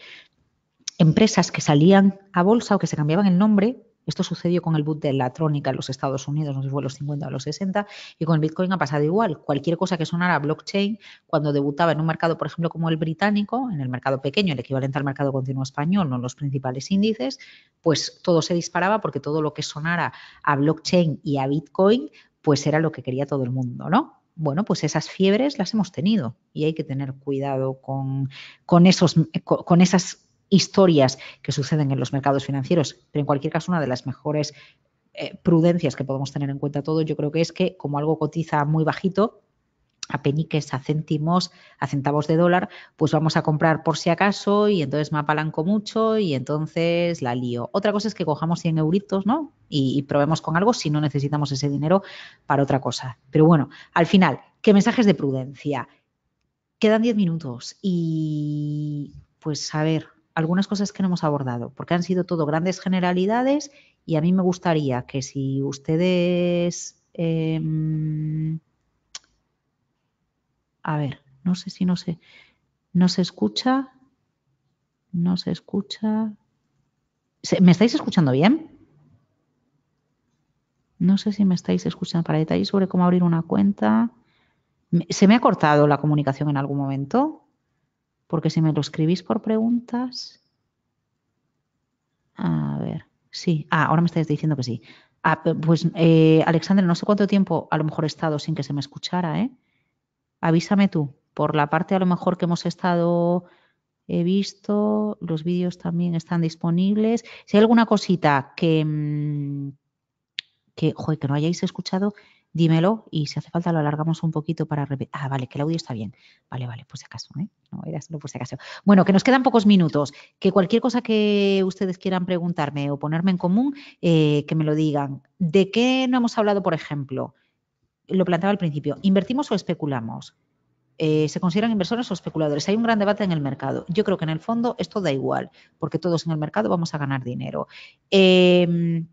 Empresas que salían a bolsa o que se cambiaban el nombre esto sucedió con el boot de la trónica en los Estados Unidos, no sé si fue los 50 o los 60, y con el Bitcoin ha pasado igual. Cualquier cosa que sonara a blockchain, cuando debutaba en un mercado, por ejemplo, como el británico, en el mercado pequeño, el equivalente al mercado continuo español, no los principales índices, pues todo se disparaba porque todo lo que sonara a blockchain y a Bitcoin, pues era lo que quería todo el mundo, ¿no? bueno, pues esas fiebres las hemos tenido y hay que tener cuidado con, con, esos, con esas historias que suceden en los mercados financieros. Pero en cualquier caso, una de las mejores eh, prudencias que podemos tener en cuenta todo, yo creo que es que como algo cotiza muy bajito, a peniques, a céntimos, a centavos de dólar, pues vamos a comprar por si acaso y entonces me apalanco mucho y entonces la lío. Otra cosa es que cojamos 100 euritos, ¿no? y probemos con algo si no necesitamos ese dinero para otra cosa. Pero bueno, al final, ¿qué mensajes de prudencia? Quedan 10 minutos y pues a ver, algunas cosas que no hemos abordado, porque han sido todo grandes generalidades y a mí me gustaría que si ustedes... Em, a ver, no sé si no se ¿No se escucha? ¿No se escucha? ¿Me estáis escuchando bien? No sé si me estáis escuchando para detalles sobre cómo abrir una cuenta. ¿Se me ha cortado la comunicación en algún momento? Porque si me lo escribís por preguntas. A ver, sí. Ah, ahora me estáis diciendo que sí. Ah, pues, eh, Alexandre, no sé cuánto tiempo a lo mejor he estado sin que se me escuchara, ¿eh? Avísame tú. Por la parte a lo mejor que hemos estado he visto, los vídeos también están disponibles. Si hay alguna cosita que, mm, que, joder, que no hayáis escuchado, dímelo y si hace falta lo alargamos un poquito para repetir. Ah, vale, que el audio está bien. Vale, vale, por si acaso, ¿eh? No, era por si acaso. Bueno, que nos quedan pocos minutos. Que cualquier cosa que ustedes quieran preguntarme o ponerme en común, eh, que me lo digan. ¿De qué no hemos hablado, por ejemplo? Lo planteaba al principio. ¿Invertimos o especulamos? Eh, se consideran inversores o especuladores. Hay un gran debate en el mercado. Yo creo que en el fondo esto da igual, porque todos en el mercado vamos a ganar dinero. Em,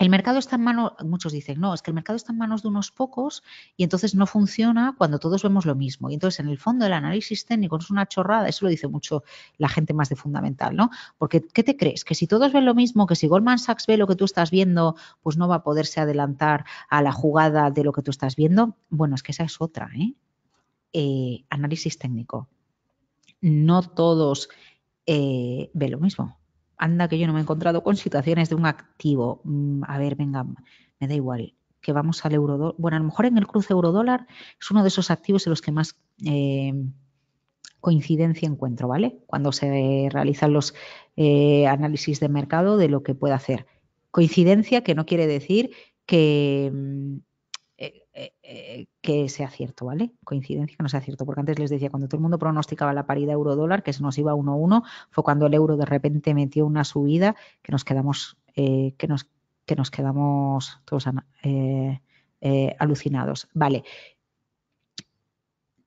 el mercado está en manos, muchos dicen, no, es que el mercado está en manos de unos pocos y entonces no funciona cuando todos vemos lo mismo. Y entonces, en el fondo, el análisis técnico es una chorrada, eso lo dice mucho la gente más de fundamental, ¿no? Porque, ¿qué te crees? Que si todos ven lo mismo, que si Goldman Sachs ve lo que tú estás viendo, pues no va a poderse adelantar a la jugada de lo que tú estás viendo. Bueno, es que esa es otra, ¿eh? eh análisis técnico. No todos eh, ven lo mismo anda que yo no me he encontrado con situaciones de un activo. Mm, a ver, venga, me da igual que vamos al euro Bueno, a lo mejor en el cruce euro dólar es uno de esos activos en los que más eh, coincidencia encuentro, ¿vale? Cuando se realizan los eh, análisis de mercado de lo que puede hacer. Coincidencia que no quiere decir que, mm, eh, eh, que sea cierto, ¿vale? Coincidencia que no sea cierto, porque antes les decía, cuando todo el mundo pronosticaba la paridad euro-dólar, que se nos iba 1-1, fue cuando el euro de repente metió una subida que nos quedamos, eh, que nos, que nos quedamos todos alucinados, ¿vale?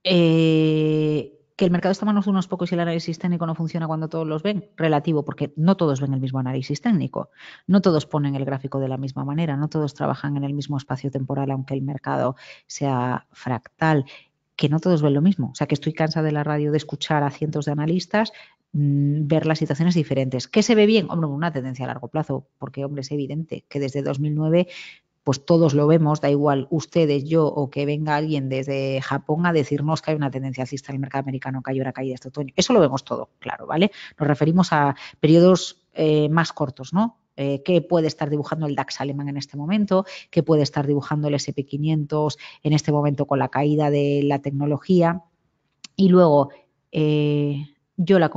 Eh, que el mercado está manos unos pocos y el análisis técnico no funciona cuando todos los ven, relativo, porque no todos ven el mismo análisis técnico, no todos ponen el gráfico de la misma manera, no todos trabajan en el mismo espacio temporal, aunque el mercado sea fractal, que no todos ven lo mismo. O sea, que estoy cansada de la radio de escuchar a cientos de analistas mm, ver las situaciones diferentes. ¿Qué se ve bien? Hombre, una tendencia a largo plazo, porque, hombre, es evidente que desde 2009 pues todos lo vemos, da igual ustedes, yo o que venga alguien desde Japón a decirnos que hay una tendencia alcista en el mercado americano que hay una caída este otoño. Eso lo vemos todo, claro, ¿vale? Nos referimos a periodos eh, más cortos, ¿no? Eh, qué puede estar dibujando el DAX alemán en este momento, qué puede estar dibujando el SP500 en este momento con la caída de la tecnología. Y luego, eh, yo la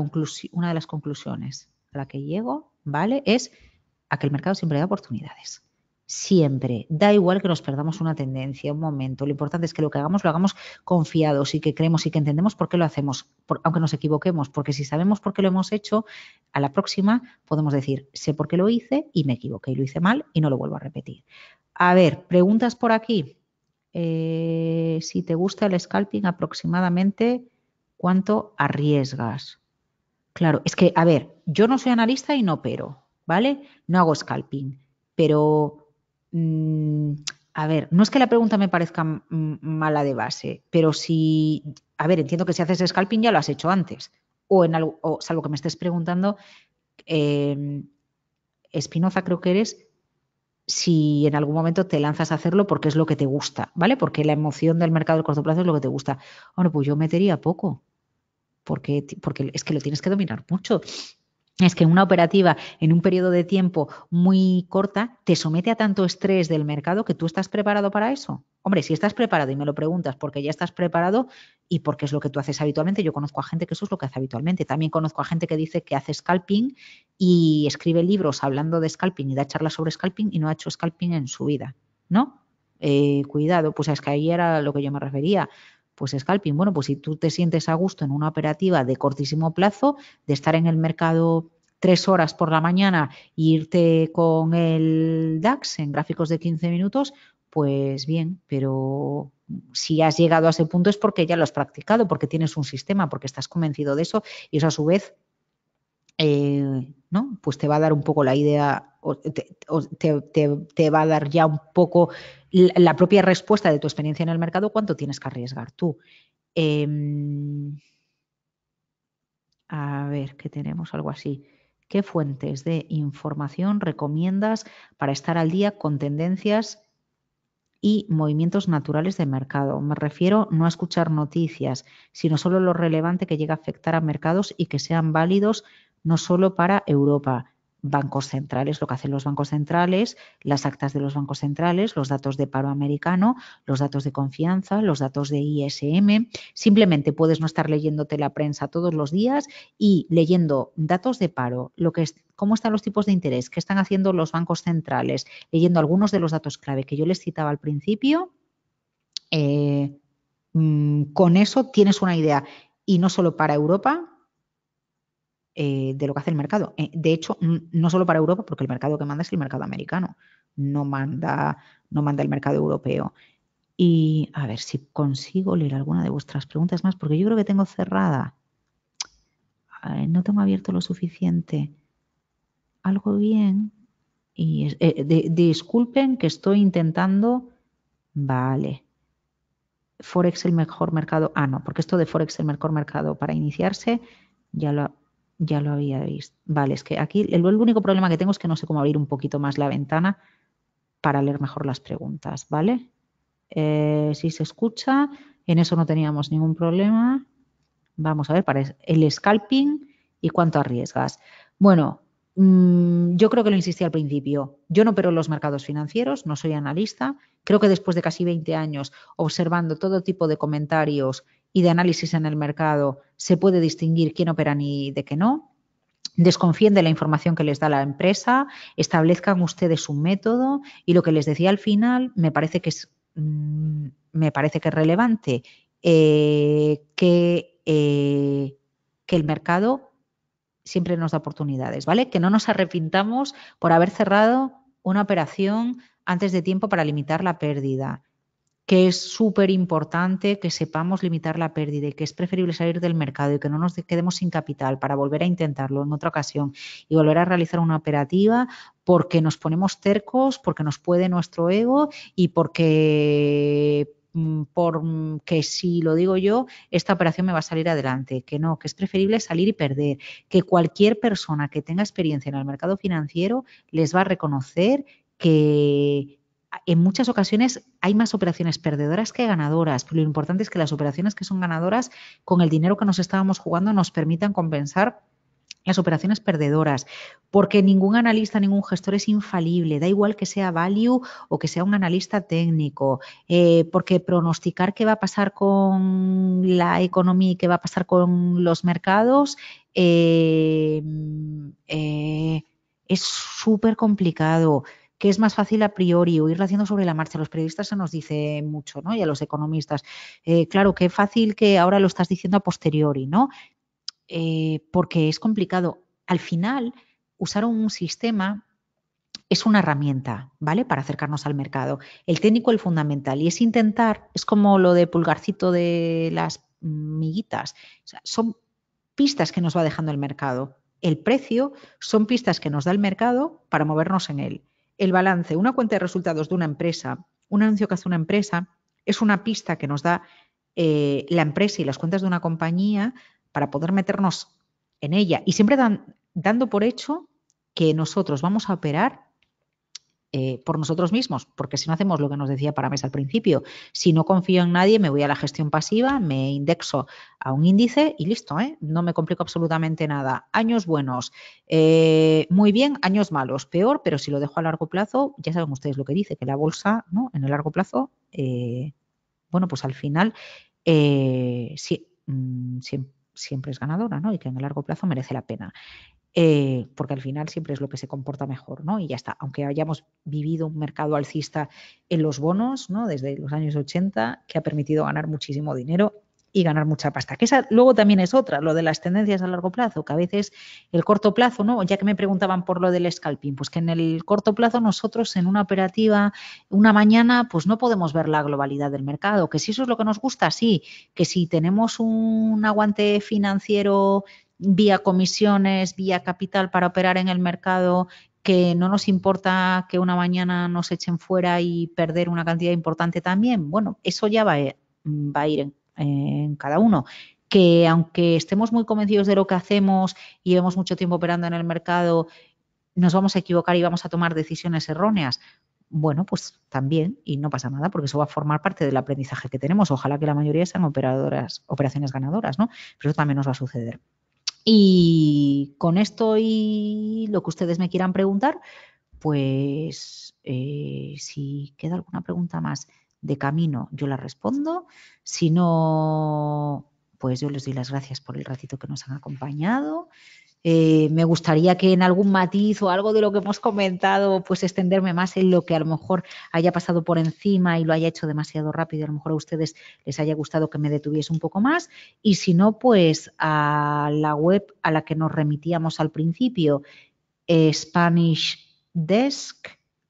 una de las conclusiones a la que llego, ¿vale? Es a que el mercado siempre da oportunidades siempre. Da igual que nos perdamos una tendencia, un momento. Lo importante es que lo que hagamos lo hagamos confiados y que creemos y que entendemos por qué lo hacemos, aunque nos equivoquemos, porque si sabemos por qué lo hemos hecho, a la próxima podemos decir, sé por qué lo hice y me equivoqué y lo hice mal y no lo vuelvo a repetir. A ver, preguntas por aquí. Eh, si te gusta el scalping, aproximadamente, ¿cuánto arriesgas? Claro, es que, a ver, yo no soy analista y no pero, ¿vale? No hago scalping, pero Mm, a ver, no es que la pregunta me parezca mala de base, pero si, a ver, entiendo que si haces scalping ya lo has hecho antes, o en algo, o, salvo que me estés preguntando, em, Espinoza creo que eres, si en algún momento te lanzas a hacerlo porque es lo que te gusta, ¿vale? Porque la emoción del mercado de corto plazo es lo que te gusta. Bueno, pues yo metería poco, porque, porque es que lo tienes que dominar mucho es que una operativa en un periodo de tiempo muy corta te somete a tanto estrés del mercado que tú estás preparado para eso. Hombre, si estás preparado y me lo preguntas porque ya estás preparado y porque es lo que tú haces habitualmente, yo conozco a gente que eso es lo que hace habitualmente. También conozco a gente que dice que hace scalping y escribe libros hablando de scalping y da charlas sobre scalping y no ha hecho scalping en su vida, ¿no? Eh, cuidado, pues es que ahí era lo que yo me refería pues scalping. Bueno, pues si tú te sientes a gusto en una operativa de cortísimo plazo, de estar en el mercado tres horas por la mañana e irte con el DAX en gráficos de 15 minutos, pues bien, pero si has llegado a ese punto es porque ya lo has practicado, porque tienes un sistema, porque estás convencido de eso y eso a su vez, eh, ¿no? Pues te va a dar un poco la idea, te va a dar ya un poco la propia respuesta de tu experiencia en el mercado, cuánto tienes que arriesgar tú. Em, a ver, que tenemos algo así. ¿Qué fuentes de información recomiendas para estar al día con tendencias y movimientos naturales de mercado? Me refiero no a escuchar noticias, sino solo lo relevante que llega a afectar a mercados y que sean válidos no solo para Europa, bancos centrales, lo que hacen los bancos centrales, las actas de los bancos centrales, los datos de paro americano, los datos de confianza, los datos de ISM. Simplemente puedes no estar leyéndote la prensa todos los días y leyendo datos de paro, lo que es, cómo están los tipos de interés, qué están haciendo los bancos centrales, leyendo algunos de los datos clave que yo les citaba al principio. Eh, mm, con eso tienes una idea, y no solo para Europa, eh, de lo que hace el mercado. Eh, de hecho, no solo para Europa, porque el mercado que manda es el mercado americano, no manda, no manda el mercado europeo. Y a ver si consigo leer alguna de vuestras preguntas más, porque yo creo que tengo cerrada. no tengo abierto lo suficiente. Algo bien. Y eh, disculpen que estoy intentando. Vale. Forex el mejor mercado. Ah, no, porque esto de Forex el mejor mercado para iniciarse, ya lo, ya lo había visto. Vale, es que aquí el, único problema que tengo es que no sé cómo abrir un poquito más la ventana para leer mejor las preguntas, ¿vale? Eh, si se escucha, en eso no teníamos ningún problema. Vamos a ver, el scalping y cuánto arriesgas. Bueno, mm, yo creo que lo insistí al principio. Yo no pero los mercados financieros, no soy analista. Creo que después de casi 20 años observando todo tipo de comentarios y de análisis en el mercado, se puede distinguir quién opera ni de qué no. Desconfíen de la información que les da la empresa, establezcan ustedes un método y lo que les decía al final me parece que es, mm, me parece que es relevante eh, que, eh, que el mercado siempre nos da oportunidades, ¿vale? Que no nos arrepintamos por haber cerrado una operación antes de tiempo para limitar la pérdida, que es súper importante que sepamos limitar la pérdida y que es preferible salir del mercado y que no nos quedemos sin capital para volver a intentarlo en otra ocasión y volver a realizar una operativa porque nos ponemos tercos, porque nos puede nuestro ego y porque mm, porque mm, si lo digo yo, esta operación me va a salir adelante, que no, que es preferible salir y perder, que cualquier persona que tenga experiencia en el mercado financiero les va a reconocer que en muchas ocasiones hay más operaciones perdedoras que ganadoras, pero lo importante es que las operaciones que son ganadoras, con el dinero que nos estábamos jugando, nos permitan compensar las operaciones perdedoras, porque ningún analista, ningún gestor es infalible, da igual que sea value o que sea un analista técnico, eh, porque pronosticar qué va a pasar con la economía y qué va a pasar con los mercados eh, eh, es súper complicado que es más fácil a priori o ir haciendo sobre la marcha. A los periodistas se nos dice mucho, ¿no? Y a los economistas. Eh, claro, qué fácil que ahora lo estás diciendo a posteriori, ¿no? Eh, porque es complicado. Al final, usar un sistema es una herramienta, ¿vale? Para acercarnos al mercado. El técnico, el fundamental. Y es intentar, es como lo de pulgarcito de las miguitas. son pistas que nos va dejando el mercado. El precio son pistas que nos da el mercado para movernos en él. El balance, una cuenta de resultados de una empresa, un anuncio que hace una empresa, es una pista que nos da eh, la empresa y las cuentas de una compañía para poder meternos en ella. Y siempre dando por hecho que nosotros vamos a operar eh, por nosotros mismos, porque si no hacemos lo que nos decía Parames al principio, si no confío en nadie, me voy a la gestión pasiva, me indexo a un índice y listo, ¿eh? no me complico absolutamente nada. Años buenos, eh, muy bien, años malos, peor, pero si lo dejo a largo plazo, ya saben ustedes lo que dice, que la bolsa, ¿no? En el largo plazo, bueno, pues al final mm, siempre, es ganadora, Y que en el largo plazo merece la pena. Eh, porque al final siempre es lo que se comporta mejor, ¿no? Y ya está, aunque hayamos vivido un mercado alcista en los bonos, ¿no? Desde los años 80, que ha permitido ganar muchísimo dinero y ganar mucha pasta. Que luego también es otra, lo de las tendencias a largo plazo, que a veces el corto plazo, ¿no? Ya que me preguntaban por lo del scalping, pues que en el corto plazo nosotros en una operativa, una mañana, pues no podemos ver la globalidad del mercado, que si eso es lo que nos gusta, sí, que si tenemos un aguante financiero vía comisiones, vía capital para operar en el mercado, que no nos importa que una mañana nos echen fuera y perder una cantidad importante también. Bueno, eso ya va a, eh, va a ir en, cada uno que aunque estemos muy convencidos de lo que hacemos y llevemos mucho tiempo operando en el mercado, nos vamos a equivocar y vamos a tomar decisiones erróneas. Bueno, pues también, y no pasa nada, porque eso va a formar parte del aprendizaje que tenemos. Ojalá que la mayoría sean operadoras, operaciones ganadoras, ¿no? Pero eso también nos va a suceder. Y con esto y lo que ustedes me quieran preguntar, pues eh, si queda alguna pregunta más de camino, yo la respondo. Si no, pues yo les doy las gracias por el ratito que nos han acompañado. Eh, me gustaría que en algún matiz o algo de lo que hemos comentado, pues extenderme más en lo que a lo mejor haya pasado por encima y lo haya hecho demasiado rápido. A lo mejor a ustedes les haya gustado que me detuviese un poco más. Y si no, pues a la web a la que nos remitíamos al principio, eh,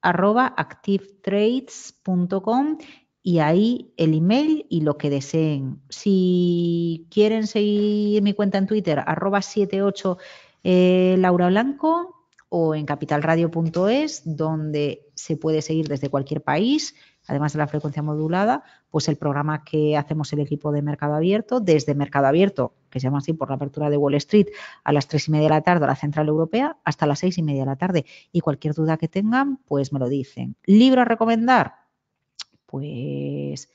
arroba y ahí el email y lo que deseen. Si quieren seguir mi cuenta en Twitter, arroba 78 eh, Laura Blanco o en capitalradio.es, donde se puede seguir desde cualquier país, además de la frecuencia modulada, pues el programa que hacemos el equipo de Mercado Abierto, desde Mercado Abierto, que se llama así por la apertura de Wall Street, a las tres y media de la tarde a la Central Europea, hasta las seis y media de la tarde. Y cualquier duda que tengan, pues me lo dicen. ¿Libro a recomendar? Pues,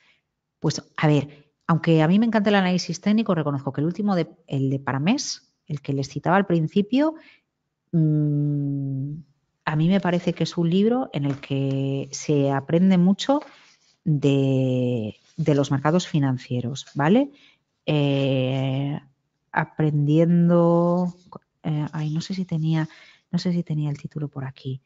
pues a ver, aunque a mí me encanta el análisis técnico, reconozco que el último, el de Paramés, el que les citaba al principio, mm, a mí me parece que es un libro en el que se aprende mucho de, los mercados financieros, ¿vale? Eh, aprendiendo, eh, ay, no sé si tenía, no sé si tenía el título por aquí.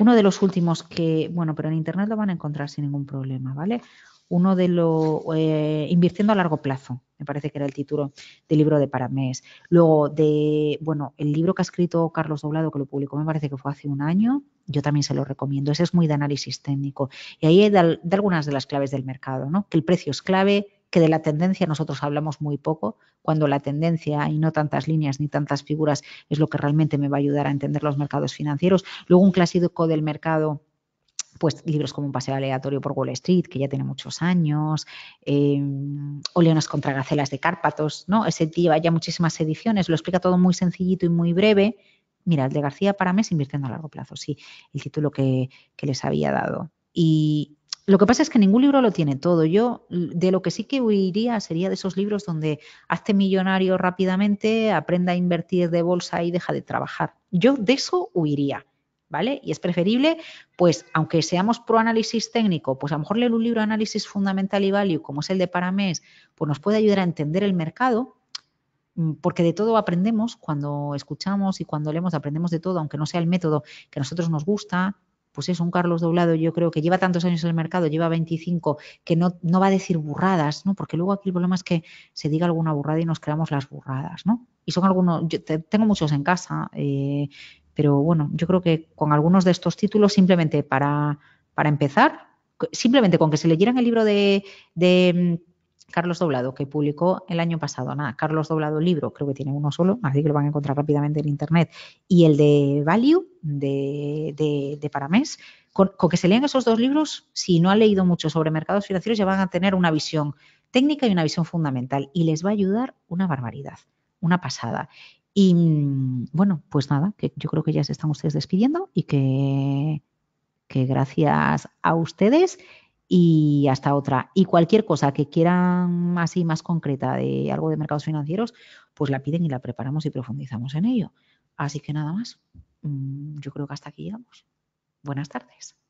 Uno de los últimos que, bueno, pero en Internet lo van a encontrar sin ningún problema, ¿vale? Uno de los, eh, invirtiendo a largo plazo, me parece que era el título del libro de Paramés. Luego de, bueno, el libro que ha escrito Carlos Doblado, que lo publicó me parece que fue hace un año, yo también se lo recomiendo, ese es muy de análisis técnico. Y ahí de de algunas de las claves del mercado, ¿no? Que el precio es clave, que de la tendencia nosotros hablamos muy poco, cuando la tendencia y no tantas líneas ni tantas figuras es lo que realmente me va a ayudar a entender los mercados financieros. Luego un clásico del mercado pues libros como Un paseo aleatorio por Wall Street, que ya tiene muchos años, eh, o Leonas contra Gacelas de Cárpatos, ¿no? Ese tío ya muchísimas ediciones, lo explica todo muy sencillito y muy breve. Mira, el de García para mí es invirtiendo a largo plazo, sí, el título que, que les había dado. Y, lo que pasa es que ningún libro lo tiene todo. Yo de lo que sí que huiría sería de esos libros donde hazte millonario rápidamente, aprenda a invertir de bolsa y deja de trabajar. Yo de eso huiría. ¿Vale? Y es preferible, pues, aunque seamos pro análisis técnico, pues a lo mejor leer un libro de análisis fundamental y value, como es el de Paramés, pues nos puede ayudar a entender el mercado, mm, porque de todo aprendemos, cuando escuchamos y cuando leemos aprendemos de todo, aunque no sea el método que a nosotros nos gusta, pues es un Carlos Doblado, yo creo que lleva tantos años en el mercado, lleva 25, que no, no va a decir burradas, ¿no? Porque luego aquí el problema es que se diga alguna burrada y nos creamos las burradas, ¿no? Y son algunos, tengo muchos en casa, eh, pero bueno, yo creo que con algunos de estos títulos, simplemente para, para empezar, simplemente con que se leyeran el libro de mm, Carlos Doblado, que publicó el año pasado, nada, Carlos Doblado libro, creo que tiene uno solo, así que lo van a encontrar rápidamente en internet, y el de Value, de, de, Paramés, con, que se lean esos dos libros, si no han leído mucho sobre mercados financieros, ya van a tener una visión técnica y una visión fundamental, y les va a ayudar una barbaridad, una pasada. Y mm, bueno, pues nada, que yo creo que ya se están ustedes despidiendo y que, que gracias a ustedes y hasta otra. Y cualquier cosa que quieran así más concreta de algo de mercados financieros, pues la piden y la preparamos y profundizamos en ello. Así que nada más. Mm, yo creo que hasta aquí llegamos. Buenas tardes.